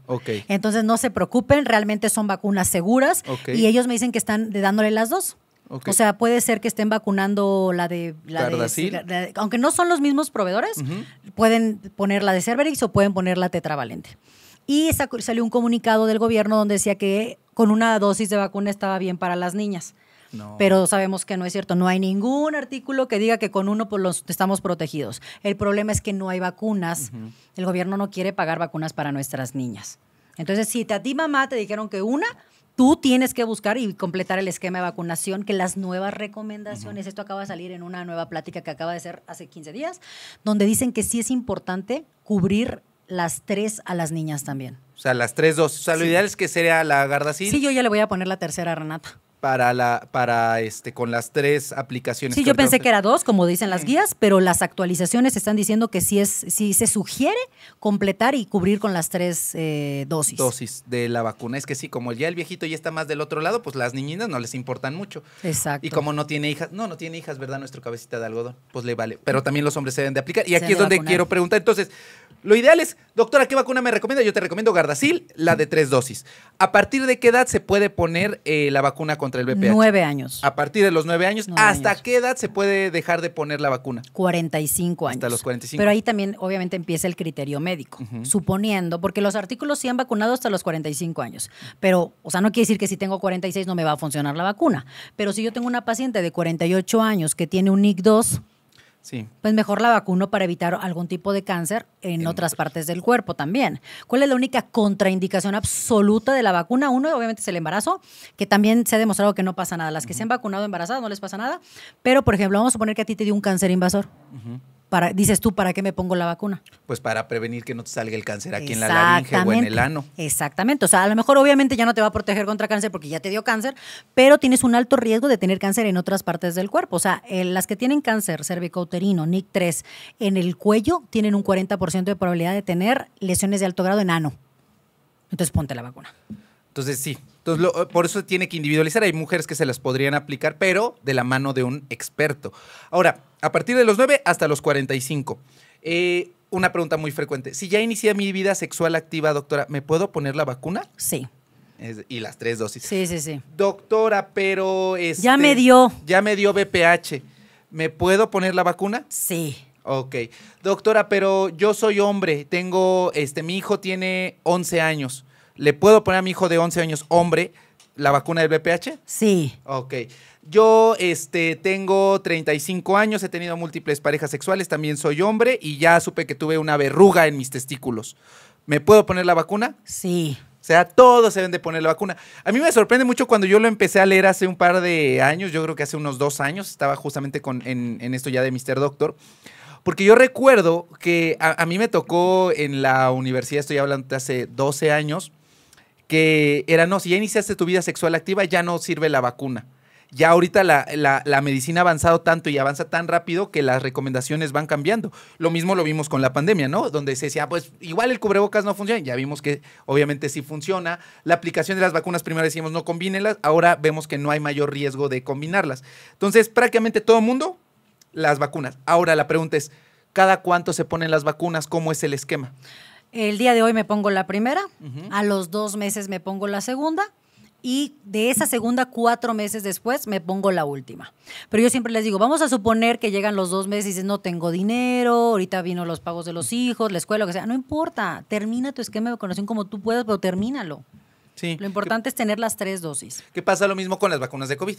Entonces no se preocupen, realmente son vacunas seguras y ellos me dicen que están dándole las dos. O sea, puede ser que estén vacunando la de... La, aunque no son los mismos proveedores, pueden poner la de Cervarix o pueden poner la tetravalente. Y salió un comunicado del gobierno donde decía que con una dosis de vacuna estaba bien para las niñas. Pero sabemos que no es cierto. No hay ningún artículo que diga que con uno pues, estamos protegidos. El problema es que no hay vacunas. El gobierno no quiere pagar vacunas para nuestras niñas. Entonces, si a ti mamá te dijeron que una, Tú tienes que buscar y completar el esquema de vacunación, que las nuevas recomendaciones, esto acaba de salir en una nueva plática que acaba de ser hace 15 días, donde dicen que sí es importante cubrir las tres a las niñas también. O sea, las tres dos. O sea, lo ideal es que sería la Gardasil. Sí, yo ya le voy a poner la tercera a Renata para la para este con las tres aplicaciones. Sí, yo pensé que era dos, como dicen las guías, pero las actualizaciones están diciendo que sí es si se sugiere completar y cubrir con las tres eh, dosis. Dosis de la vacuna. Es que sí, como ya el viejito ya está más del otro lado, pues las niñinas no les importan mucho. Exacto. Y como no tiene hijas, no, no tiene hijas, ¿verdad? Nuestro cabecita de algodón, pues le vale. Pero también los hombres se deben de aplicar. Y aquí es donde quiero preguntar. Entonces, lo ideal es, doctora, ¿qué vacuna me recomienda? Yo te recomiendo Gardasil, la de tres dosis. ¿A partir de qué edad se puede poner eh, la vacuna contra contra el Nueve años. A partir de los nueve años. ¿Hasta qué edad se puede dejar de poner la vacuna? 45 años. Hasta los 45. Pero ahí también, obviamente, empieza el criterio médico, suponiendo, porque los artículos sí han vacunado hasta los 45 años. Pero, o sea, no quiere decir que si tengo 46 no me va a funcionar la vacuna. Pero si yo tengo una paciente de 48 años que tiene un NIC2, Sí. Pues mejor la vacuno para evitar algún tipo de cáncer en, otras partes del cuerpo también. ¿Cuál es la única contraindicación absoluta de la vacuna? Uno, obviamente, es el embarazo, que también se ha demostrado que no pasa nada. Las que se han vacunado embarazadas no les pasa nada, pero, por ejemplo, vamos a suponer que a ti te dio un cáncer invasor dices tú, ¿para qué me pongo la vacuna? Pues para prevenir que no te salga el cáncer aquí en la laringe o en el ano. Exactamente. O sea, a lo mejor obviamente ya no te va a proteger contra cáncer porque ya te dio cáncer, pero tienes un alto riesgo de tener cáncer en otras partes del cuerpo. O sea, en eh, las que tienen cáncer cervicouterino, NIC3, en el cuello, tienen un 40% de probabilidad de tener lesiones de alto grado en ano. Entonces ponte la vacuna. Entonces sí, entonces, eh, por eso tiene que individualizar. Hay mujeres que se las podrían aplicar, pero de la mano de un experto. Ahora, a partir de los 9 hasta los 45. Eh, una pregunta muy frecuente. Si ya inicié mi vida sexual activa, doctora, ¿me puedo poner la vacuna? Sí. y las tres dosis. Sí, sí, sí. Doctora, pero... Este, ya me dio. Ya me dio BPH. ¿Me puedo poner la vacuna? Sí. Ok. Doctora, pero yo soy hombre. Tengo, este, mi hijo tiene 11 años. ¿le puedo poner a mi hijo de 11 años hombre la vacuna del BPH? Sí. Ok. Yo este, tengo 35 años, he tenido múltiples parejas sexuales, también soy hombre y ya supe que tuve una verruga en mis testículos. ¿Me puedo poner la vacuna? Sí. O sea, todos deben de poner la vacuna. A mí me sorprende mucho cuando yo lo empecé a leer hace un par de años, yo creo que hace unos dos años, estaba justamente con, en, esto ya de Mr. Doctor, porque yo recuerdo que a, a mí me tocó en la universidad, estoy hablando de hace 12 años, que era, no, si ya iniciaste tu vida sexual activa, ya no sirve la vacuna. Ya ahorita la, medicina ha avanzado tanto y avanza tan rápido que las recomendaciones van cambiando. Lo mismo lo vimos con la pandemia, ¿no? Donde se decía, pues igual el cubrebocas no funciona. Ya vimos que obviamente sí funciona. La aplicación de las vacunas primero decíamos no combínelas. Ahora vemos que no hay mayor riesgo de combinarlas. Entonces, prácticamente todo el mundo, las vacunas. Ahora la pregunta es, ¿cada cuánto se ponen las vacunas? ¿Cómo es el esquema? El día de hoy me pongo la primera, a los dos meses me pongo la segunda y de esa segunda cuatro meses después me pongo la última. Pero yo siempre les digo, vamos a suponer que llegan los dos meses y dices, no tengo dinero, ahorita vino los pagos de los hijos, la escuela, lo que sea. No importa, termina tu esquema de vacunación como tú puedas, pero termínalo. Sí. Lo importante es tener las tres dosis. ¿Qué pasa lo mismo con las vacunas de COVID?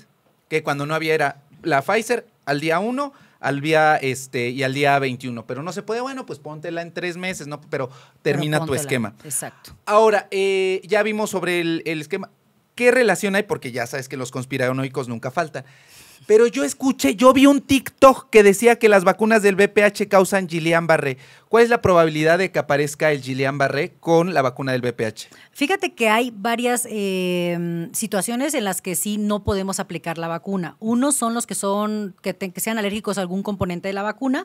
Que cuando no había era la Pfizer al día uno, al día, este, y al día 21. Pero no se puede, bueno, pues póntela en tres meses, ¿no? Pero termina tu esquema. Exacto. Ahora, eh, ya vimos sobre el, el esquema. ¿Qué relación hay? Porque ya sabes que los conspiranoicos nunca faltan. Pero yo escuché, yo vi un TikTok que decía que las vacunas del BPH causan Gillian Barré. ¿Cuál es la probabilidad de que aparezca el Gillian Barré con la vacuna del BPH? Fíjate que hay varias em, situaciones en las que sí no podemos aplicar la vacuna. Uno son los que son que, sean alérgicos a algún componente de la vacuna.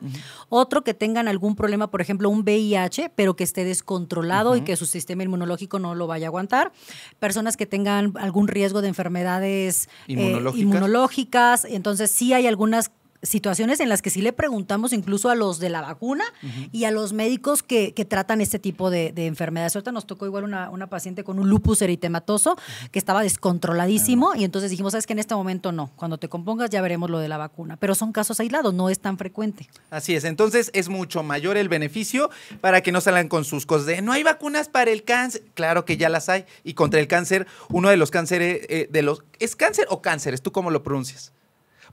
Otro que tengan algún problema, por ejemplo, un VIH, pero que esté descontrolado y que su sistema inmunológico no lo vaya a aguantar. Personas que tengan algún riesgo de enfermedades eh, inmunológicas entonces sí hay algunas situaciones en las que sí le preguntamos incluso a los de la vacuna y a los médicos que, tratan este tipo de, enfermedades. Ahorita nos tocó igual una, una, paciente con un lupus eritematoso que estaba descontroladísimo y entonces dijimos, sabes que en este momento no, cuando te compongas ya veremos lo de la vacuna, pero son casos aislados, no es tan frecuente. Así es, entonces es mucho mayor el beneficio para que no salgan con sus cosas de, no hay vacunas para el cáncer, claro que ya las hay y contra el cáncer, uno de los cánceres, eh, de los, ¿es cáncer o cánceres? ¿Tú cómo lo pronuncias?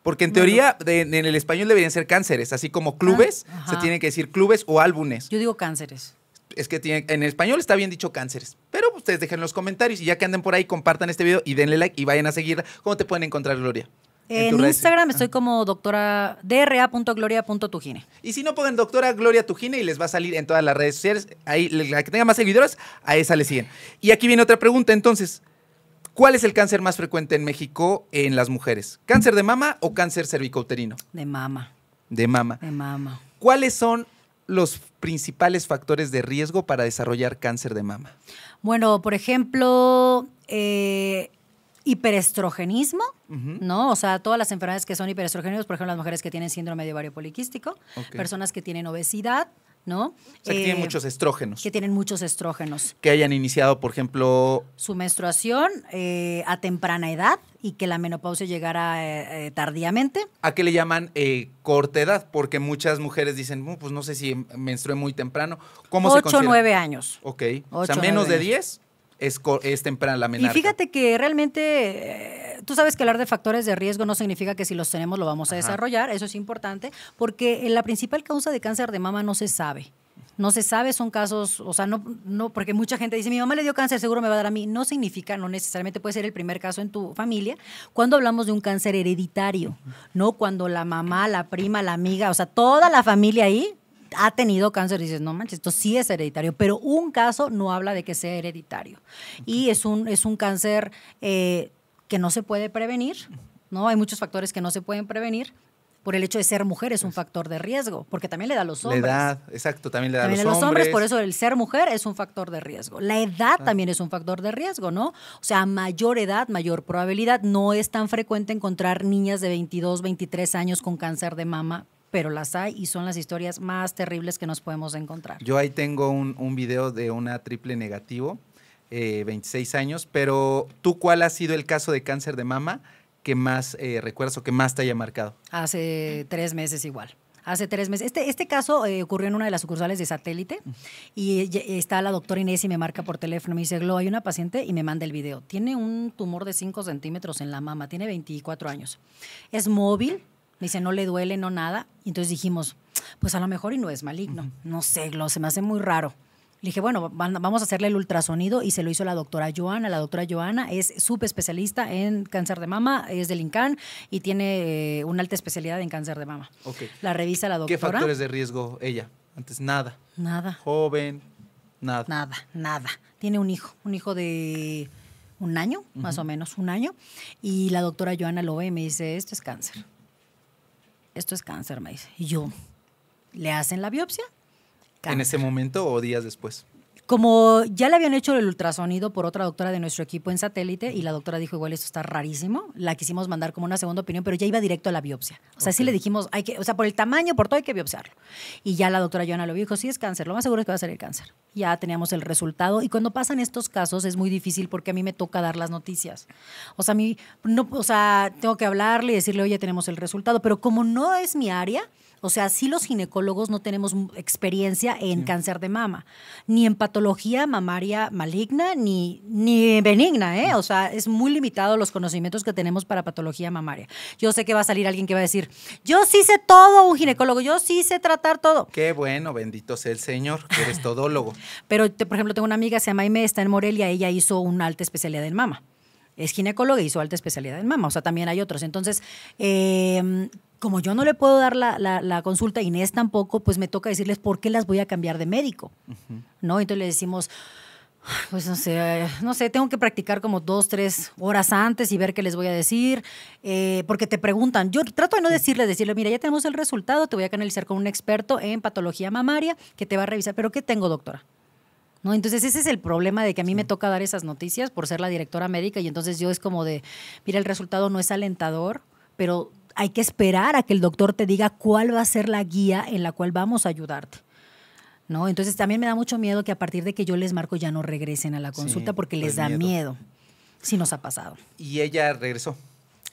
Porque en teoría, en el español deberían ser cánceres, así como clubes, ah, se tienen que decir clubes o álbumes. Yo digo cánceres. Es que en español está bien dicho cánceres. Pero ustedes dejen los comentarios y ya que anden por ahí, compartan este video y denle like y vayan a seguir ¿Cómo te pueden encontrar, Gloria? En, Instagram estoy como doctora Y si no pongan doctora Gloria Tujine y les va a salir en todas las redes sociales, ahí la que tenga más seguidores, a esa le siguen. Y aquí viene otra pregunta entonces. ¿Cuál es el cáncer más frecuente en México en las mujeres? ¿Cáncer de mama o cáncer cervicouterino? De mama. De mama. De mama. ¿Cuáles son los principales factores de riesgo para desarrollar cáncer de mama? Bueno, por ejemplo, eh, hiperestrogenismo, ¿no? O sea, todas las enfermedades que son hiperestrogenismos, por ejemplo, las mujeres que tienen síndrome de ovario poliquístico, personas que tienen obesidad, ¿no? O sea, que tienen eh, muchos estrógenos. Que tienen muchos estrógenos. Que hayan iniciado, por ejemplo... Su menstruación eh, a temprana edad y que la menopausia llegara eh, tardíamente. ¿A qué le llaman corta edad? Porque muchas mujeres dicen, uh, pues no sé si menstrué muy temprano. ¿Cómo 8 o 9 años. Ok. o sea, menos de 10 es, temprana la menarca. Y fíjate que realmente, eh, tú sabes que hablar de factores de riesgo no significa que si los tenemos lo vamos a desarrollar, eso es importante, porque la principal causa de cáncer de mama no se sabe. No se sabe, son casos, o sea, no, no, porque mucha gente dice, mi mamá le dio cáncer, seguro me va a dar a mí. No significa, no necesariamente puede ser el primer caso en tu familia, cuando hablamos de un cáncer hereditario, ¿no? Cuando la mamá, la prima, la amiga, o sea, toda la familia ahí ha tenido cáncer y dices, no manches, esto sí es hereditario, pero un caso no habla de que sea hereditario. Y es un, es un cáncer eh, que no se puede prevenir, ¿no? Hay muchos factores que no se pueden prevenir por el hecho de ser mujer es un pues factor de riesgo, porque también le da a los hombres. La edad, exacto, también le da a los, los hombres. Por eso el ser mujer es un factor de riesgo. La edad ah. también es un factor de riesgo, ¿no? O sea, mayor edad, mayor probabilidad. No es tan frecuente encontrar niñas de 22, 23 años con cáncer de mama pero las hay y son las historias más terribles que nos podemos encontrar. Yo ahí tengo un, video de una triple negativo, 26 eh, años, pero ¿tú cuál ha sido el caso de cáncer de mama que más eh, recuerdas o que más te haya marcado? Hace tres meses igual hace tres meses. Este, este caso eh, ocurrió en una de las sucursales de satélite y, está la doctora Inés y me marca por teléfono. Me dice, Glo, hay una paciente y me manda el video. Tiene un tumor de 5 centímetros en la mama, tiene 24 años. Es móvil, me dice, no le duele, no nada. entonces dijimos, pues a lo mejor y no es maligno. No sé, lo, se me hace muy raro. Le dije, bueno, vamos a hacerle el ultrasonido y se lo hizo la doctora Joana. La doctora Joana es especialista en cáncer de mama, es del INCAN y tiene eh, una alta especialidad en cáncer de mama. La revisa la doctora. ¿Qué factores de riesgo ella? Antes, nada. Nada. Joven, nada. Nada, nada. Tiene un hijo, un hijo de un año, más o menos, un año. Y la doctora Joana lo ve y me dice, esto es cáncer esto es cáncer, me dice. Y yo, ¿le hacen la biopsia? ¿En ese momento o días después? como ya le habían hecho el ultrasonido por otra doctora de nuestro equipo en satélite y la doctora dijo, igual esto está rarísimo, la quisimos mandar como una segunda opinión, pero ya iba directo a la biopsia. O sea, sí le dijimos, hay que, o sea, por el tamaño, por todo hay que biopsiarlo. Y ya la doctora Joana lo dijo, sí es cáncer, lo más seguro es que va a ser el cáncer. Ya teníamos el resultado y cuando pasan estos casos es muy difícil porque a mí me toca dar las noticias. O sea, no, o sea, tengo que hablarle y decirle, oye, tenemos el resultado, pero como no es mi área, o sea, sí los ginecólogos no tenemos experiencia en cáncer de mama, ni en patología mamaria maligna, ni, benigna, ¿eh? Mm. O sea, es muy limitado los conocimientos que tenemos para patología mamaria. Yo sé que va a salir alguien que va a decir, yo sí sé todo, un ginecólogo, yo sí sé tratar todo. Qué bueno, bendito sea el Señor, que eres todólogo. Pero, por ejemplo, tengo una amiga, se llama Aime, está en Morelia, ella hizo una alta especialidad en mama es ginecóloga y hizo alta especialidad en mama, o sea, también hay otros. Entonces, em, como yo no le puedo dar la, consulta, Inés tampoco, pues me toca decirles por qué las voy a cambiar de médico, ¿no? Entonces le decimos, pues no sé, tengo que practicar como dos, tres horas antes y ver qué les voy a decir, eh, porque te preguntan, yo trato de no decirles, decirle, mira, ya tenemos el resultado, te voy a canalizar con un experto en patología mamaria que te va a revisar, pero ¿qué tengo, doctora? ¿No? Entonces ese es el problema de que a mí me toca dar esas noticias por ser la directora médica y entonces yo es como de, mira, el resultado no es alentador, pero hay que esperar a que el doctor te diga cuál va a ser la guía en la cual vamos a ayudarte. ¿No? Entonces también me da mucho miedo que a partir de que yo les marco ya no regresen a la consulta porque les da miedo. Sí nos ha pasado. ¿Y ella regresó?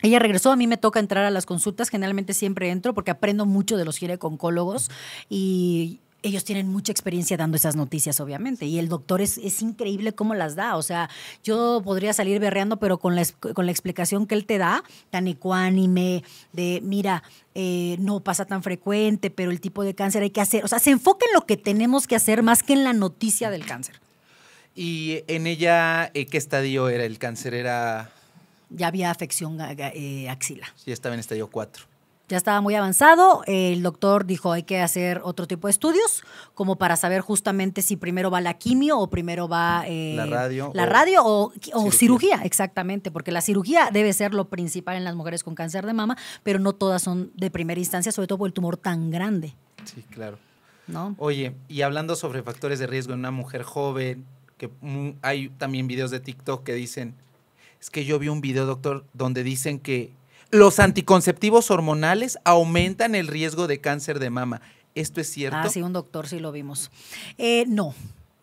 Ella regresó, a mí me toca entrar a las consultas, generalmente siempre entro porque aprendo mucho de los gineconcólogos y ellos tienen mucha experiencia dando esas noticias, obviamente, y el doctor es, increíble cómo las da. O sea, yo podría salir berreando, pero con la, con la explicación que él te da, tan ecuánime, de mira, eh, no pasa tan frecuente, pero el tipo de cáncer hay que hacer. O sea, se enfoca en lo que tenemos que hacer más que en la noticia del cáncer. ¿Y en ella eh, qué estadio era? ¿El cáncer era...? Ya había afección eh, axila. Sí, estaba en estadio 4 ya estaba muy avanzado. El doctor dijo, hay que hacer otro tipo de estudios, como para saber justamente si primero va la quimio o primero va eh, la radio. La o, radio o, cirugía. exactamente, porque la cirugía debe ser lo principal en las mujeres con cáncer de mama, pero no todas son de primera instancia, sobre todo por el tumor tan grande. Sí, claro. ¿No? Oye, y hablando sobre factores de riesgo en una mujer joven, que hay también videos de TikTok que dicen, es que yo vi un video, doctor, donde dicen que los anticonceptivos hormonales aumentan el riesgo de cáncer de mama. ¿Esto es cierto? Ah, sí, un doctor sí lo vimos. Eh, no,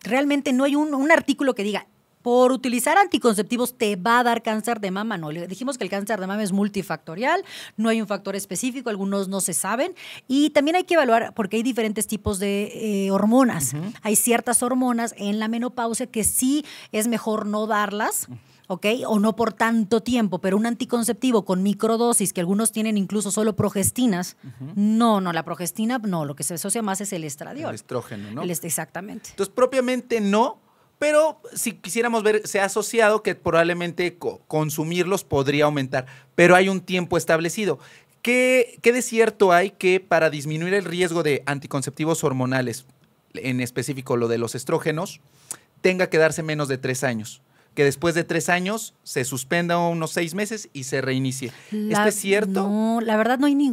realmente no hay un, artículo que diga por utilizar anticonceptivos te va a dar cáncer de mama. No, dijimos que el cáncer de mama es multifactorial, no hay un factor específico, algunos no se saben. Y también hay que evaluar, porque hay diferentes tipos de eh, hormonas. Hay ciertas hormonas en la menopausia que sí es mejor no darlas. O no por tanto tiempo, pero un anticonceptivo con microdosis, que algunos tienen incluso solo progestinas, no, no, la progestina no, lo que se asocia más es el estradiol. El estrógeno, ¿no? exactamente. Entonces, propiamente no, pero si quisiéramos ver, se ha asociado que probablemente consumirlos podría aumentar, pero hay un tiempo establecido. ¿Qué de cierto hay que para disminuir el riesgo de anticonceptivos hormonales, en específico lo de los estrógenos, tenga que darse menos de tres años? que después de tres años se suspenda unos seis meses y se reinicie. ¿Esto es cierto? No, la verdad no hay ni,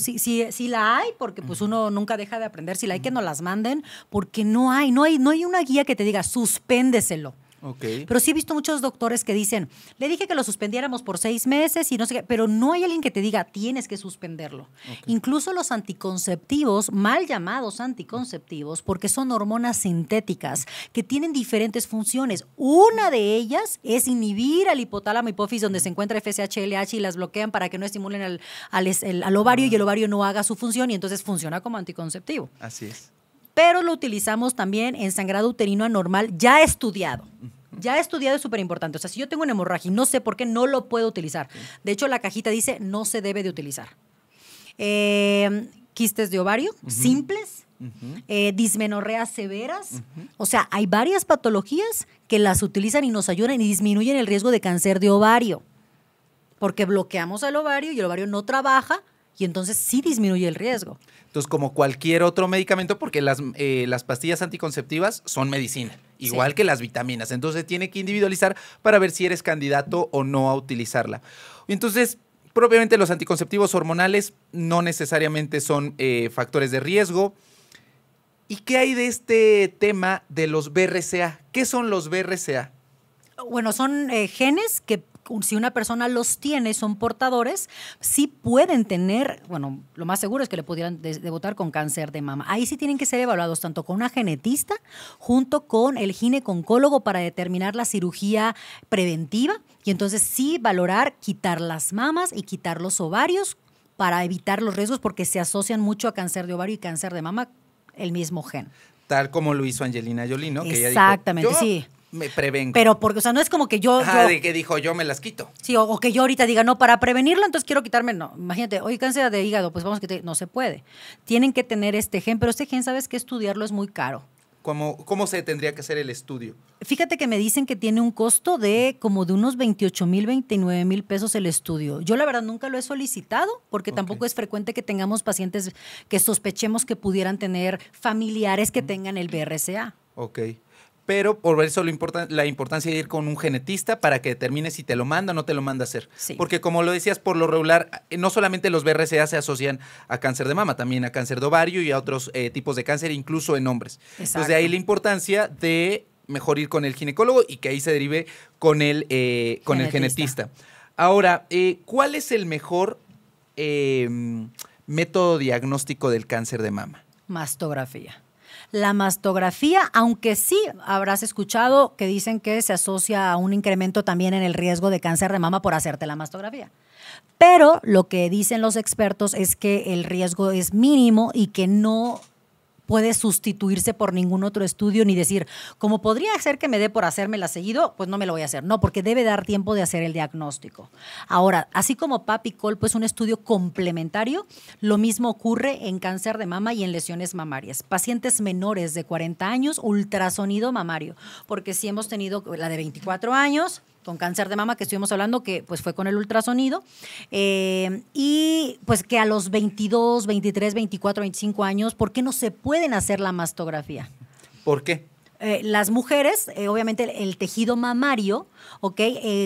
si, la hay, porque pues uno nunca deja de aprender, si la hay que no las manden, porque no hay, no hay, no hay una guía que te diga suspéndeselo. Pero sí he visto muchos doctores que dicen, le dije que lo suspendiéramos por seis meses y no sé pero no hay alguien que te diga, tienes que suspenderlo. Incluso los anticonceptivos, mal llamados anticonceptivos, porque son hormonas sintéticas que tienen diferentes funciones. Una de ellas es inhibir al hipotálamo hipófisis donde se encuentra FSH-LH y las bloquean para que no estimulen al, al, ovario y el ah. ovario no haga su función y entonces funciona como anticonceptivo. Así es pero lo utilizamos también en sangrado uterino anormal ya estudiado. Ya estudiado es súper importante. O sea, si yo tengo una hemorragia y no sé por qué, no lo puedo utilizar. De hecho, la cajita dice no se debe de utilizar. Em, quistes de ovario, simples, eh, dismenorreas severas. O sea, hay varias patologías que las utilizan y nos ayudan y disminuyen el riesgo de cáncer de ovario. Porque bloqueamos al ovario y el ovario no trabaja y entonces sí disminuye el riesgo. Entonces, como cualquier otro medicamento, porque las, eh, las pastillas anticonceptivas son medicina, igual que las vitaminas. Entonces, tiene que individualizar para ver si eres candidato o no a utilizarla. Entonces, propiamente los anticonceptivos hormonales no necesariamente son eh, factores de riesgo. ¿Y qué hay de este tema de los BRCA? ¿Qué son los BRCA? Bueno, son eh, genes que si una persona los tiene, son portadores, sí pueden tener, bueno, lo más seguro es que le pudieran debutar con cáncer de mama. Ahí sí tienen que ser evaluados tanto con una genetista junto con el gineconcólogo para determinar la cirugía preventiva y entonces sí valorar quitar las mamas y quitar los ovarios para evitar los riesgos porque se asocian mucho a cáncer de ovario y cáncer de mama el mismo gen. Tal como lo hizo Angelina Jolie, ¿no? Exactamente, que sí me prevengo. Pero porque, o sea, no es como que yo. Ah, de que dijo, yo me las quito. Sí, o, que yo ahorita diga, no, para prevenirlo, entonces quiero quitarme. No, imagínate, hoy cáncer de hígado, pues vamos que te, no se puede. Tienen que tener este gen, pero este gen, sabes que estudiarlo es muy caro. ¿Cómo, ¿Cómo se tendría que hacer el estudio? Fíjate que me dicen que tiene un costo de como de unos 28 mil, 29 mil pesos el estudio. Yo la verdad nunca lo he solicitado porque tampoco es frecuente que tengamos pacientes que sospechemos que pudieran tener familiares que mm. tengan el BRCA. Ok pero por eso la importancia de ir con un genetista para que determine si te lo manda o no te lo manda a hacer. Porque como lo decías, por lo regular, eh, no solamente los BRCA se asocian a cáncer de mama, también a cáncer de ovario y a otros eh, tipos de cáncer, incluso en hombres. Entonces de ahí la importancia de mejor ir con el ginecólogo y que ahí se derive con el, eh, con genetista. el genetista. Ahora, ¿cuál es el mejor em, método diagnóstico del cáncer de mama? Mastografía la mastografía, aunque sí habrás escuchado que dicen que se asocia a un incremento también en el riesgo de cáncer de mama por hacerte la mastografía. Pero lo que dicen los expertos es que el riesgo es mínimo y que no puede sustituirse por ningún otro estudio ni decir, como podría ser que me dé por hacérmela seguido, pues no me lo voy a hacer. No, porque debe dar tiempo de hacer el diagnóstico. Ahora, así como papi COLPO es un estudio complementario, lo mismo ocurre en cáncer de mama y en lesiones mamarias. Pacientes menores de 40 años, ultrasonido mamario, porque si hemos tenido la de 24 años, con cáncer de mama que estuvimos hablando, que pues fue con el ultrasonido, eh, y pues que a los 22, 23, 24, 25 años, ¿por qué no se pueden hacer la mastografía? ¿Por qué? Eh, las mujeres, eh, obviamente el, tejido mamario, ¿ok?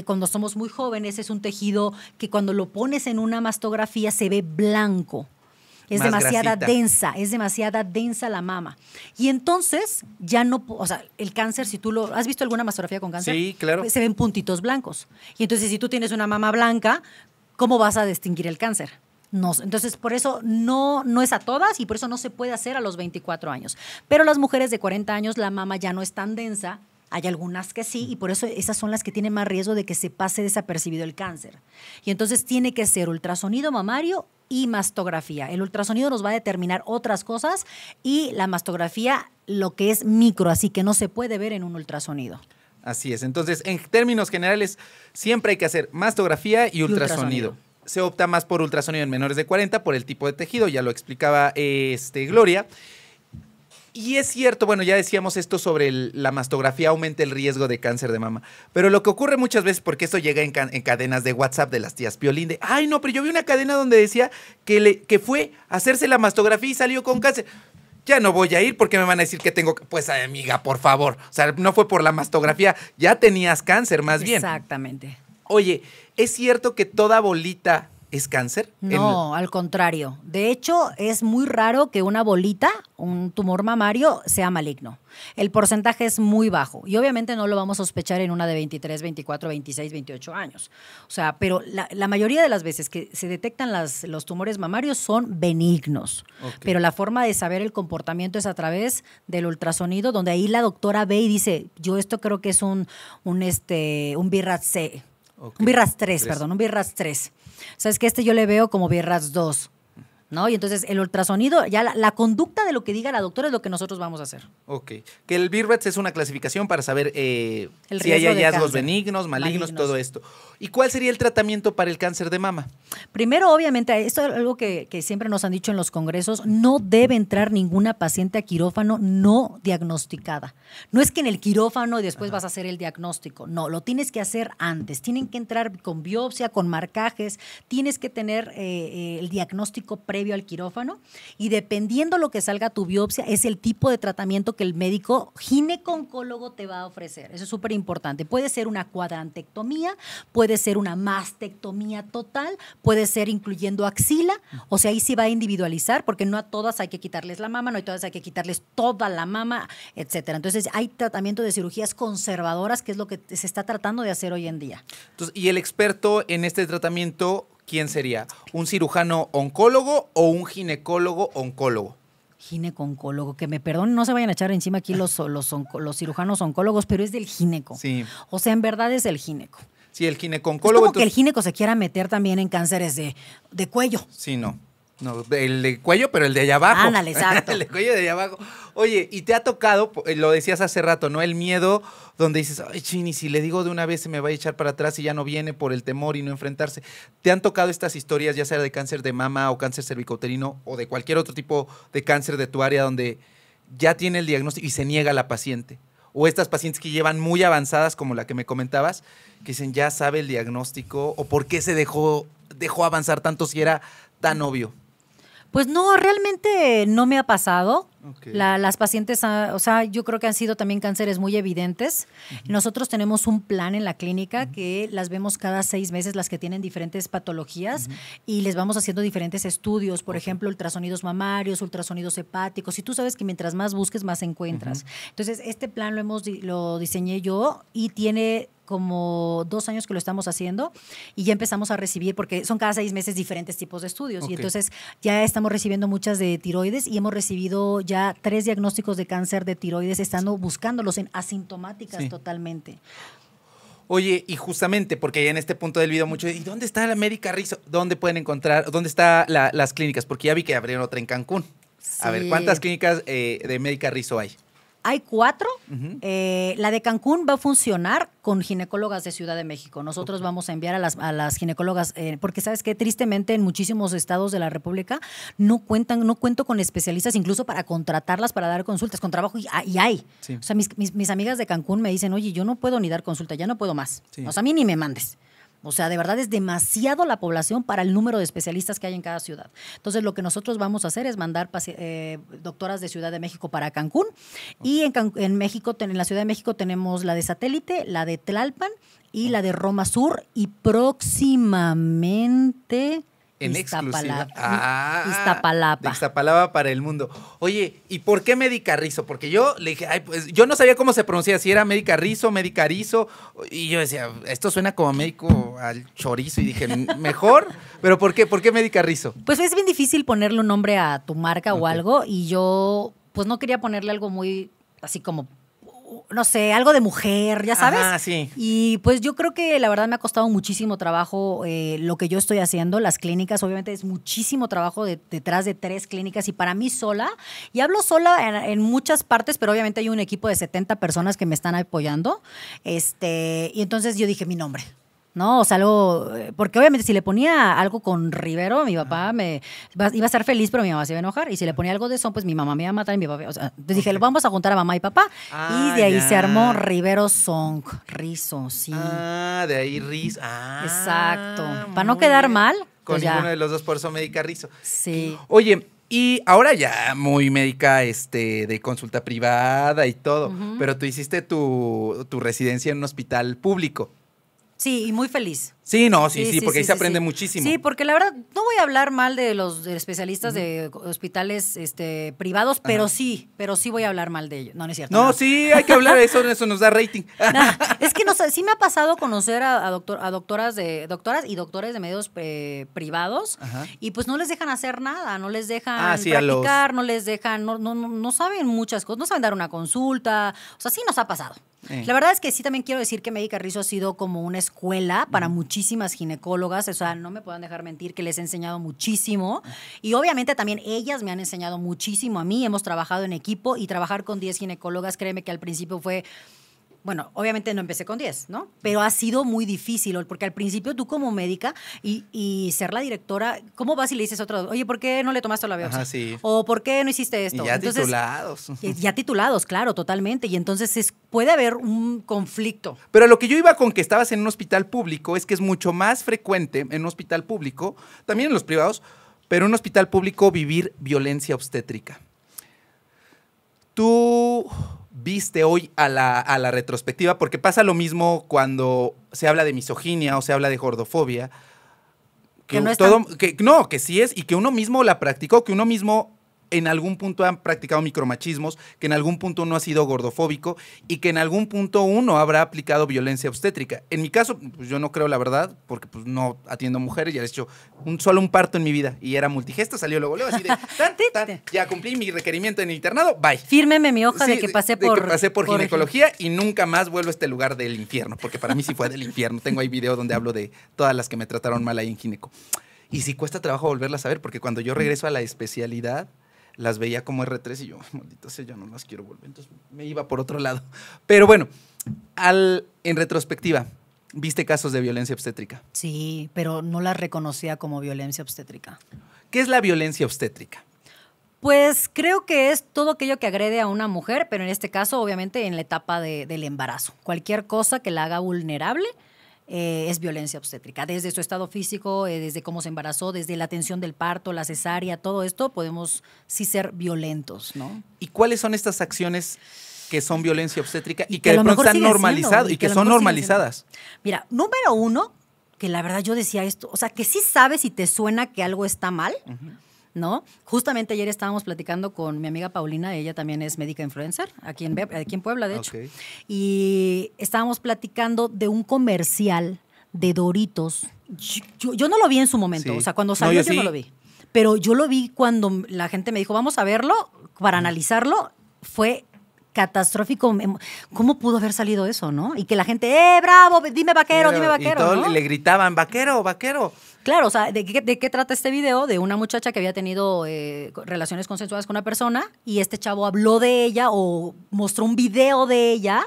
cuando somos muy jóvenes es un tejido que cuando lo pones en una mastografía se ve blanco es demasiada densa, es demasiada densa la mama. Y entonces ya no, o sea, el cáncer, si tú lo, ¿has visto alguna masografía con cáncer? Sí, claro. Se ven puntitos blancos. Y entonces si tú tienes una mama blanca, ¿cómo vas a distinguir el cáncer? No, entonces, por eso no, no es a todas y por eso no se puede hacer a los 24 años. Pero las mujeres de 40 años, la mama ya no es tan densa hay algunas que sí, y por eso esas son las que tienen más riesgo de que se pase desapercibido el cáncer. Y entonces tiene que ser ultrasonido mamario y mastografía. El ultrasonido nos va a determinar otras cosas y la mastografía lo que es micro, así que no se puede ver en un ultrasonido. Así es. Entonces, en términos generales, siempre hay que hacer mastografía y, ultrasonido. Se opta más por ultrasonido en menores de 40 por el tipo de tejido, ya lo explicaba eh, este, Gloria. Y es cierto, bueno, ya decíamos esto sobre la mastografía aumenta el riesgo de cáncer de mama, pero lo que ocurre muchas veces, porque esto llega en, cadenas de WhatsApp de las tías Piolín, de, ay no, pero yo vi una cadena donde decía que, le, que fue a hacerse la mastografía y salió con cáncer ya no voy a ir porque me van a decir que tengo. Pues, amiga, por favor. O sea, no fue por la mastografía, ya tenías cáncer, más bien. Exactamente. Oye, es cierto que toda bolita es cáncer? No, al contrario. De hecho, es muy raro que una bolita, un tumor mamario, sea maligno. El porcentaje es muy bajo y obviamente no lo vamos a sospechar en una de 23, 24, 26, 28 años. O sea, pero la, mayoría de las veces que se detectan los tumores mamarios son benignos, pero la forma de saber el comportamiento es a través del ultrasonido, donde ahí la doctora ve y dice, yo esto creo que es un, un, este, un C un Birras 3, 3, perdón, un Birras 3. O sea, es que este yo le veo como Birras 2. ¿no? Y entonces el ultrasonido, ya la, conducta de lo que diga la doctora es lo que nosotros vamos a hacer. Ok. Que el BIRBETS es una clasificación para saber eh, si hay hallazgos benignos, malignos, todo esto. ¿Y cuál sería el tratamiento para el cáncer de mama? Primero, obviamente, esto es algo que, siempre nos han dicho en los congresos, no debe entrar ninguna paciente a quirófano no diagnosticada. No es que en el quirófano y después vas a hacer el diagnóstico, no, lo tienes que hacer antes. Tienen que entrar con biopsia, con marcajes, tienes que tener eh, eh, el diagnóstico previo al quirófano y dependiendo lo que salga tu biopsia es el tipo de tratamiento que el médico gineconcólogo te va a ofrecer. Eso es súper importante. Puede ser una cuadrantectomía, puede ser una mastectomía total, puede ser incluyendo axila, o sea, ahí sí va a individualizar porque no a todas hay que quitarles la mama, no hay todas hay que quitarles toda la mama, etcétera. Entonces, hay tratamiento de cirugías conservadoras que es lo que se está tratando de hacer hoy en día. Entonces, y el experto en este tratamiento ¿quién sería? ¿Un cirujano oncólogo o un ginecólogo oncólogo? gineconcólogo, que me perdonen, no se vayan a echar encima aquí los, los, los, cirujanos oncólogos, pero es del gineco. Sí. O sea, en verdad es el gineco. Sí, el gineconcólogo. Es como el gineco se quiera meter también en cánceres de, cuello. Sí, no. No, el de cuello, pero el de allá abajo. Ándale, exacto. el de cuello de allá abajo. Oye, y te ha tocado, eh, lo decías hace rato, ¿no? El miedo donde dices, ay, chini, si le digo de una vez se me va a echar para atrás y ya no viene por el temor y no enfrentarse. ¿Te han tocado estas historias, ya sea de cáncer de mama o cáncer cervicouterino o de cualquier otro tipo de cáncer de tu área donde ya tiene el diagnóstico y se niega la paciente? o estas pacientes que llevan muy avanzadas, como la que me comentabas, que dicen ya sabe el diagnóstico o por qué se dejó, dejó avanzar tanto si era tan obvio? Pues no, realmente no me ha pasado las pacientes, o sea, yo creo que han sido también cánceres muy evidentes. Nosotros tenemos un plan en la clínica que las vemos cada seis meses, las que tienen diferentes patologías, y les vamos haciendo diferentes estudios, por ejemplo, ultrasonidos mamarios, ultrasonidos hepáticos, y tú sabes que mientras más busques, más encuentras. Entonces, este plan lo, hemos, lo diseñé yo y tiene como dos años que lo estamos haciendo y ya empezamos a recibir, porque son cada seis meses diferentes tipos de estudios. Y entonces ya estamos recibiendo muchas de tiroides y hemos recibido ya tres diagnósticos de cáncer de tiroides, estando buscándolos en asintomáticas totalmente. Oye, y justamente, porque ya en este punto del video mucho, ¿y dónde está la médica rizo? ¿Dónde pueden encontrar, dónde están las clínicas? Porque ya vi que abrieron otra en Cancún. A ver, ¿cuántas clínicas eh, de Médica rizo hay? Hay cuatro. Eh, la de Cancún va a funcionar con ginecólogas de Ciudad de México. Nosotros vamos a enviar a las, ginecólogas, eh, porque sabes que tristemente en muchísimos estados de la República no cuentan, no cuento con especialistas, incluso para contratarlas, para dar consultas, con trabajo y, ah, hay. O sea, mis, amigas de Cancún me dicen, oye, yo no puedo ni dar consulta, ya no puedo más. O sea, a mí ni me mandes. O sea, de verdad es demasiado la población para el número de especialistas que hay en cada ciudad. Entonces, lo que nosotros vamos a hacer es mandar eh, doctoras de Ciudad de México para Cancún. Y en, México, en la Ciudad de México tenemos la de satélite, la de Tlalpan y la de Roma Sur. Y próximamente en Iztapalapa. Ah, Iztapalapa. para el mundo. Oye, ¿y por qué Medicarrizo? Porque yo le dije, pues, yo no sabía cómo se pronunciaba, si era Medicarrizo, Medicarizo. Y yo decía, esto suena como médico al chorizo. Y dije, mejor, pero ¿por qué? ¿Por qué Medicarrizo? Pues es bien difícil ponerle un nombre a tu marca o algo. Y yo, pues no quería ponerle algo muy así como no sé, algo de mujer, ya sabes. Ah, sí. Y pues yo creo que la verdad me ha costado muchísimo trabajo eh, lo que yo estoy haciendo, las clínicas, obviamente es muchísimo trabajo detrás de tres clínicas y para mí sola, y hablo sola en, muchas partes, pero obviamente hay un equipo de 70 personas que me están apoyando, este, y entonces yo dije mi nombre. ¿no? O sea, eh, porque obviamente si le ponía algo con Rivero, mi papá me iba a estar feliz, pero mi mamá se iba a enojar. Y si le ponía algo de son, pues mi mamá me iba a matar y mi papá. O sea, entonces dije, lo vamos a juntar a mamá y papá. y ah, de ahí se armó Rivero Song, Rizo, sí. Ah, de ahí rizo. Ah, Exacto. Para no quedar mal. Con pues ninguno de los dos, por eso médica Rizo. Sí. Oye, y ahora ya muy médica este, de consulta privada y todo, pero tú hiciste tu, tu residencia en un hospital público. Sí, y muy feliz. Sí, no, sí, sí, porque ahí se aprende muchísimo. Sí, porque la verdad, no voy a hablar mal de los especialistas de hospitales este, privados, pero sí, pero sí voy a hablar mal de ellos. No, no es cierto. No, sí, hay que hablar de eso, eso nos da rating. es que sí me ha pasado conocer a, doctoras de doctoras y doctores de medios eh, privados y pues no les dejan hacer nada, no les dejan ah, practicar, no les dejan, no, no, saben muchas cosas, no saben dar una consulta. O sea, sí nos ha pasado. Eh. La verdad es que sí también quiero decir que Médica Rizo ha sido como una escuela para muchos muchísimas ginecólogas, o sea, no me puedan dejar mentir que les he enseñado muchísimo y obviamente también ellas me han enseñado muchísimo a mí, hemos trabajado en equipo y trabajar con 10 ginecólogas, créeme que al principio fue bueno, obviamente no empecé con 10, ¿no? Pero ha sido muy difícil, porque al principio tú como médica y, ser la directora, ¿cómo vas y le dices a otro, oye, ¿por qué no le tomaste la biopsia? sí. O ¿por qué no hiciste esto? ya titulados. Ya titulados, claro, totalmente. Y entonces puede haber un conflicto. Pero lo que yo iba con que estabas en un hospital público es que es mucho más frecuente en un hospital público, también en los privados, pero en un hospital público vivir violencia obstétrica. Tú viste hoy a la, retrospectiva? Porque pasa lo mismo cuando se habla de misoginia o se habla de gordofobia. Que, no, es todo, que, no, que sí es y que uno mismo la practicó, que uno mismo en algún punto han practicado micromachismos, que en algún punto uno ha sido gordofóbico y que en algún punto uno habrá aplicado violencia obstétrica. En mi caso, pues yo no creo la verdad, porque pues no atiendo mujeres, ya he hecho solo un parto en mi vida y era multigesta, salió luego, luego así de, ya cumplí mi requerimiento en el internado, bye. Fírmeme mi hoja de que pasé por... pasé por, ginecología y nunca más vuelvo a este lugar del infierno, porque para mí sí fue del infierno. Tengo ahí video donde hablo de todas las que me trataron mal ahí en gineco. Y sí cuesta trabajo volverlas a ver, porque cuando yo regreso a la especialidad, las veía como R3 y yo, maldita sea, yo no las quiero volver. Entonces me iba por otro lado. Pero bueno, al, en retrospectiva, viste casos de violencia obstétrica. Sí, pero no las reconocía como violencia obstétrica. ¿Qué es la violencia obstétrica? Pues creo que es todo aquello que agrede a una mujer, pero en este caso, obviamente, en la etapa del embarazo. Cualquier cosa que la haga vulnerable eh, es violencia obstétrica. Desde su estado físico, eh, desde cómo se embarazó, desde la atención del parto, la cesárea, todo esto, podemos sí ser violentos, ¿no? ¿Y cuáles son estas acciones que son violencia obstétrica y, que, de pronto están normalizadas y que, son normalizadas? Mira, número uno, que la verdad yo decía esto, o sea, que sí sabes y te suena que algo está mal. ¿no? Justamente ayer estábamos platicando con mi amiga Paulina, ella también es médica influencer, aquí en, aquí en Puebla, de hecho. Y estábamos platicando de un comercial de Doritos. Yo, no lo vi en su momento, o sea, cuando salió yo, no lo vi. Pero yo lo vi cuando la gente me dijo, vamos a verlo, para analizarlo, fue catastrófico. ¿Cómo pudo haber salido eso, no? Y que la gente, ¡eh, bravo! Dime vaquero, dime vaquero. Y Le gritaban, vaquero, vaquero. Claro, o sea, ¿de qué, trata este video? De una muchacha que había tenido eh, relaciones consensuadas con una persona y este chavo habló de ella o mostró un video de ella,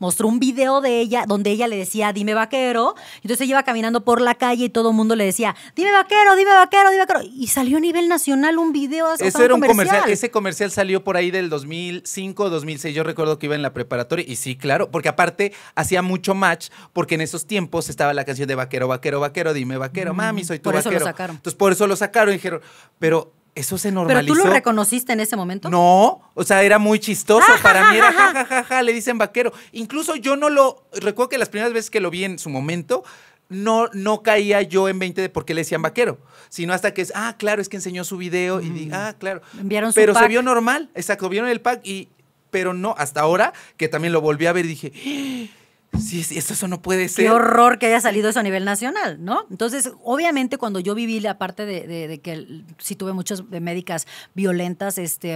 mostró un video de ella donde ella le decía, dime vaquero. Entonces ella iba caminando por la calle y todo el mundo le decía, dime vaquero, dime vaquero, dime vaquero. Y salió a nivel nacional un video. Ese era un comercial. Ese comercial salió por ahí del 2005, 2006. Yo recuerdo que iba en la preparatoria y sí, claro, porque aparte hacía mucho match porque en esos tiempos estaba la canción de vaquero, vaquero, vaquero, dime vaquero, mm. mami soy por Eso lo sacaron. Entonces por eso lo sacaron dijeron, pero eso se normalizó. ¿Pero tú lo reconociste en ese momento? No, o sea, era muy chistoso. Ah, Para mí era Ja, ja, ja, le dicen vaquero. Incluso yo no lo. Recuerdo que las primeras veces que lo vi en su momento, no, no caía yo en 20 de por le decían vaquero, sino hasta que ah, claro, es que enseñó su video y dije mm. ah, claro. Enviaron Pero se vio normal, exacto, vieron el pack y. Pero no, hasta ahora, que también lo volví a ver y dije. Sí, eso, no puede ser. Qué horror que haya salido eso a nivel nacional, ¿no? Entonces, obviamente, cuando yo viví aparte de, que sí tuve muchas médicas violentas, este.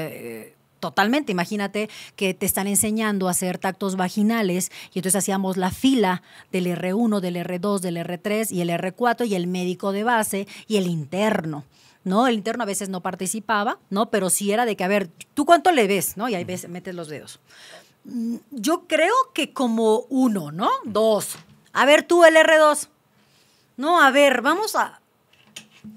Eh, totalmente. Imagínate que te están enseñando a hacer tactos vaginales y entonces hacíamos la fila del R1, del R2, del R3 y el R4 y el médico de base y el interno. ¿no? El interno a veces no participaba, ¿no? Pero sí era de que, a ver, ¿tú cuánto le ves? ¿No? Y ahí ves, metes los dedos yo creo que como uno, ¿no? Dos. A ver tú, el R2. No, a ver, vamos a...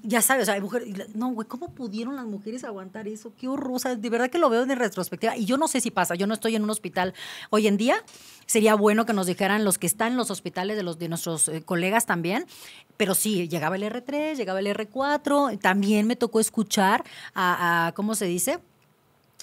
Ya sabes, o sea, hay mujeres... No, güey, ¿cómo pudieron las mujeres aguantar eso? Qué horror. de verdad que lo veo en retrospectiva. Y yo no sé si pasa. Yo no estoy en un hospital hoy en día. Sería bueno que nos dijeran los que están en los hospitales de, los, de nuestros eh, colegas también. Pero sí, llegaba el R3, llegaba el R4. También me tocó escuchar a ¿cómo se dice?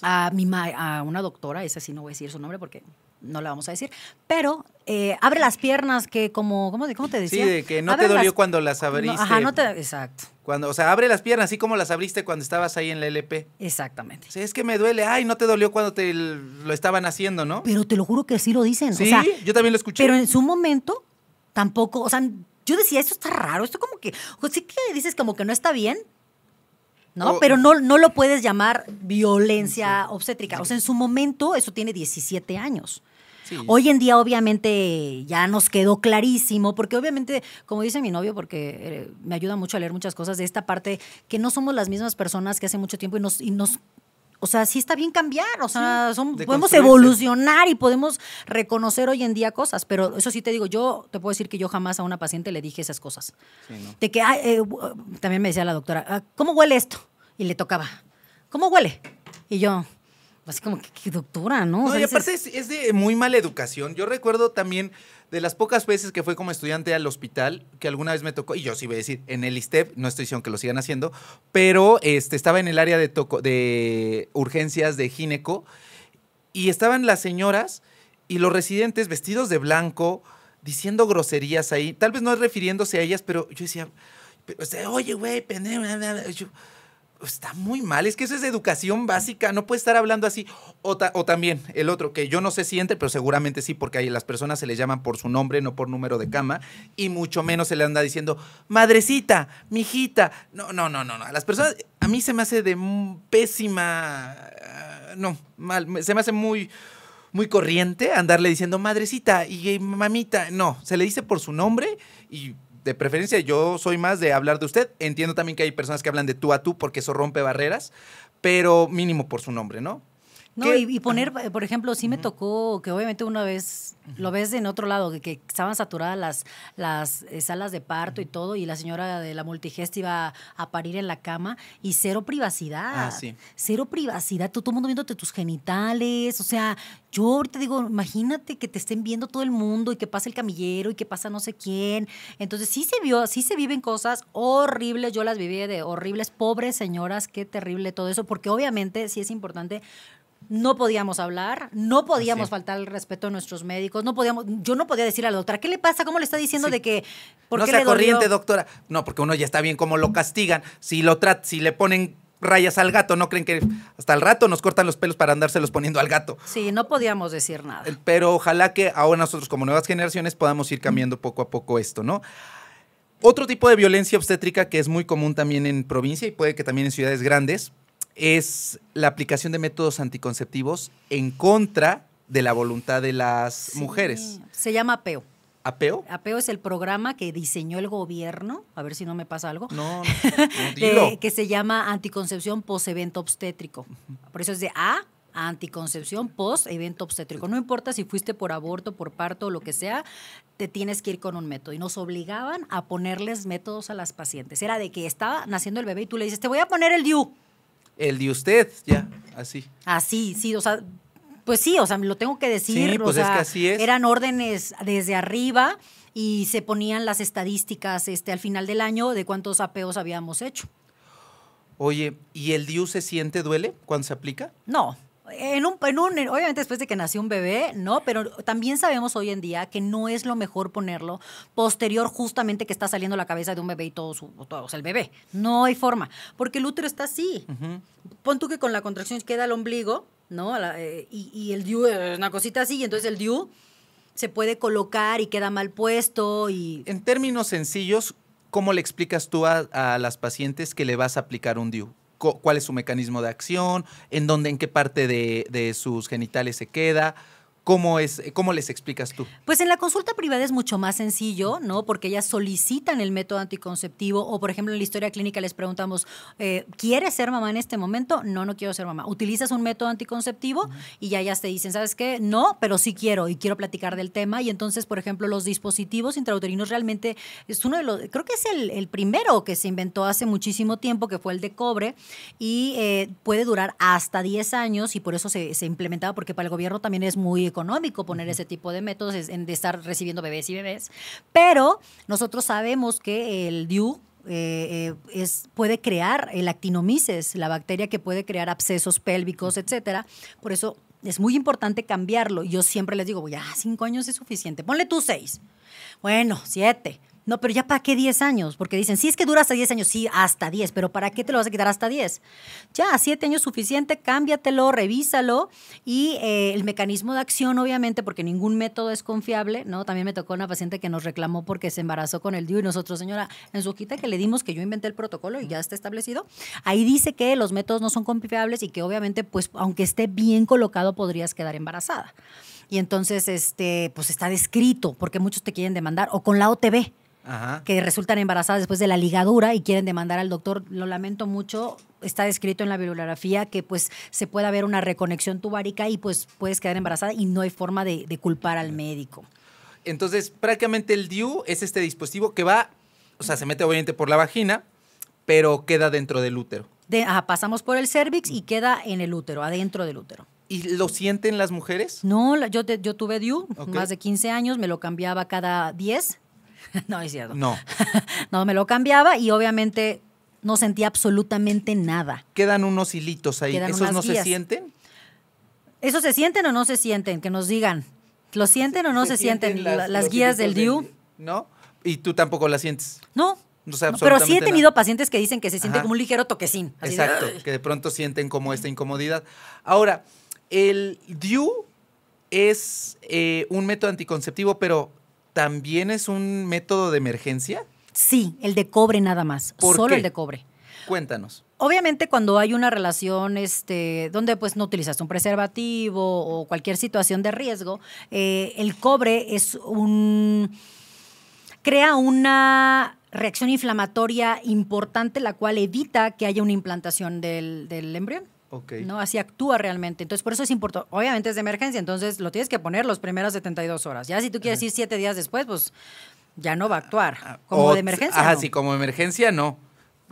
a, mi a una doctora, esa sí no voy a decir su nombre porque no la vamos a decir, pero eh, abre las piernas que como, ¿cómo, te decía? Sí, que no te dolió cuando las abriste. ajá, no te, exacto. Cuando, o sea, abre las piernas, así como las abriste cuando estabas ahí en la LP. Exactamente. O es que me duele, ay, no te dolió cuando te lo estaban haciendo, ¿no? Pero te lo juro que sí lo dicen. Sí, yo también lo escuché. Pero en su momento tampoco, o sea, yo decía, esto está raro, esto como que, sí que dices como que no está bien, ¿no? Pero no, no lo puedes llamar violencia obstétrica. O sea, en su momento eso tiene 17 años. Hoy en día, obviamente, ya nos quedó clarísimo, porque obviamente, como dice mi novio, porque eh, me ayuda mucho a leer muchas cosas de esta parte, que no somos las mismas personas que hace mucho tiempo y nos, y nos o sea, sí está bien cambiar, o sea, podemos evolucionar y podemos reconocer hoy en día cosas, pero eso sí te digo, yo te puedo decir que yo jamás a una paciente le dije esas cosas. De que, eh, también me decía la doctora, ah, ¿cómo huele esto? Y le tocaba, ¿cómo huele? Y yo, así como que, doctora, ¿no? no y aparte es, de muy mala educación. Yo recuerdo también de las pocas veces que fue como estudiante al hospital, que alguna vez me tocó, y yo sí voy a decir, en el ISTEP, no estoy diciendo que lo sigan haciendo, pero este, estaba en el área de, de urgencias de gineco y estaban las señoras y los residentes vestidos de blanco, diciendo groserías ahí, tal vez no refiriéndose a ellas, pero yo decía, pero, oye, güey, pendejo, está muy mal, es que eso es educación básica, no puede estar hablando así. O, también el otro, que yo no sé si entre, pero seguramente sí, porque ahí las personas se le llaman por su nombre, no por número de cama, y mucho menos se le anda diciendo, madrecita, mijita. No, no, no, no, no. Las personas, a mí se me hace de pésima, ah, no, mal, se me hace muy... Muy corriente andarle diciendo madrecita y mamita. No, se le dice por su nombre y de preferencia yo soy más de hablar de usted. Entiendo también que hay personas que hablan de tú a tú porque eso rompe barreras, pero mínimo por su nombre, ¿no? No, y, poner, por ejemplo, sí me tocó que obviamente una vez lo ves en otro lado, que, que estaban saturadas las, las eh, salas de parto y todo, y la señora de la multigest iba a parir en la cama, y cero privacidad. Ah, cero privacidad, todo el mundo viéndote tus genitales, o sea, yo ahorita digo, imagínate que te estén viendo todo el mundo y que pasa el camillero y que pasa no sé quién. Entonces sí se vio, sí se viven cosas horribles, yo las viví de horribles, pobres señoras, qué terrible todo eso, porque obviamente sí es importante no podíamos hablar, no podíamos faltar el respeto a nuestros médicos, no podíamos, yo no podía decir a la doctora, ¿qué le pasa? ¿Cómo le está diciendo de que ¿por no corriente, doctora? No, porque uno ya está bien como lo castigan, si lo si le ponen rayas al gato, no creen que hasta el rato nos cortan los pelos para andárselos poniendo al gato. Sí, no podíamos decir nada. Pero ojalá que ahora nosotros como nuevas generaciones podamos ir cambiando poco a poco esto, ¿no? Otro tipo de violencia obstétrica que es muy común también en provincia y puede que también en ciudades grandes es la aplicación de métodos anticonceptivos en contra de la voluntad de las mujeres. Se llama apeo. ¿Apeo? APEO es el programa que diseñó el gobierno, a ver si no me pasa algo, no, no que se llama anticoncepción Post-Evento obstétrico. Por eso es de A ah, anticoncepción post evento obstétrico. No importa si fuiste por aborto, por parto o lo que sea, te tienes que ir con un método. Y nos obligaban a ponerles métodos a las pacientes. Era de que estaba naciendo el bebé y tú le dices, te voy a poner el DIU el de usted, ya, así. Así, sí, o sea, pues sí, o sea, lo tengo que decir. Sí, pues es que así es. Eran órdenes desde arriba y se ponían las estadísticas este, al final del año de cuántos apeos habíamos hecho. Oye, ¿y el DIU se siente duele cuando se aplica? No, en un, en obviamente después de que nació un bebé, ¿no? Pero también sabemos hoy en día que no es lo mejor ponerlo posterior justamente que está saliendo la cabeza de un bebé y todo su, o sea, el bebé. No hay forma, porque el útero está así. Pon tú que con la contracción queda el ombligo, ¿no? Eh, y, el DIU es una cosita así, y entonces el DIU se puede colocar y queda mal puesto y... En términos sencillos, ¿cómo le explicas tú a, a las pacientes que le vas a aplicar un DIU? cuál es su mecanismo de acción, en dónde, en qué parte de, de sus genitales se queda. ¿Cómo, es, ¿Cómo les explicas tú? Pues en la consulta privada es mucho más sencillo, ¿no? Porque ellas solicitan el método anticonceptivo o, por ejemplo, en la historia clínica les preguntamos, eh, ¿quieres ser mamá en este momento? No, no quiero ser mamá. ¿Utilizas un método anticonceptivo? Y ya ya te dicen, ¿sabes qué? No, pero sí quiero y quiero platicar del tema. Y entonces, por ejemplo, los dispositivos intrauterinos realmente es uno de los, creo que es el, primero que se inventó hace muchísimo tiempo, que fue el de cobre, y eh, puede durar hasta 10 años y por eso se, se implementaba, porque para el gobierno también es muy económico poner ese tipo de métodos de estar recibiendo bebés y bebés. Pero nosotros sabemos que el DIU, eh, eh, es, puede crear el actinomices, la bacteria que puede crear abscesos pélvicos, etcétera. Por eso es muy importante cambiarlo. Yo siempre les digo, ya ah, cinco años es suficiente. Ponle tú seis. Bueno, siete. No, pero ya para qué 10 años, porque dicen, sí es que dura hasta 10 años, sí, hasta 10, pero ¿para qué te lo vas a quitar hasta 10? Ya, 7 años suficiente, cámbiatelo, revísalo y eh, el mecanismo de acción, obviamente, porque ningún método es confiable, ¿no? También me tocó una paciente que nos reclamó porque se embarazó con el DIU y nosotros, señora, en su quita que le dimos que yo inventé el protocolo y ya está establecido, ahí dice que los métodos no son confiables y que obviamente, pues, aunque esté bien colocado, podrías quedar embarazada. Y entonces, este, pues está descrito, porque muchos te quieren demandar, o con la OTB que resultan embarazadas después de la ligadura y quieren demandar al doctor. Lo lamento mucho, está descrito en la bibliografía que pues se puede haber una reconexión tubárica y pues puedes quedar embarazada y no hay forma de, culpar al médico. Entonces, prácticamente el DIU es este dispositivo que va, o sea, se mete obviamente por la vagina, pero queda dentro del útero. pasamos por el cervix y queda en el útero, adentro del útero. ¿Y lo sienten las mujeres? No, yo, yo tuve DIU más de 15 años, me lo cambiaba cada 10 no, es cierto. No. no, me lo cambiaba y obviamente no sentía absolutamente nada. Quedan unos hilitos ahí. ¿Esos no se sienten? ¿Esos se sienten o no se sienten? Que nos digan. ¿Lo sienten o no se, sienten, las, guías del DIU? ¿No? ¿Y tú tampoco las sientes? No. pero sí he tenido pacientes que dicen que se siente como un ligero toquecín. Exacto, que de pronto sienten como esta incomodidad. Ahora, el DIU es eh, un método anticonceptivo, pero también es un método de emergencia? Sí, el de cobre nada más, solo el de cobre. Cuéntanos. Obviamente cuando hay una relación este, donde pues no utilizas un preservativo o cualquier situación de riesgo, eh, el cobre es un... crea una reacción inflamatoria importante la cual evita que haya una implantación del, del embrión. ¿no? Así actúa realmente. Entonces, por eso es importante. Obviamente es de emergencia, entonces lo tienes que poner los primeros 72 horas. Ya si tú quieres ir siete días después, pues ya no va a actuar. Ah, ah, como de emergencia. Ah, sí, como emergencia no.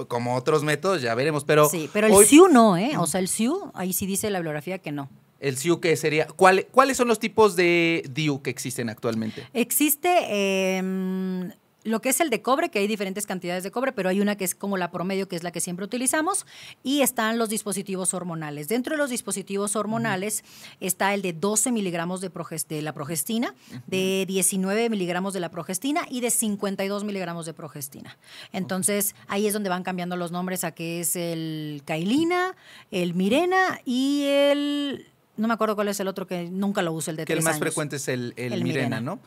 Como otros métodos, ya veremos. Pero sí, pero el SIU no, ¿eh? O sea, el SIU, ahí sí dice la bibliografía que no. El SIU que sería, ¿cuáles son los tipos de DIU que existen actualmente? Existe em, lo que es el de cobre, que hay diferentes cantidades de cobre, pero hay una que es como la promedio, que es la que siempre utilizamos, y están los dispositivos hormonales. Dentro de los dispositivos hormonales está el de 12 miligramos de, de, la progestina, de 19 miligramos de la progestina y de 52 miligramos de progestina. Entonces, ahí es donde van cambiando los nombres a que es el cailina, el mirena y el... No me acuerdo cuál es el otro que nunca lo uso, el de que el más frecuente es el, el, mirena, ¿no?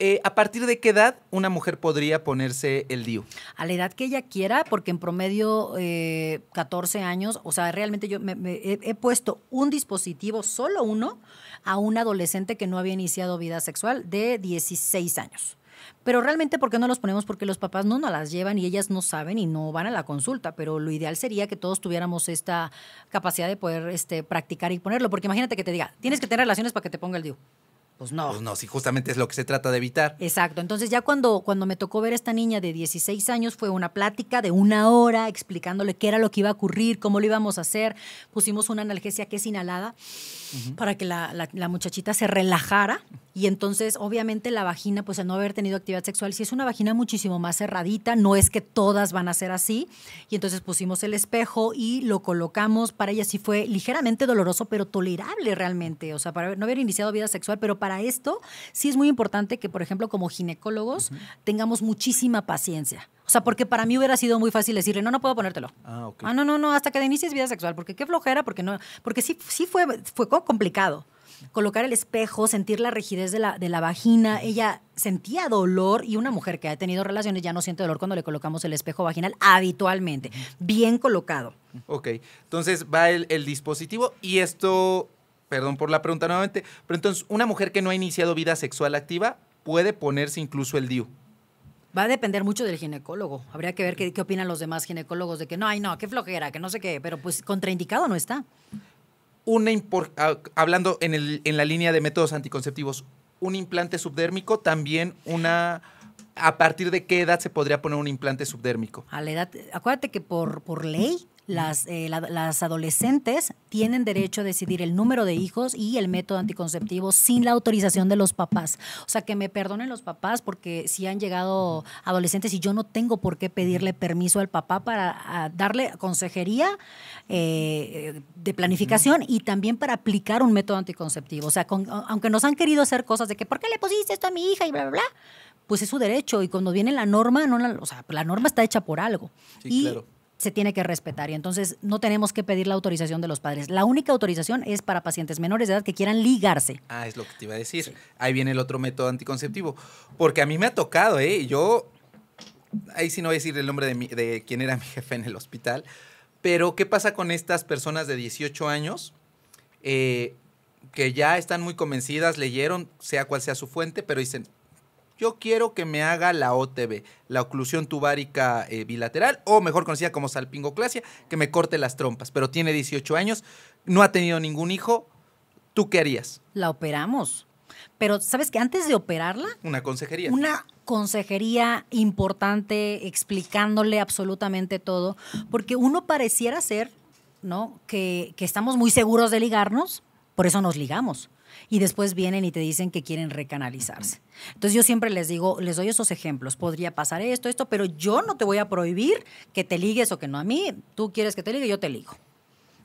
Eh, ¿a partir de qué edad una mujer podría ponerse el DIU? A la edad que ella quiera, porque en promedio 14 eh, años, o sea, realmente yo he, puesto un dispositivo, solo uno, a un adolescente que no había iniciado vida sexual de 16 años. Pero realmente, ¿por qué no los ponemos? Porque los papás no nos las llevan y ellas no saben y no van a la consulta. Pero lo ideal sería que todos tuviéramos esta capacidad de poder este, practicar y ponerlo. Porque imagínate que te diga, tienes que tener relaciones para que te ponga el DIU. Pues no. Pues no, si justamente es lo que se trata de evitar. Exacto. Entonces ya cuando, cuando me tocó ver a esta niña de 16 años fue una plática de una hora explicándole qué era lo que iba a ocurrir, cómo lo íbamos a hacer. Pusimos una analgesia que es inhalada para que la, muchachita se relajara. Y entonces, obviamente, la vagina, pues al no haber tenido actividad sexual, si es una vagina muchísimo más cerradita, no es que todas van a ser así. Y entonces pusimos el espejo y lo colocamos. Para ella sí fue ligeramente doloroso, pero tolerable realmente. O sea, para no haber iniciado vida sexual. Pero para esto sí es muy importante que, por ejemplo, como ginecólogos, tengamos muchísima paciencia. O sea, porque para mí hubiera sido muy fácil decirle, no, no puedo ponértelo. Ah, ok. Ah, no, no, no, hasta que inicies vida sexual, porque qué flojera, porque no, porque sí, sí fue, fue complicado. Colocar el espejo, sentir la rigidez de la, vagina, ella sentía dolor y una mujer que ha tenido relaciones ya no siente dolor cuando le colocamos el espejo vaginal habitualmente, bien colocado. Ok, entonces va el, el dispositivo y esto, perdón por la pregunta nuevamente, pero entonces una mujer que no ha iniciado vida sexual activa puede ponerse incluso el DIU. Va a depender mucho del ginecólogo. Habría que ver qué, opinan los demás ginecólogos de que no, ay, no, qué flojera, que no sé qué, pero pues contraindicado no está. Una ah, hablando en, el, en la línea de métodos anticonceptivos, un implante subdérmico también una ¿A partir de qué edad se podría poner un implante subdérmico? A la edad, acuérdate que por, por ley las, eh, las adolescentes tienen derecho a decidir el número de hijos y el método anticonceptivo sin la autorización de los papás. O sea, que me perdonen los papás porque si han llegado adolescentes y yo no tengo por qué pedirle permiso al papá para darle consejería eh, de planificación y también para aplicar un método anticonceptivo. O sea, aunque nos han querido hacer cosas de que, ¿por qué le pusiste esto a mi hija y bla, bla, bla? Pues es su derecho y cuando viene la norma, no la, o sea, la norma está hecha por algo. Sí, claro se tiene que respetar y entonces no tenemos que pedir la autorización de los padres. La única autorización es para pacientes menores de edad que quieran ligarse. Ah, es lo que te iba a decir. Ahí viene el otro método anticonceptivo. Porque a mí me ha tocado, ¿eh? Yo, ahí sí no voy a decir el nombre de, quién era mi jefe en el hospital, pero ¿qué pasa con estas personas de 18 años? Eh, que ya están muy convencidas, leyeron, sea cual sea su fuente, pero dicen, yo quiero que me haga la OTB, la oclusión tubárica eh, bilateral, o mejor conocida como salpingoclasia, que me corte las trompas, pero tiene 18 años, no ha tenido ningún hijo, ¿tú qué harías? La operamos. Pero, ¿sabes qué? Antes de operarla... Una consejería. Una consejería importante explicándole absolutamente todo, porque uno pareciera ser, ¿no? Que, que estamos muy seguros de ligarnos, por eso nos ligamos y después vienen y te dicen que quieren recanalizarse. Entonces yo siempre les digo, les doy esos ejemplos, podría pasar esto, esto, pero yo no te voy a prohibir que te ligues o que no a mí, tú quieres que te ligue, yo te ligo.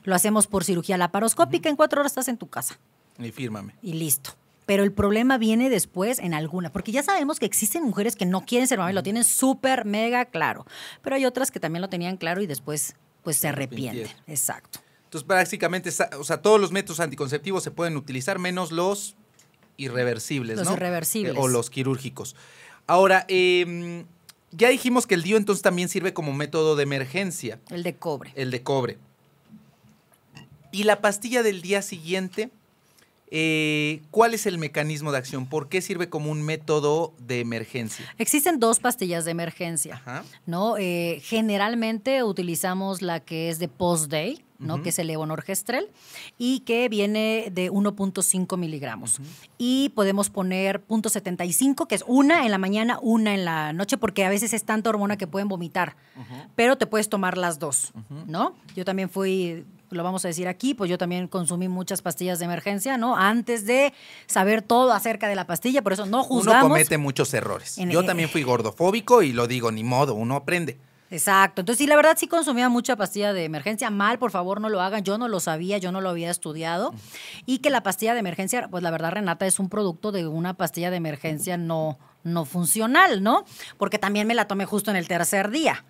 Lo hacemos por cirugía laparoscópica, en cuatro horas estás en tu casa. Y fírmame. Y listo pero el problema viene después en alguna, porque ya sabemos que existen mujeres que no quieren ser mamá lo tienen súper, mega claro, pero hay otras que también lo tenían claro y después pues se arrepienten. Exacto. Entonces, prácticamente, o sea, todos los métodos anticonceptivos se pueden utilizar, menos los irreversibles, los irreversibles. Eh, o los quirúrgicos. Ahora, em, ya dijimos que el DIO entonces también sirve como método de emergencia. El de cobre. El de cobre. Y la pastilla del día siguiente eh, ¿Cuál es el mecanismo de acción? ¿Por qué sirve como un método de emergencia? Existen dos pastillas de emergencia, ¿no? Eh, generalmente utilizamos la que es de post-day, ¿no? que es el Gestrel, y que viene de 1.5 miligramos. Y podemos poner 0.75, que es una en la mañana, una en la noche, porque a veces es tanta hormona que pueden vomitar, pero te puedes tomar las dos, ¿no? Yo también fui lo vamos a decir aquí, pues yo también consumí muchas pastillas de emergencia, ¿no? Antes de saber todo acerca de la pastilla, por eso no juzgamos. Uno comete muchos errores. yo también fui gordofóbico y lo digo, ni modo, uno aprende. Exacto. Entonces, sí, la verdad sí consumía mucha pastilla de emergencia. Mal, por favor, no lo hagan. Yo no lo sabía, yo no lo había estudiado. Y que la pastilla de emergencia, pues la verdad, Renata, es un producto de una pastilla de emergencia no, no funcional, ¿no? Porque también me la tomé justo en el tercer día.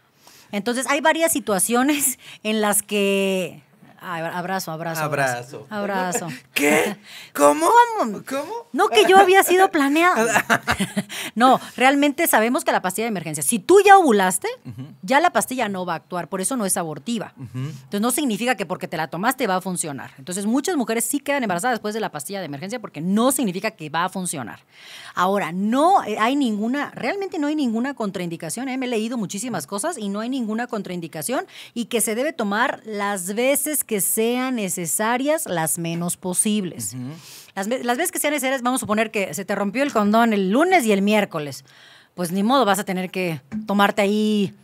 Entonces, hay varias situaciones en las que abrazo, abrazo, abrazo. Abrazo. ¿Qué? ¿Cómo? ¿Cómo? No que yo había sido planeada. no, realmente sabemos que la pastilla de emergencia, si tú ya ovulaste, ya la pastilla no va a actuar, por eso no es abortiva. Entonces no significa que porque te la tomaste va a funcionar. Entonces muchas mujeres sí quedan embarazadas después de la pastilla de emergencia porque no significa que va a funcionar. Ahora, no eh, hay ninguna, realmente no hay ninguna contraindicación. Eh, me he leído muchísimas cosas y no hay ninguna contraindicación y que se debe tomar las veces que que sean necesarias las menos posibles. las, veces que sean necesarias, vamos a suponer que se te rompió el condón el lunes y el miércoles. Pues ni modo, vas a tener que tomarte ahí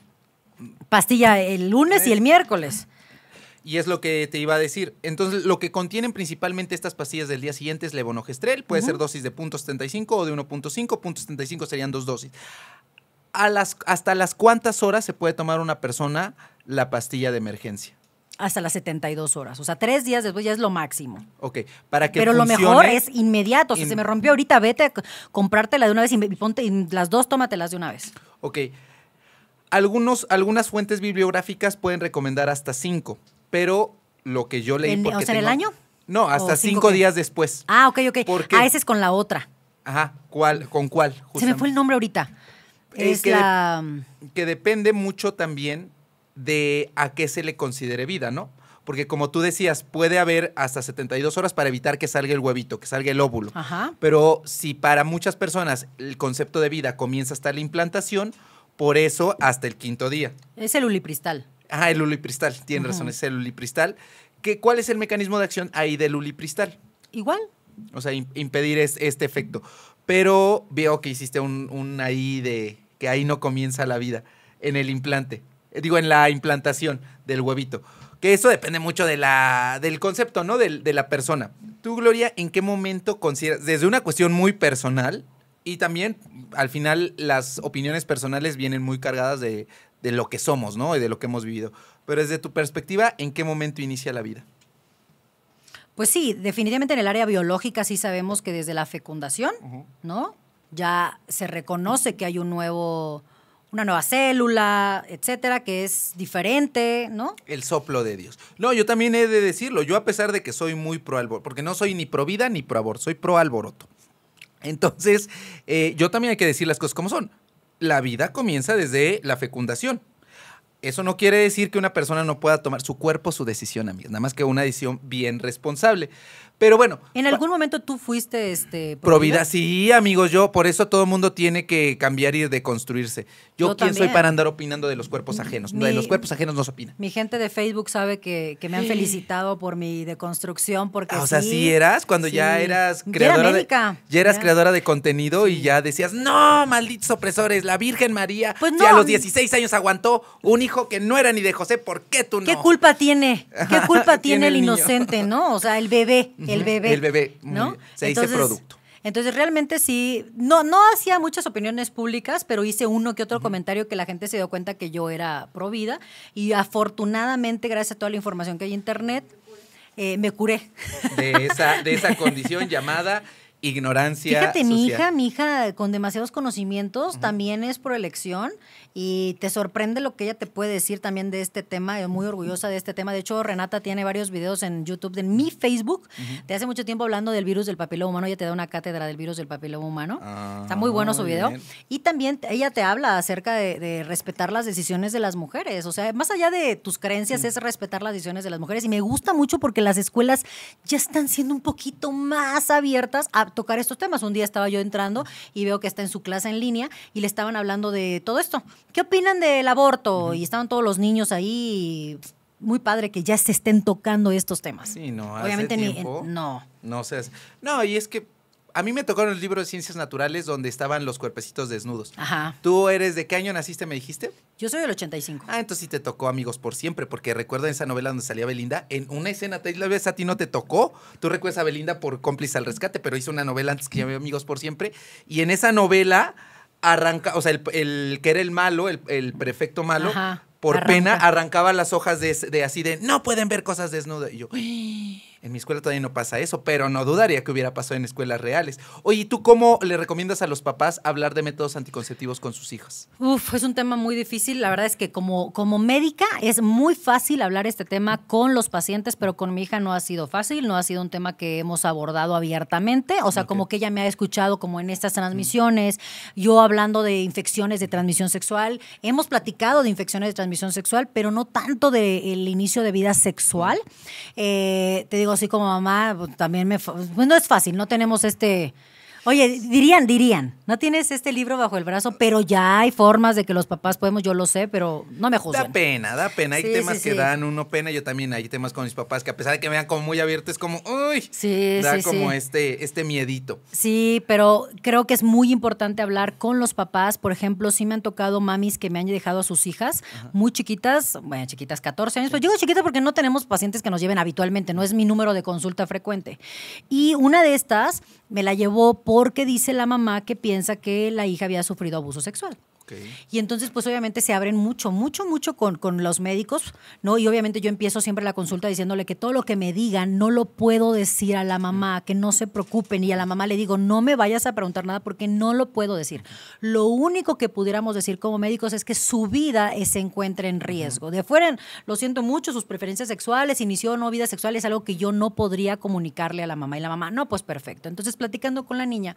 pastilla el lunes y el miércoles. Y es lo que te iba a decir. Entonces, lo que contienen principalmente estas pastillas del día siguiente es levonogestrel. Puede ser dosis de 0.75 o de 1.5. 0.75 serían dos dosis. A ¿Hasta las cuántas horas se puede tomar una persona la pastilla de emergencia? Hasta las 72 horas. O sea, tres días después ya es lo máximo. Ok, para que Pero lo mejor es inmediato. O sea, se me rompió ahorita, vete a comprártela de una vez y, ponte las dos, tómatelas de una vez. Ok. Algunos, algunas fuentes bibliográficas pueden recomendar hasta cinco, pero lo que yo leí. En, ¿O sea, en el año? No, hasta cinco, días después. Ah, ok, ok. A ah, veces con la otra. Ajá, ¿cuál? ¿Con cuál? Se me fue el nombre ahorita. Eh, es la. que depende mucho también de a qué se le considere vida, ¿no? Porque como tú decías, puede haber hasta 72 horas para evitar que salga el huevito, que salga el óvulo. Ajá. Pero si para muchas personas el concepto de vida comienza hasta la implantación, por eso hasta el quinto día. Es el ulipristal. Ah, el ulipristal, Tiene razón, es el ulipristal. ¿Qué, ¿Cuál es el mecanismo de acción ahí del ulipristal? Igual. O sea, impedir este efecto. Pero veo que hiciste un, un ahí de que ahí no comienza la vida en el implante. Eh, digo, en la implantación del huevito. Que eso depende mucho de la, del concepto, ¿no? De, la persona. Tú, Gloria, ¿en qué momento consideras, desde una cuestión muy personal, y también al final las opiniones personales vienen muy cargadas de, lo que somos, ¿no? Y de lo que hemos vivido. Pero desde tu perspectiva, ¿en qué momento inicia la vida? Pues sí, definitivamente en el área biológica sí sabemos que desde la fecundación, ¿no? Ya se reconoce que hay un nuevo una nueva célula, etcétera, que es diferente, ¿no? El soplo de Dios. No, yo también he de decirlo, yo a pesar de que soy muy pro alboroto, porque no soy ni pro vida ni pro aborto, soy pro alboroto. Entonces, eh, yo también hay que decir las cosas como son. La vida comienza desde la fecundación. Eso no quiere decir que una persona no pueda tomar su cuerpo, su decisión, amigos. Nada más que una decisión bien responsable. Pero bueno. ¿En algún momento tú fuiste este, provida? Sí, amigos, yo, por eso todo el mundo tiene que cambiar y deconstruirse. Yo, quién soy para andar opinando de los cuerpos ajenos. de los cuerpos ajenos no se opina. Mi gente de Facebook sabe que, me han felicitado por mi deconstrucción porque. Ah, o sea, sí, eras cuando ya eras creadora. ya eras creadora de contenido y ya decías, no, malditos opresores, la Virgen María. Pues a los 16 años aguantó un hijo que no era ni de José, ¿por qué tú no? ¿Qué culpa tiene? ¿Qué culpa tiene, el, el inocente, no? O sea, el bebé. el bebé. El bebé, ¿no? Se hizo dice producto. Entonces realmente sí, no, no hacía muchas opiniones públicas, pero hice uno que otro comentario que la gente se dio cuenta que yo era pro y afortunadamente gracias a toda la información que hay en internet eh, me curé. De esa, condición llamada ignorancia. Fíjate, mi hija, mi hija con demasiados conocimientos, también es por elección y te sorprende lo que ella te puede decir también de este tema, es eh, muy orgullosa de este tema. De hecho, Renata tiene varios videos en YouTube, de mi Facebook, Te de hace mucho tiempo hablando del virus del papiloma humano, ella te da una cátedra del virus del papiloma humano. Ah, está muy bueno su video. Y también ella te habla acerca de, respetar las decisiones de las mujeres, o sea, más allá de tus creencias es respetar las decisiones de las mujeres y me gusta mucho porque las escuelas ya están siendo un poquito más abiertas a tocar estos temas. Un día estaba yo entrando y veo que está en su clase en línea y le estaban hablando de todo esto, ¿qué opinan del aborto? Y estaban todos los niños ahí. Muy padre que ya se estén tocando estos temas. Sí, no, obviamente no. No No, y es que a mí me tocaron el libro de ciencias naturales donde estaban los cuerpecitos desnudos. Ajá. ¿Tú eres de qué año naciste, me dijiste? Yo soy del 85. Ah, entonces sí te tocó Amigos por Siempre, porque recuerdo esa novela donde salía Belinda, en una escena, la vez a ti no te tocó, tú recuerdas a Belinda por cómplice al rescate, pero hizo una novela antes que llamé Amigos por Siempre, y en esa novela arranca, o sea, el, que era el malo, el, prefecto malo, por pena arrancaba las hojas de, de, así de, no pueden ver cosas desnudas. Y yo, En mi escuela todavía no pasa eso, pero no dudaría que hubiera pasado en escuelas reales. Oye, ¿y tú cómo le recomiendas a los papás hablar de métodos anticonceptivos con sus hijos? Uf, es un tema muy difícil. La verdad es que como, como médica es muy fácil hablar este tema con los pacientes, pero con mi hija no ha sido fácil, no ha sido un tema que hemos abordado abiertamente. O sea, como que ella me ha escuchado como en estas transmisiones, mm. yo hablando de infecciones de transmisión sexual. Hemos platicado de infecciones de transmisión sexual, pero no tanto del inicio de vida sexual. Mm. Eh, te digo, así como mamá, pues, también me... Pues no es fácil, no tenemos este Oye, dirían, dirían, no tienes este libro bajo el brazo, pero ya hay formas de que los papás podemos, yo lo sé, pero no me juzguen. Da pena, da pena. Hay temas que dan uno pena. Yo también hay temas con mis papás que a pesar de que me vean como muy abiertos, es como, uy, sí, da como Este, este miedito. Sí, pero creo que es muy importante hablar con los papás. Por ejemplo, sí me han tocado mamis que me han dejado a sus hijas muy chiquitas, bueno, chiquitas, 14 años, pues yo digo chiquitas porque no tenemos pacientes que nos lleven habitualmente, no es mi número de consulta frecuente. Y una de estas me la llevó por porque dice la mamá que piensa que la hija había sufrido abuso sexual. Y entonces, pues obviamente se abren mucho, mucho, mucho con, con los médicos, ¿no? Y obviamente yo empiezo siempre la consulta diciéndole que todo lo que me digan no lo puedo decir a la mamá, que no se preocupen. Y a la mamá le digo, no me vayas a preguntar nada porque no lo puedo decir. Lo único que pudiéramos decir como médicos es que su vida se encuentra en riesgo. De afuera, lo siento mucho, sus preferencias sexuales, inició o no vida sexual, es algo que yo no podría comunicarle a la mamá. Y la mamá, no, pues perfecto. Entonces, platicando con la niña,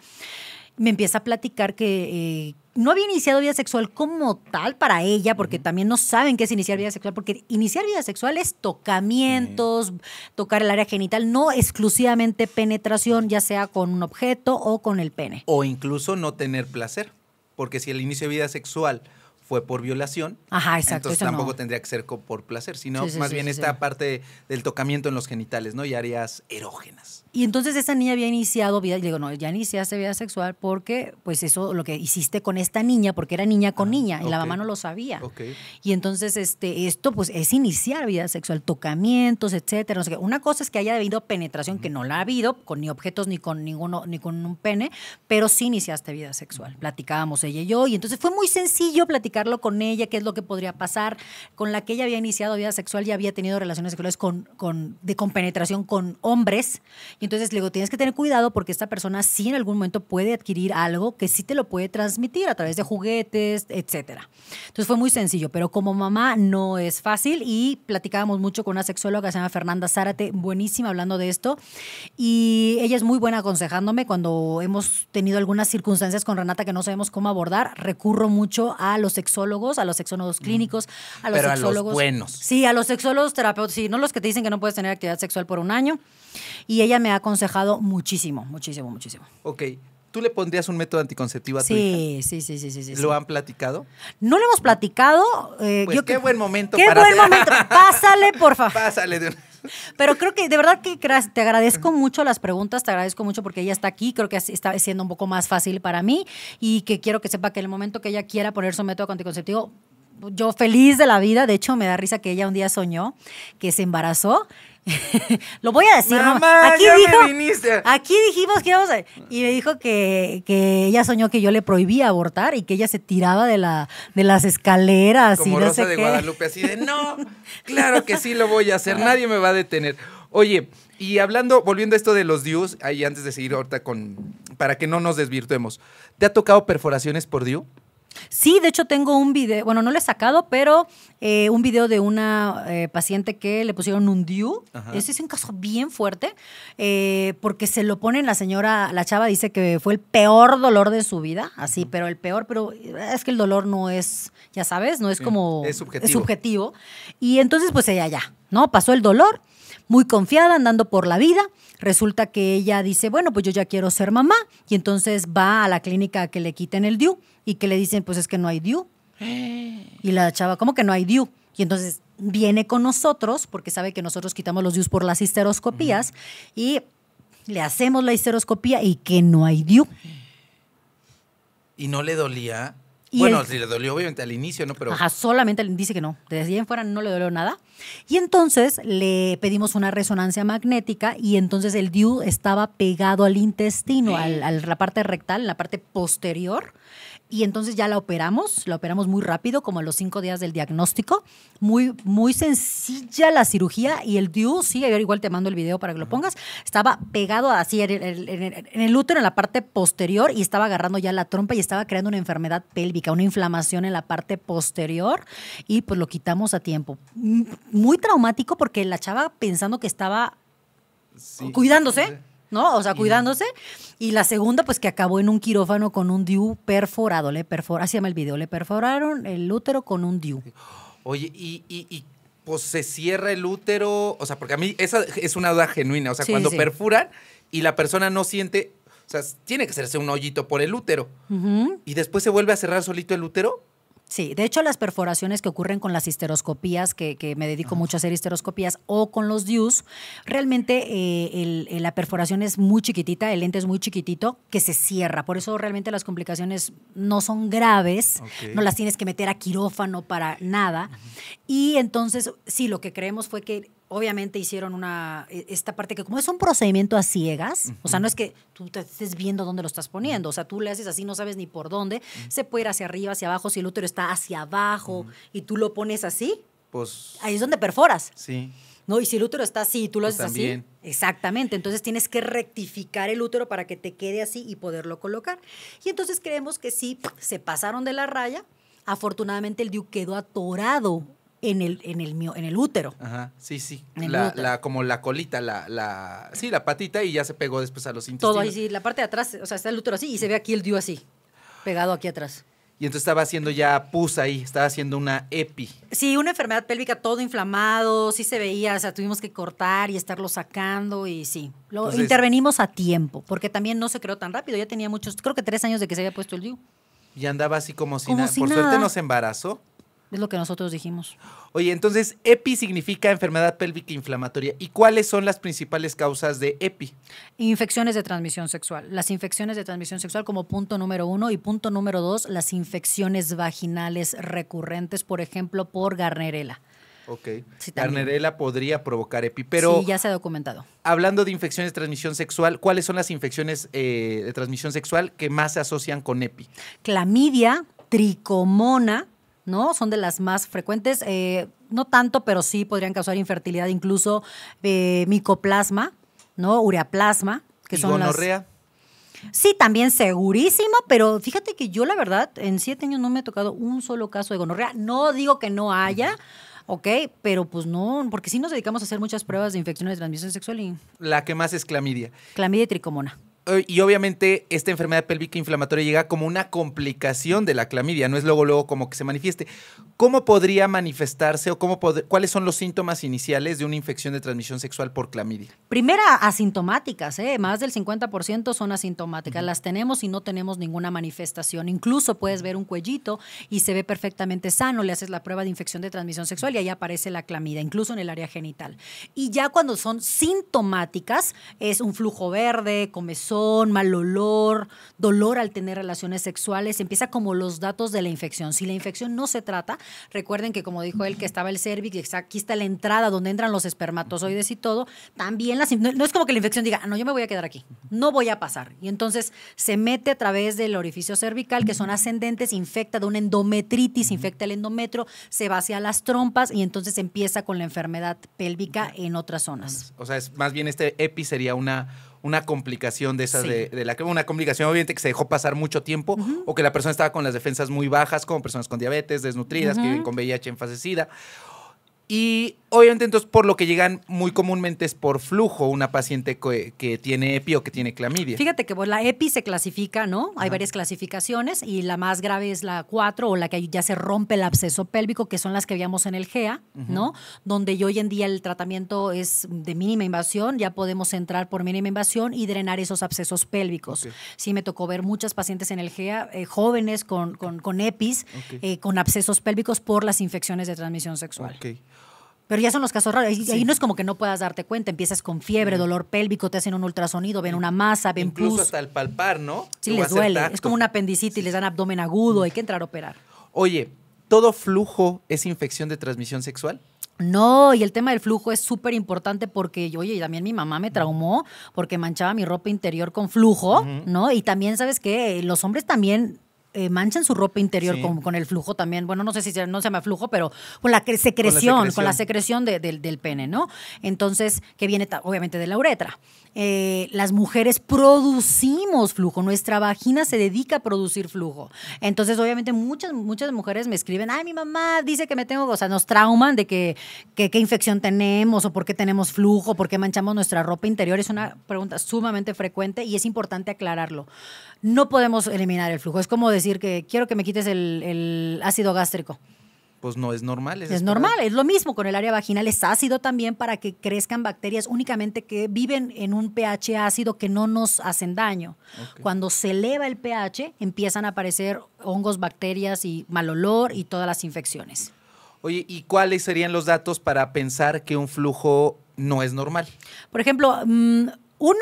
me empieza a platicar que eh, no había iniciado vida sexual como tal para ella, porque también no saben qué es iniciar vida sexual, porque iniciar vida sexual es tocamientos, tocar el área genital, no exclusivamente penetración, ya sea con un objeto o con el pene. O incluso no tener placer, porque si el inicio de vida sexual fue por violación. Entonces tampoco tendría que ser por placer, sino más bien esta parte del tocamiento en los genitales, ¿no? Y áreas erógenas. Y entonces esa niña había iniciado vida, y le digo, no, ya iniciaste vida sexual porque, pues eso, lo que hiciste con esta niña, porque era niña con ah, niña, y la mamá no lo sabía. Y entonces, este, esto, pues, es iniciar vida sexual, tocamientos, etcétera. No sé qué. Una cosa es que haya habido penetración, que no la ha habido, con ni objetos, ni con ninguno, ni con un pene, pero sí iniciaste vida sexual. Platicábamos ella y yo, y entonces fue muy sencillo platicarlo con ella, qué es lo que podría pasar, con la que ella había iniciado vida sexual y había tenido relaciones sexuales con, con, de, con penetración con hombres y entonces le digo, tienes que tener cuidado porque esta persona sí en algún momento puede adquirir algo que sí te lo puede transmitir a través de juguetes, etcétera. Entonces fue muy sencillo, pero como mamá no es fácil y platicábamos mucho con una sexóloga que se llama Fernanda Zárate, buenísima hablando de esto y ella es muy buena aconsejándome cuando hemos tenido algunas circunstancias con Renata que no sabemos cómo abordar, recurro mucho a los sexólogos, a los sexólogos mm. clínicos, a los pero sexólogos buenos. Sí, a los sexólogos terapeutas, sí, no los que te dicen que no puedes tener actividad sexual por un año. Y ella me ha aconsejado muchísimo, muchísimo, muchísimo. Ok. ¿Tú le pondrías un método anticonceptivo a tu Sí, sí, sí, ¿Lo han platicado? No le hemos platicado. Eh, pues qué buen momento. Qué buen momento. Pásale, por favor. Pásale. Pero creo que de verdad que te agradezco mucho las preguntas, te agradezco mucho porque ella está aquí, creo que está siendo un poco más fácil para mí y que quiero que sepa que en el momento que ella quiera poner su método anticonceptivo, yo feliz de la vida, de hecho me da risa que ella un día soñó que se embarazó lo voy a decir. aquí dijo, Aquí dijimos que íbamos a... Y me dijo que, que ella soñó que yo le prohibía abortar y que ella se tiraba de, la, de las escaleras. Como Rosa de Guadalupe, así de, no, claro que sí lo voy a hacer, nadie me va a detener. Oye, y hablando, volviendo a esto de los dios ahí antes de seguir ahorita con, para que no nos desvirtuemos, ¿te ha tocado perforaciones por dios Sí, de hecho tengo un video, bueno, no lo he sacado, pero eh, un video de una eh, paciente que le pusieron un DIU. Ese es un caso bien fuerte, eh, porque se lo ponen la señora, la chava dice que fue el peor dolor de su vida, así, pero el peor, pero es que el dolor no es, ya sabes, no es como... subjetivo. es subjetivo. Y entonces, pues ella ya, ¿no? Pasó el dolor muy confiada, andando por la vida. Resulta que ella dice, bueno, pues yo ya quiero ser mamá. Y entonces va a la clínica a que le quiten el DIU e y que le dicen, pues es que no hay DIU. E". Eh. Y la chava, ¿cómo que no hay DIU? E?". Y entonces viene con nosotros, porque sabe que nosotros quitamos los DIUs por las histeroscopías, y le hacemos la histeroscopía y que no hay DIU. ¿Y no le dolía? bueno, si le dolió obviamente al inicio, ¿no? Pero... Ajá, solamente dice que no. Desde ahí en fuera no le dolió nada. Y entonces le pedimos una resonancia magnética y entonces el DIU estaba pegado al intestino, a la parte rectal, en la parte posterior y entonces ya la operamos, la operamos muy rápido, como a los cinco días del diagnóstico. Muy, muy sencilla la cirugía y el DIU, sí, igual te mando el video para que lo pongas, estaba pegado así en el, útero, en la parte posterior y estaba agarrando ya la trompa y estaba creando una enfermedad pélvica, una inflamación en la parte posterior y pues lo quitamos a tiempo. Muy traumático porque la chava pensando que estaba sí. cuidándose ¿no? O sea, cuidándose. Y la segunda, pues que acabó en un quirófano con un DIU perforado, le perforaron, así el video, le perforaron el útero con un DIU. Oye, y, y, pues se cierra el útero, o sea, porque a mí esa es una duda genuina, o sea, cuando perfuran perforan y la persona no siente, o sea, tiene que hacerse un hoyito por el útero. Y después se vuelve a cerrar solito el útero. Sí, de hecho las perforaciones que ocurren con las histeroscopías, que, me dedico mucho a hacer histeroscopías, o con los DIUs, realmente eh, eh, la perforación es muy chiquitita, el lente es muy chiquitito, que se cierra. Por eso realmente las complicaciones no son graves, no las tienes que meter a quirófano para nada. Y entonces, sí, lo que creemos fue que obviamente hicieron una e, esta parte que como es un procedimiento a ciegas, o sea, no es que tú te estés viendo dónde lo estás poniendo, o sea, tú le haces así, no sabes ni por dónde, se puede ir hacia arriba, hacia abajo, si el útero está hacia abajo y tú lo pones así, pues ahí es donde perforas. Sí. No, y si el útero está así tú lo pues haces así, exactamente, entonces tienes que rectificar el útero para que te quede así y poderlo colocar. Y entonces creemos que sí se pasaron de la raya. Afortunadamente el DIU quedó atorado en el, en el, en el útero. Ajá, sí, sí. como la colita, la, sí, la patita y ya se pegó después a los intestinos. Todo ahí, sí, la parte de atrás, o sea, está el útero así y se ve aquí el dio así, pegado aquí atrás. Y entonces estaba haciendo ya pus ahí, estaba haciendo una epi. Sí, una enfermedad pélvica todo inflamado, sí se veía, o sea, tuvimos que cortar y estarlo sacando y sí. Lo intervenimos a tiempo, porque también no se creó tan rápido, ya tenía muchos, creo que tres años de que se había puesto el DIU. Y andaba así como si, no. por nada. Por suerte no se embarazó. Es lo que nosotros dijimos. Oye, entonces, EPI significa enfermedad pélvica inflamatoria. ¿Y cuáles son las principales causas de EPI? Infecciones de transmisión sexual. Las infecciones de transmisión sexual como punto número uno y punto número dos, las infecciones vaginales recurrentes, por ejemplo, por garnerela. Ok. Garnerela podría provocar EPI, pero... Sí, ya se ha documentado. Hablando de infecciones de transmisión sexual, ¿cuáles son las infecciones eh, de transmisión sexual que más se asocian con EPI? Clamidia, tricomona, ¿no? Son de las más frecuentes. Eh, no tanto, pero sí podrían causar infertilidad, incluso eh, micoplasma, ¿no? Ureaplasma, que ¿Y gonorrea? Sí, también segurísimo, pero fíjate que yo la verdad en siete años no me he tocado un solo caso de gonorrea. No digo que no haya, ok, pero pues no, porque sí nos dedicamos a hacer muchas pruebas de infecciones de transmisión sexual y... La que más es clamidia. Clamidia y tricomona. Eh, y obviamente esta enfermedad pélvica inflamatoria llega como una complicación de la clamidia, no es luego luego como que se manifieste. ¿Cómo podría manifestarse o cómo cuáles son los síntomas iniciales de una infección de transmisión sexual por clamidia? Primera, asintomáticas, ¿eh? más del 50% son asintomáticas. Las tenemos y no tenemos ninguna manifestación. Incluso puedes ver un cuellito y se ve perfectamente sano, le haces la prueba de infección de transmisión sexual y ahí aparece la clamidia, incluso en el área genital. Y ya cuando son sintomáticas, es un flujo verde, comezón, mal olor, dolor al tener relaciones sexuales. Empieza como los datos de la infección. Si la infección no se trata, recuerden que como dijo él, que estaba el cervix, aquí está la entrada donde entran los espermatozoides y todo, también las, no, no es como que la infección diga, ah, no, yo me voy a quedar aquí, no voy a pasar. Y entonces se mete a través del orificio cervical, que son ascendentes, infecta de una endometritis, infecta el endometrio, se va hacia las trompas y entonces empieza con la enfermedad pélvica en otras zonas. O sea, es más bien este EPI sería una una complicación de esas de, la que una complicación obviamente que se dejó pasar mucho tiempo o que la persona estaba con las defensas muy bajas, como personas con diabetes, desnutridas, que viven con VIH enfasecida Y Obviamente, entonces, por lo que llegan muy comúnmente es por flujo una paciente que, tiene EPI o que tiene clamidia. Fíjate que la EPI se clasifica, ¿no? Hay varias clasificaciones y la más grave es la 4 o la que ya se rompe el absceso pélvico, que son las que veíamos en el GEA, ¿no? Donde hoy en día el tratamiento es de mínima invasión, ya podemos entrar por mínima invasión y drenar esos abscesos pélvicos. Sí, me tocó ver muchas pacientes en el GEA, eh, jóvenes con, con, con EPIs, eh, con abscesos pélvicos por las infecciones de transmisión sexual. Ok. Pero ya son los casos raros. y no es como que no puedas darte cuenta. Empiezas con fiebre, mm. dolor pélvico, te hacen un ultrasonido, ven una masa, ven Incluso hasta el palpar, ¿no? Sí, les duele. Es como un apendicitis, les dan abdomen agudo, mm. hay que entrar a operar. Oye, ¿todo flujo es infección de transmisión sexual? No, y el tema del flujo es súper importante porque, oye, y también mi mamá me traumó porque manchaba mi ropa interior con flujo, ¿no? Y también, ¿sabes qué? Los hombres también eh, manchan su ropa interior con, el flujo también. Bueno, no sé si no se llama flujo, pero con la secreción, con la secreción, del pene, ¿no? Entonces, que viene obviamente de la uretra. Eh, las mujeres producimos flujo, nuestra vagina se dedica a producir flujo. Entonces, obviamente, muchas, muchas mujeres me escriben, ay, mi mamá dice que me tengo, o sea, nos trauman de que qué infección tenemos o por qué tenemos flujo, por qué manchamos nuestra ropa interior. Es una pregunta sumamente frecuente y es importante aclararlo no podemos eliminar el flujo. Es como decir que quiero que me quites el, ácido gástrico. Pues no es normal. Es, normal, es lo mismo con el área vaginal, es ácido también para que crezcan bacterias únicamente que viven en un pH ácido que no nos hacen daño. Cuando se eleva el pH, empiezan a aparecer hongos, bacterias y mal olor y todas las infecciones. Oye, ¿y cuáles serían los datos para pensar que un flujo no es normal? Por ejemplo, mm, uno,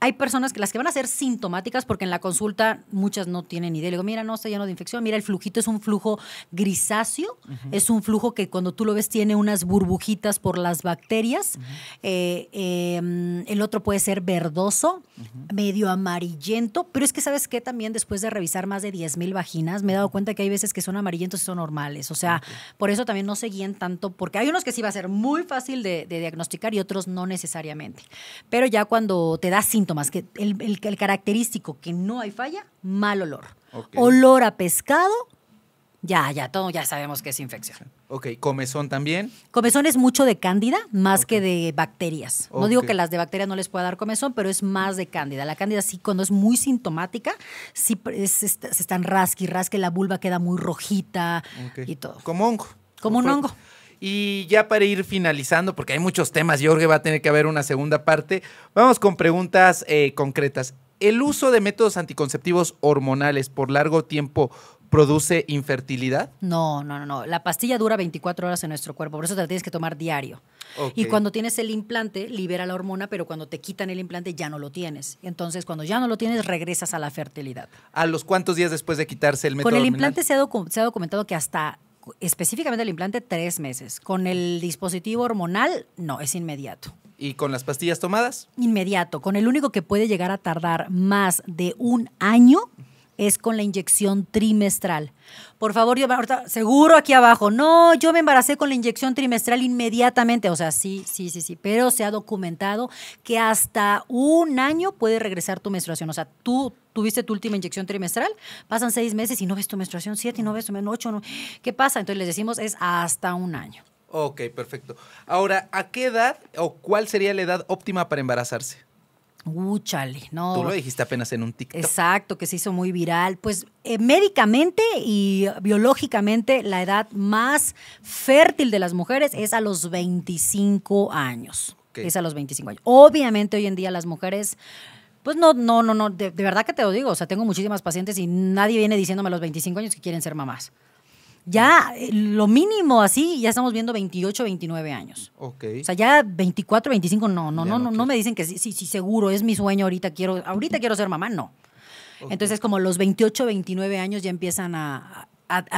hay personas que las que van a ser sintomáticas porque en la consulta muchas no tienen idea. Le digo, mira, no, está lleno de infección. Mira, el flujito es un flujo grisáceo. Es un flujo que cuando tú lo ves tiene unas burbujitas por las bacterias. Eh, em, el otro puede ser verdoso, medio amarillento. Pero es que, ¿sabes qué? También después de revisar más de 10.000 vaginas, me he dado cuenta que hay veces que son amarillentos y son normales. O sea, por eso también no se guían tanto porque hay unos que sí va a ser muy fácil de, diagnosticar y otros no necesariamente. Pero ya cuando te da síntomas, más que el, característico que no hay falla, mal olor. Olor a pescado, ya, ya, todo ya sabemos que es infección. Ok, comezón también. Comezón es mucho de cándida más que de bacterias. No digo que las de bacterias no les pueda dar comezón, pero es más de cándida. La cándida sí, cuando es muy sintomática, sí se están y rasque, la vulva queda muy rojita y todo. Como hongo. Como un hongo. Y ya para ir finalizando, porque hay muchos temas, Jorge va a tener que haber una segunda parte, vamos con preguntas eh, concretas. ¿El uso de métodos anticonceptivos hormonales por largo tiempo produce infertilidad? No, no, no, no. La pastilla dura 24 horas en nuestro cuerpo, por eso te la tienes que tomar diario. Y cuando tienes el implante, libera la hormona, pero cuando te quitan el implante ya no lo tienes. Entonces, cuando ya no lo tienes, regresas a la fertilidad. ¿A los cuántos días después de quitarse el método? Con el implante se ha documentado que hasta específicamente el implante, tres meses. Con el dispositivo hormonal, no, es inmediato. ¿Y con las pastillas tomadas? Inmediato, con el único que puede llegar a tardar más de un año es con la inyección trimestral. Por favor, yo seguro aquí abajo, no, yo me embaracé con la inyección trimestral inmediatamente, o sea, sí, sí, sí, sí, pero se ha documentado que hasta un año puede regresar tu menstruación, o sea, tú tuviste tu última inyección trimestral, pasan seis meses y no ves tu menstruación, siete y no ves tu menstruación, ocho, ¿qué pasa? Entonces les decimos es hasta un año. Ok, perfecto. Ahora, ¿a qué edad o cuál sería la edad óptima para embarazarse? Úchale, no. Tú lo dijiste apenas en un TikTok. Exacto, que se hizo muy viral. Pues eh, médicamente y biológicamente la edad más fértil de las mujeres es a los 25 años. Es a los 25 años. Obviamente hoy en día las mujeres... Pues no, no, no, no, de, verdad que te lo digo, o sea, tengo muchísimas pacientes y nadie viene diciéndome a los 25 años que quieren ser mamás ya eh, lo mínimo así, ya estamos viendo 28, 29 años. Ok. O sea, ya 24, 25, no, no, no, no, me dicen que sí, sí, sí, seguro, es mi sueño, ahorita quiero, ahorita quiero ser mamá, no. Entonces, como los 28, 29 años ya empiezan a,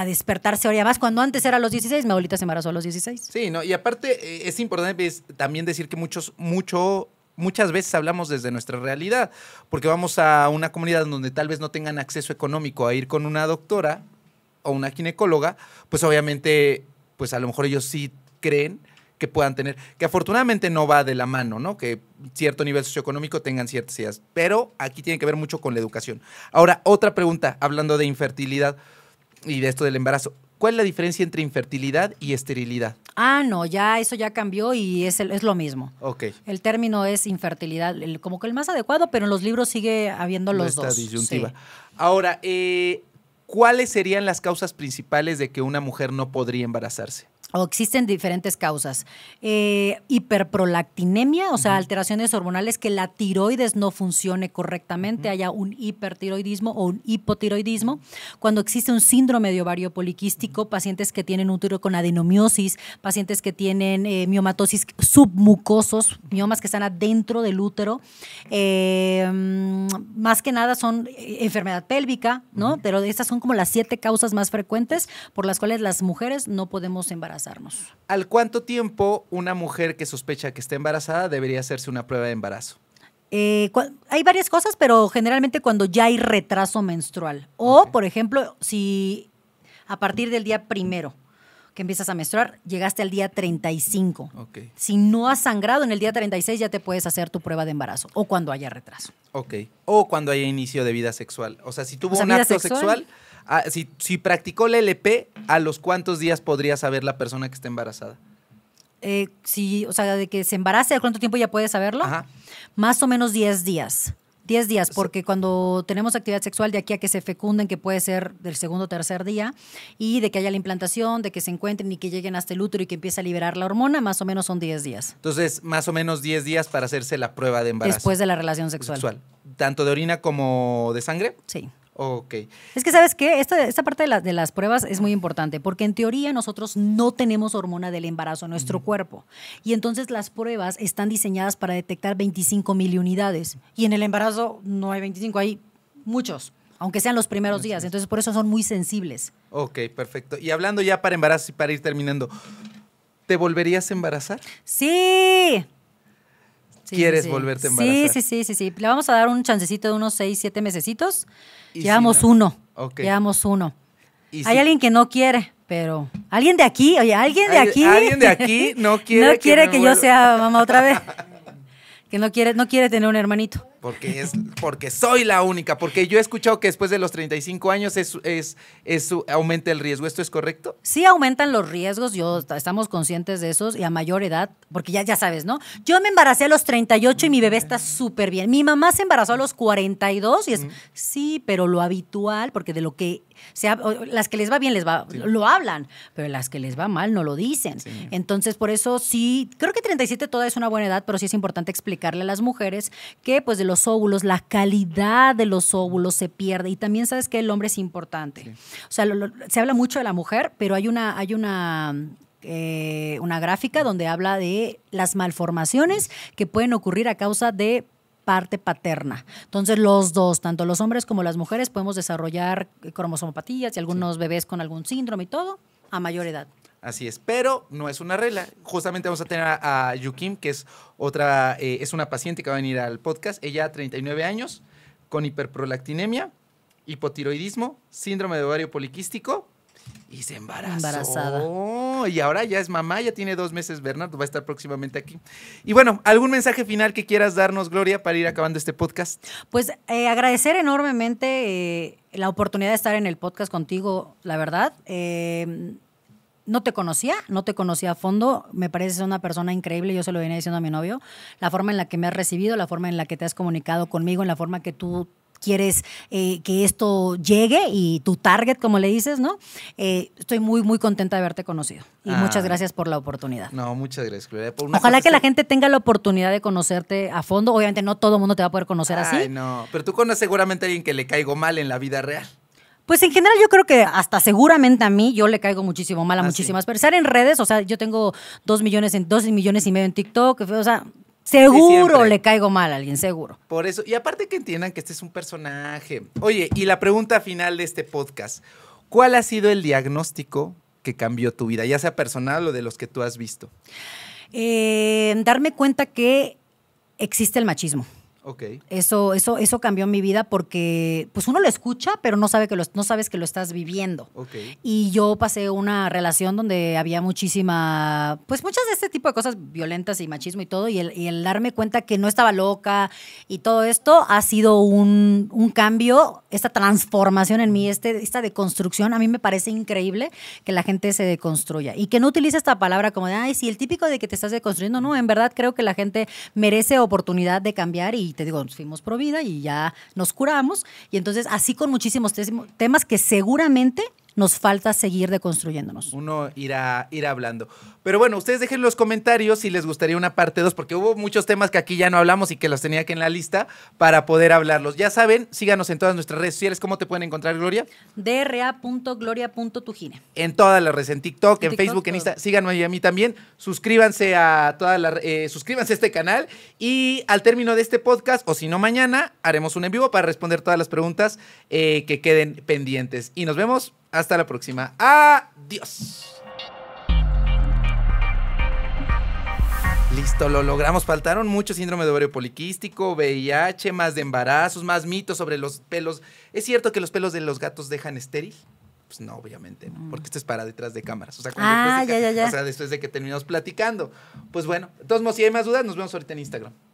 despertarse ahora más. Cuando antes era los 16, mi abuelita se embarazó a los 16. Sí, no, y aparte eh, es importante también decir que muchos, mucho muchas veces hablamos desde nuestra realidad, porque vamos a una comunidad donde tal vez no tengan acceso económico a ir con una doctora o una ginecóloga, pues obviamente, pues a lo mejor ellos sí creen que puedan tener, que afortunadamente no va de la mano, ¿no? Que cierto nivel socioeconómico tengan ciertas ideas, pero aquí tiene que ver mucho con la educación. Ahora, otra pregunta, hablando de infertilidad y de esto del embarazo. ¿Cuál es la diferencia entre infertilidad y esterilidad? Ah, no, ya eso ya cambió y es, es lo mismo. Ok. El término es infertilidad, como que el más adecuado, pero en los libros sigue habiendo los dos. Disyuntiva. Ahora, eh, ¿cuáles serían las causas principales de que una mujer no podría embarazarse? o existen diferentes causas. Eh, hiperprolactinemia, o sea, alteraciones hormonales que la tiroides no funcione correctamente, haya un hipertiroidismo o un hipotiroidismo. Cuando existe un síndrome de ovario poliquístico, pacientes que tienen útero con adenomiosis, pacientes que tienen eh, miomatosis submucosos, miomas que están adentro del útero. Eh, más que nada son enfermedad pélvica, ¿no? Pero estas son como las siete causas más frecuentes por las cuales las mujeres no podemos embarazar. ¿Al cuánto tiempo una mujer que sospecha que está embarazada debería hacerse una prueba de embarazo? Eh, hay varias cosas, pero generalmente cuando ya hay retraso menstrual. O, por ejemplo, si a partir del día primero que empiezas a menstruar, llegaste al día 35. Si no has sangrado en el día 36, ya te puedes hacer tu prueba de embarazo o cuando haya retraso. Ok. O cuando haya inicio de vida sexual. O sea, si tuvo un acto sexual Ah, si, practicó la LP, ¿a los cuántos días podría saber la persona que está embarazada? Eh, sí, o sea, de que se embarace, ¿a cuánto tiempo ya puede saberlo? Ajá. Más o menos 10 días. 10 días, porque cuando tenemos actividad sexual de aquí a que se fecunden, que puede ser del segundo o tercer día, y de que haya la implantación, de que se encuentren y que lleguen hasta el útero y que empiece a liberar la hormona, más o menos son 10 días. Entonces, más o menos 10 días para hacerse la prueba de embarazo. Después de la relación sexual. sexual. ¿Tanto de orina como de sangre? Sí. Ok. Es que, ¿sabes qué? Esta, esta parte de, de, las pruebas es muy importante, porque en teoría nosotros no tenemos hormona del embarazo en nuestro cuerpo. Y entonces las pruebas están diseñadas para detectar 25 mil unidades. Y en el embarazo no hay 25, hay muchos aunque sean los primeros días. Entonces, por eso son muy sensibles. Ok, perfecto. Y hablando ya para embarazo y para ir terminando, ¿te volverías a embarazar? Sí quieres volverte a embarazar. Sí, sí, sí, sí, Le vamos a dar un chancecito de unos seis, siete mesecitos. Llevamos uno. Llevamos uno. Hay alguien que no quiere, pero alguien de aquí, oye, alguien de aquí. Alguien de aquí no quiere. no quiere que, yo sea mamá otra vez. que no quiere, no quiere tener un hermanito. Porque, es, porque soy la única, porque yo he escuchado que después de los 35 años es, es, aumenta el riesgo. ¿Esto es correcto? Sí aumentan los riesgos, yo, estamos conscientes de eso. y a mayor edad, porque ya, ya sabes, ¿no? Yo me embaracé a los 38 y mi bebé está súper bien. Mi mamá se embarazó a los 42 y es, sí, pero lo habitual, porque de lo que sea, las que les va bien les va, lo hablan, pero las que les va mal no lo dicen. Entonces, por eso sí, creo que 37 toda es una buena edad, pero sí es importante explicarle a las mujeres que pues de los óvulos, la calidad de los óvulos se pierde. Y también sabes que el hombre es importante. O sea, se habla mucho de la mujer, pero hay una, hay una eh, una gráfica donde habla de las malformaciones que pueden ocurrir a causa de parte paterna. Entonces los dos, tanto los hombres como las mujeres, podemos desarrollar cromosomopatías y algunos bebés con algún síndrome y todo a mayor edad. Así es, pero no es una regla. Justamente vamos a tener a, Yukim, que es otra, eh, es una paciente que va a venir al podcast. Ella, 39 años, con hiperprolactinemia, hipotiroidismo, síndrome de ovario poliquístico y se embarazó. Embarazada. Y ahora ya es mamá, ya tiene dos meses Bernardo, va a estar próximamente aquí. Y bueno, ¿algún mensaje final que quieras darnos, Gloria, para ir acabando este podcast? Pues eh, agradecer enormemente eh, la oportunidad de estar en el podcast contigo, la verdad no te conocía, no te conocía a fondo, me pareces una persona increíble, yo se lo venía diciendo a mi novio, la forma en la que me has recibido, la forma en la que te has comunicado conmigo, en la forma que tú quieres eh, que esto llegue y tu target, como le dices, ¿no? Eh, estoy muy, muy contenta de haberte conocido. Y ah. muchas gracias por la oportunidad. No, muchas gracias, Ojalá que la gente tenga la oportunidad de conocerte a fondo. Obviamente no todo el mundo te va a poder conocer Ay, así. no. Pero tú conoces seguramente a alguien que le caigo mal en la vida real. Pues en general yo creo que hasta seguramente a mí yo le caigo muchísimo mal a ah, muchísimas Pero estar en redes, o sea, yo tengo dos millones, en, dos millones y medio en TikTok, o sea, Seguro le caigo mal a alguien, seguro. Por eso. Y aparte que entiendan que este es un personaje. Oye, y la pregunta final de este podcast. ¿Cuál ha sido el diagnóstico que cambió tu vida, ya sea personal o de los que tú has visto? Eh, darme cuenta que existe el machismo. Okay. Eso, eso, eso cambió mi vida porque pues uno lo escucha, pero no, sabe que lo, no sabes que lo estás viviendo. Okay. Y yo pasé una relación donde había muchísima, pues muchas de este tipo de cosas violentas y machismo y todo, y el, y darme cuenta que no estaba loca y todo esto ha sido un, un cambio, esta transformación en mí, este, esta deconstrucción, a mí me parece increíble que la gente se deconstruya y que no utilice esta palabra como de, ay, si el típico de que te estás deconstruyendo, no, en verdad creo que la gente merece oportunidad de cambiar y y te digo, nos fuimos pro vida y ya nos curamos. Y entonces así con muchísimos temas que seguramente nos falta seguir deconstruyéndonos. Uno irá, hablando. Pero bueno, ustedes dejen los comentarios si les gustaría una parte 2, porque hubo muchos temas que aquí ya no hablamos y que los tenía aquí en la lista para poder hablarlos. Ya saben, síganos en todas nuestras redes sociales. ¿Cómo te pueden encontrar, Gloria? dra.gloria.tujine En todas las redes, en TikTok, en, Facebook, en Instagram. Síganme y a mí también. Suscríbanse a todas las, eh, suscríbanse a este canal y al término de este podcast, o si no mañana, haremos un en vivo para responder todas las preguntas eh, que queden pendientes. Y nos vemos hasta la próxima. Adiós. Listo, lo logramos. Faltaron mucho síndrome de ovario poliquístico, VIH, más de embarazos, más mitos sobre los pelos. ¿Es cierto que los pelos de los gatos dejan estéril? Pues no, obviamente, no, porque esto es para detrás de cámaras. O sea, ah, ya, O sea, después de que terminamos platicando. Pues bueno, entonces, si hay más dudas, nos vemos ahorita en Instagram.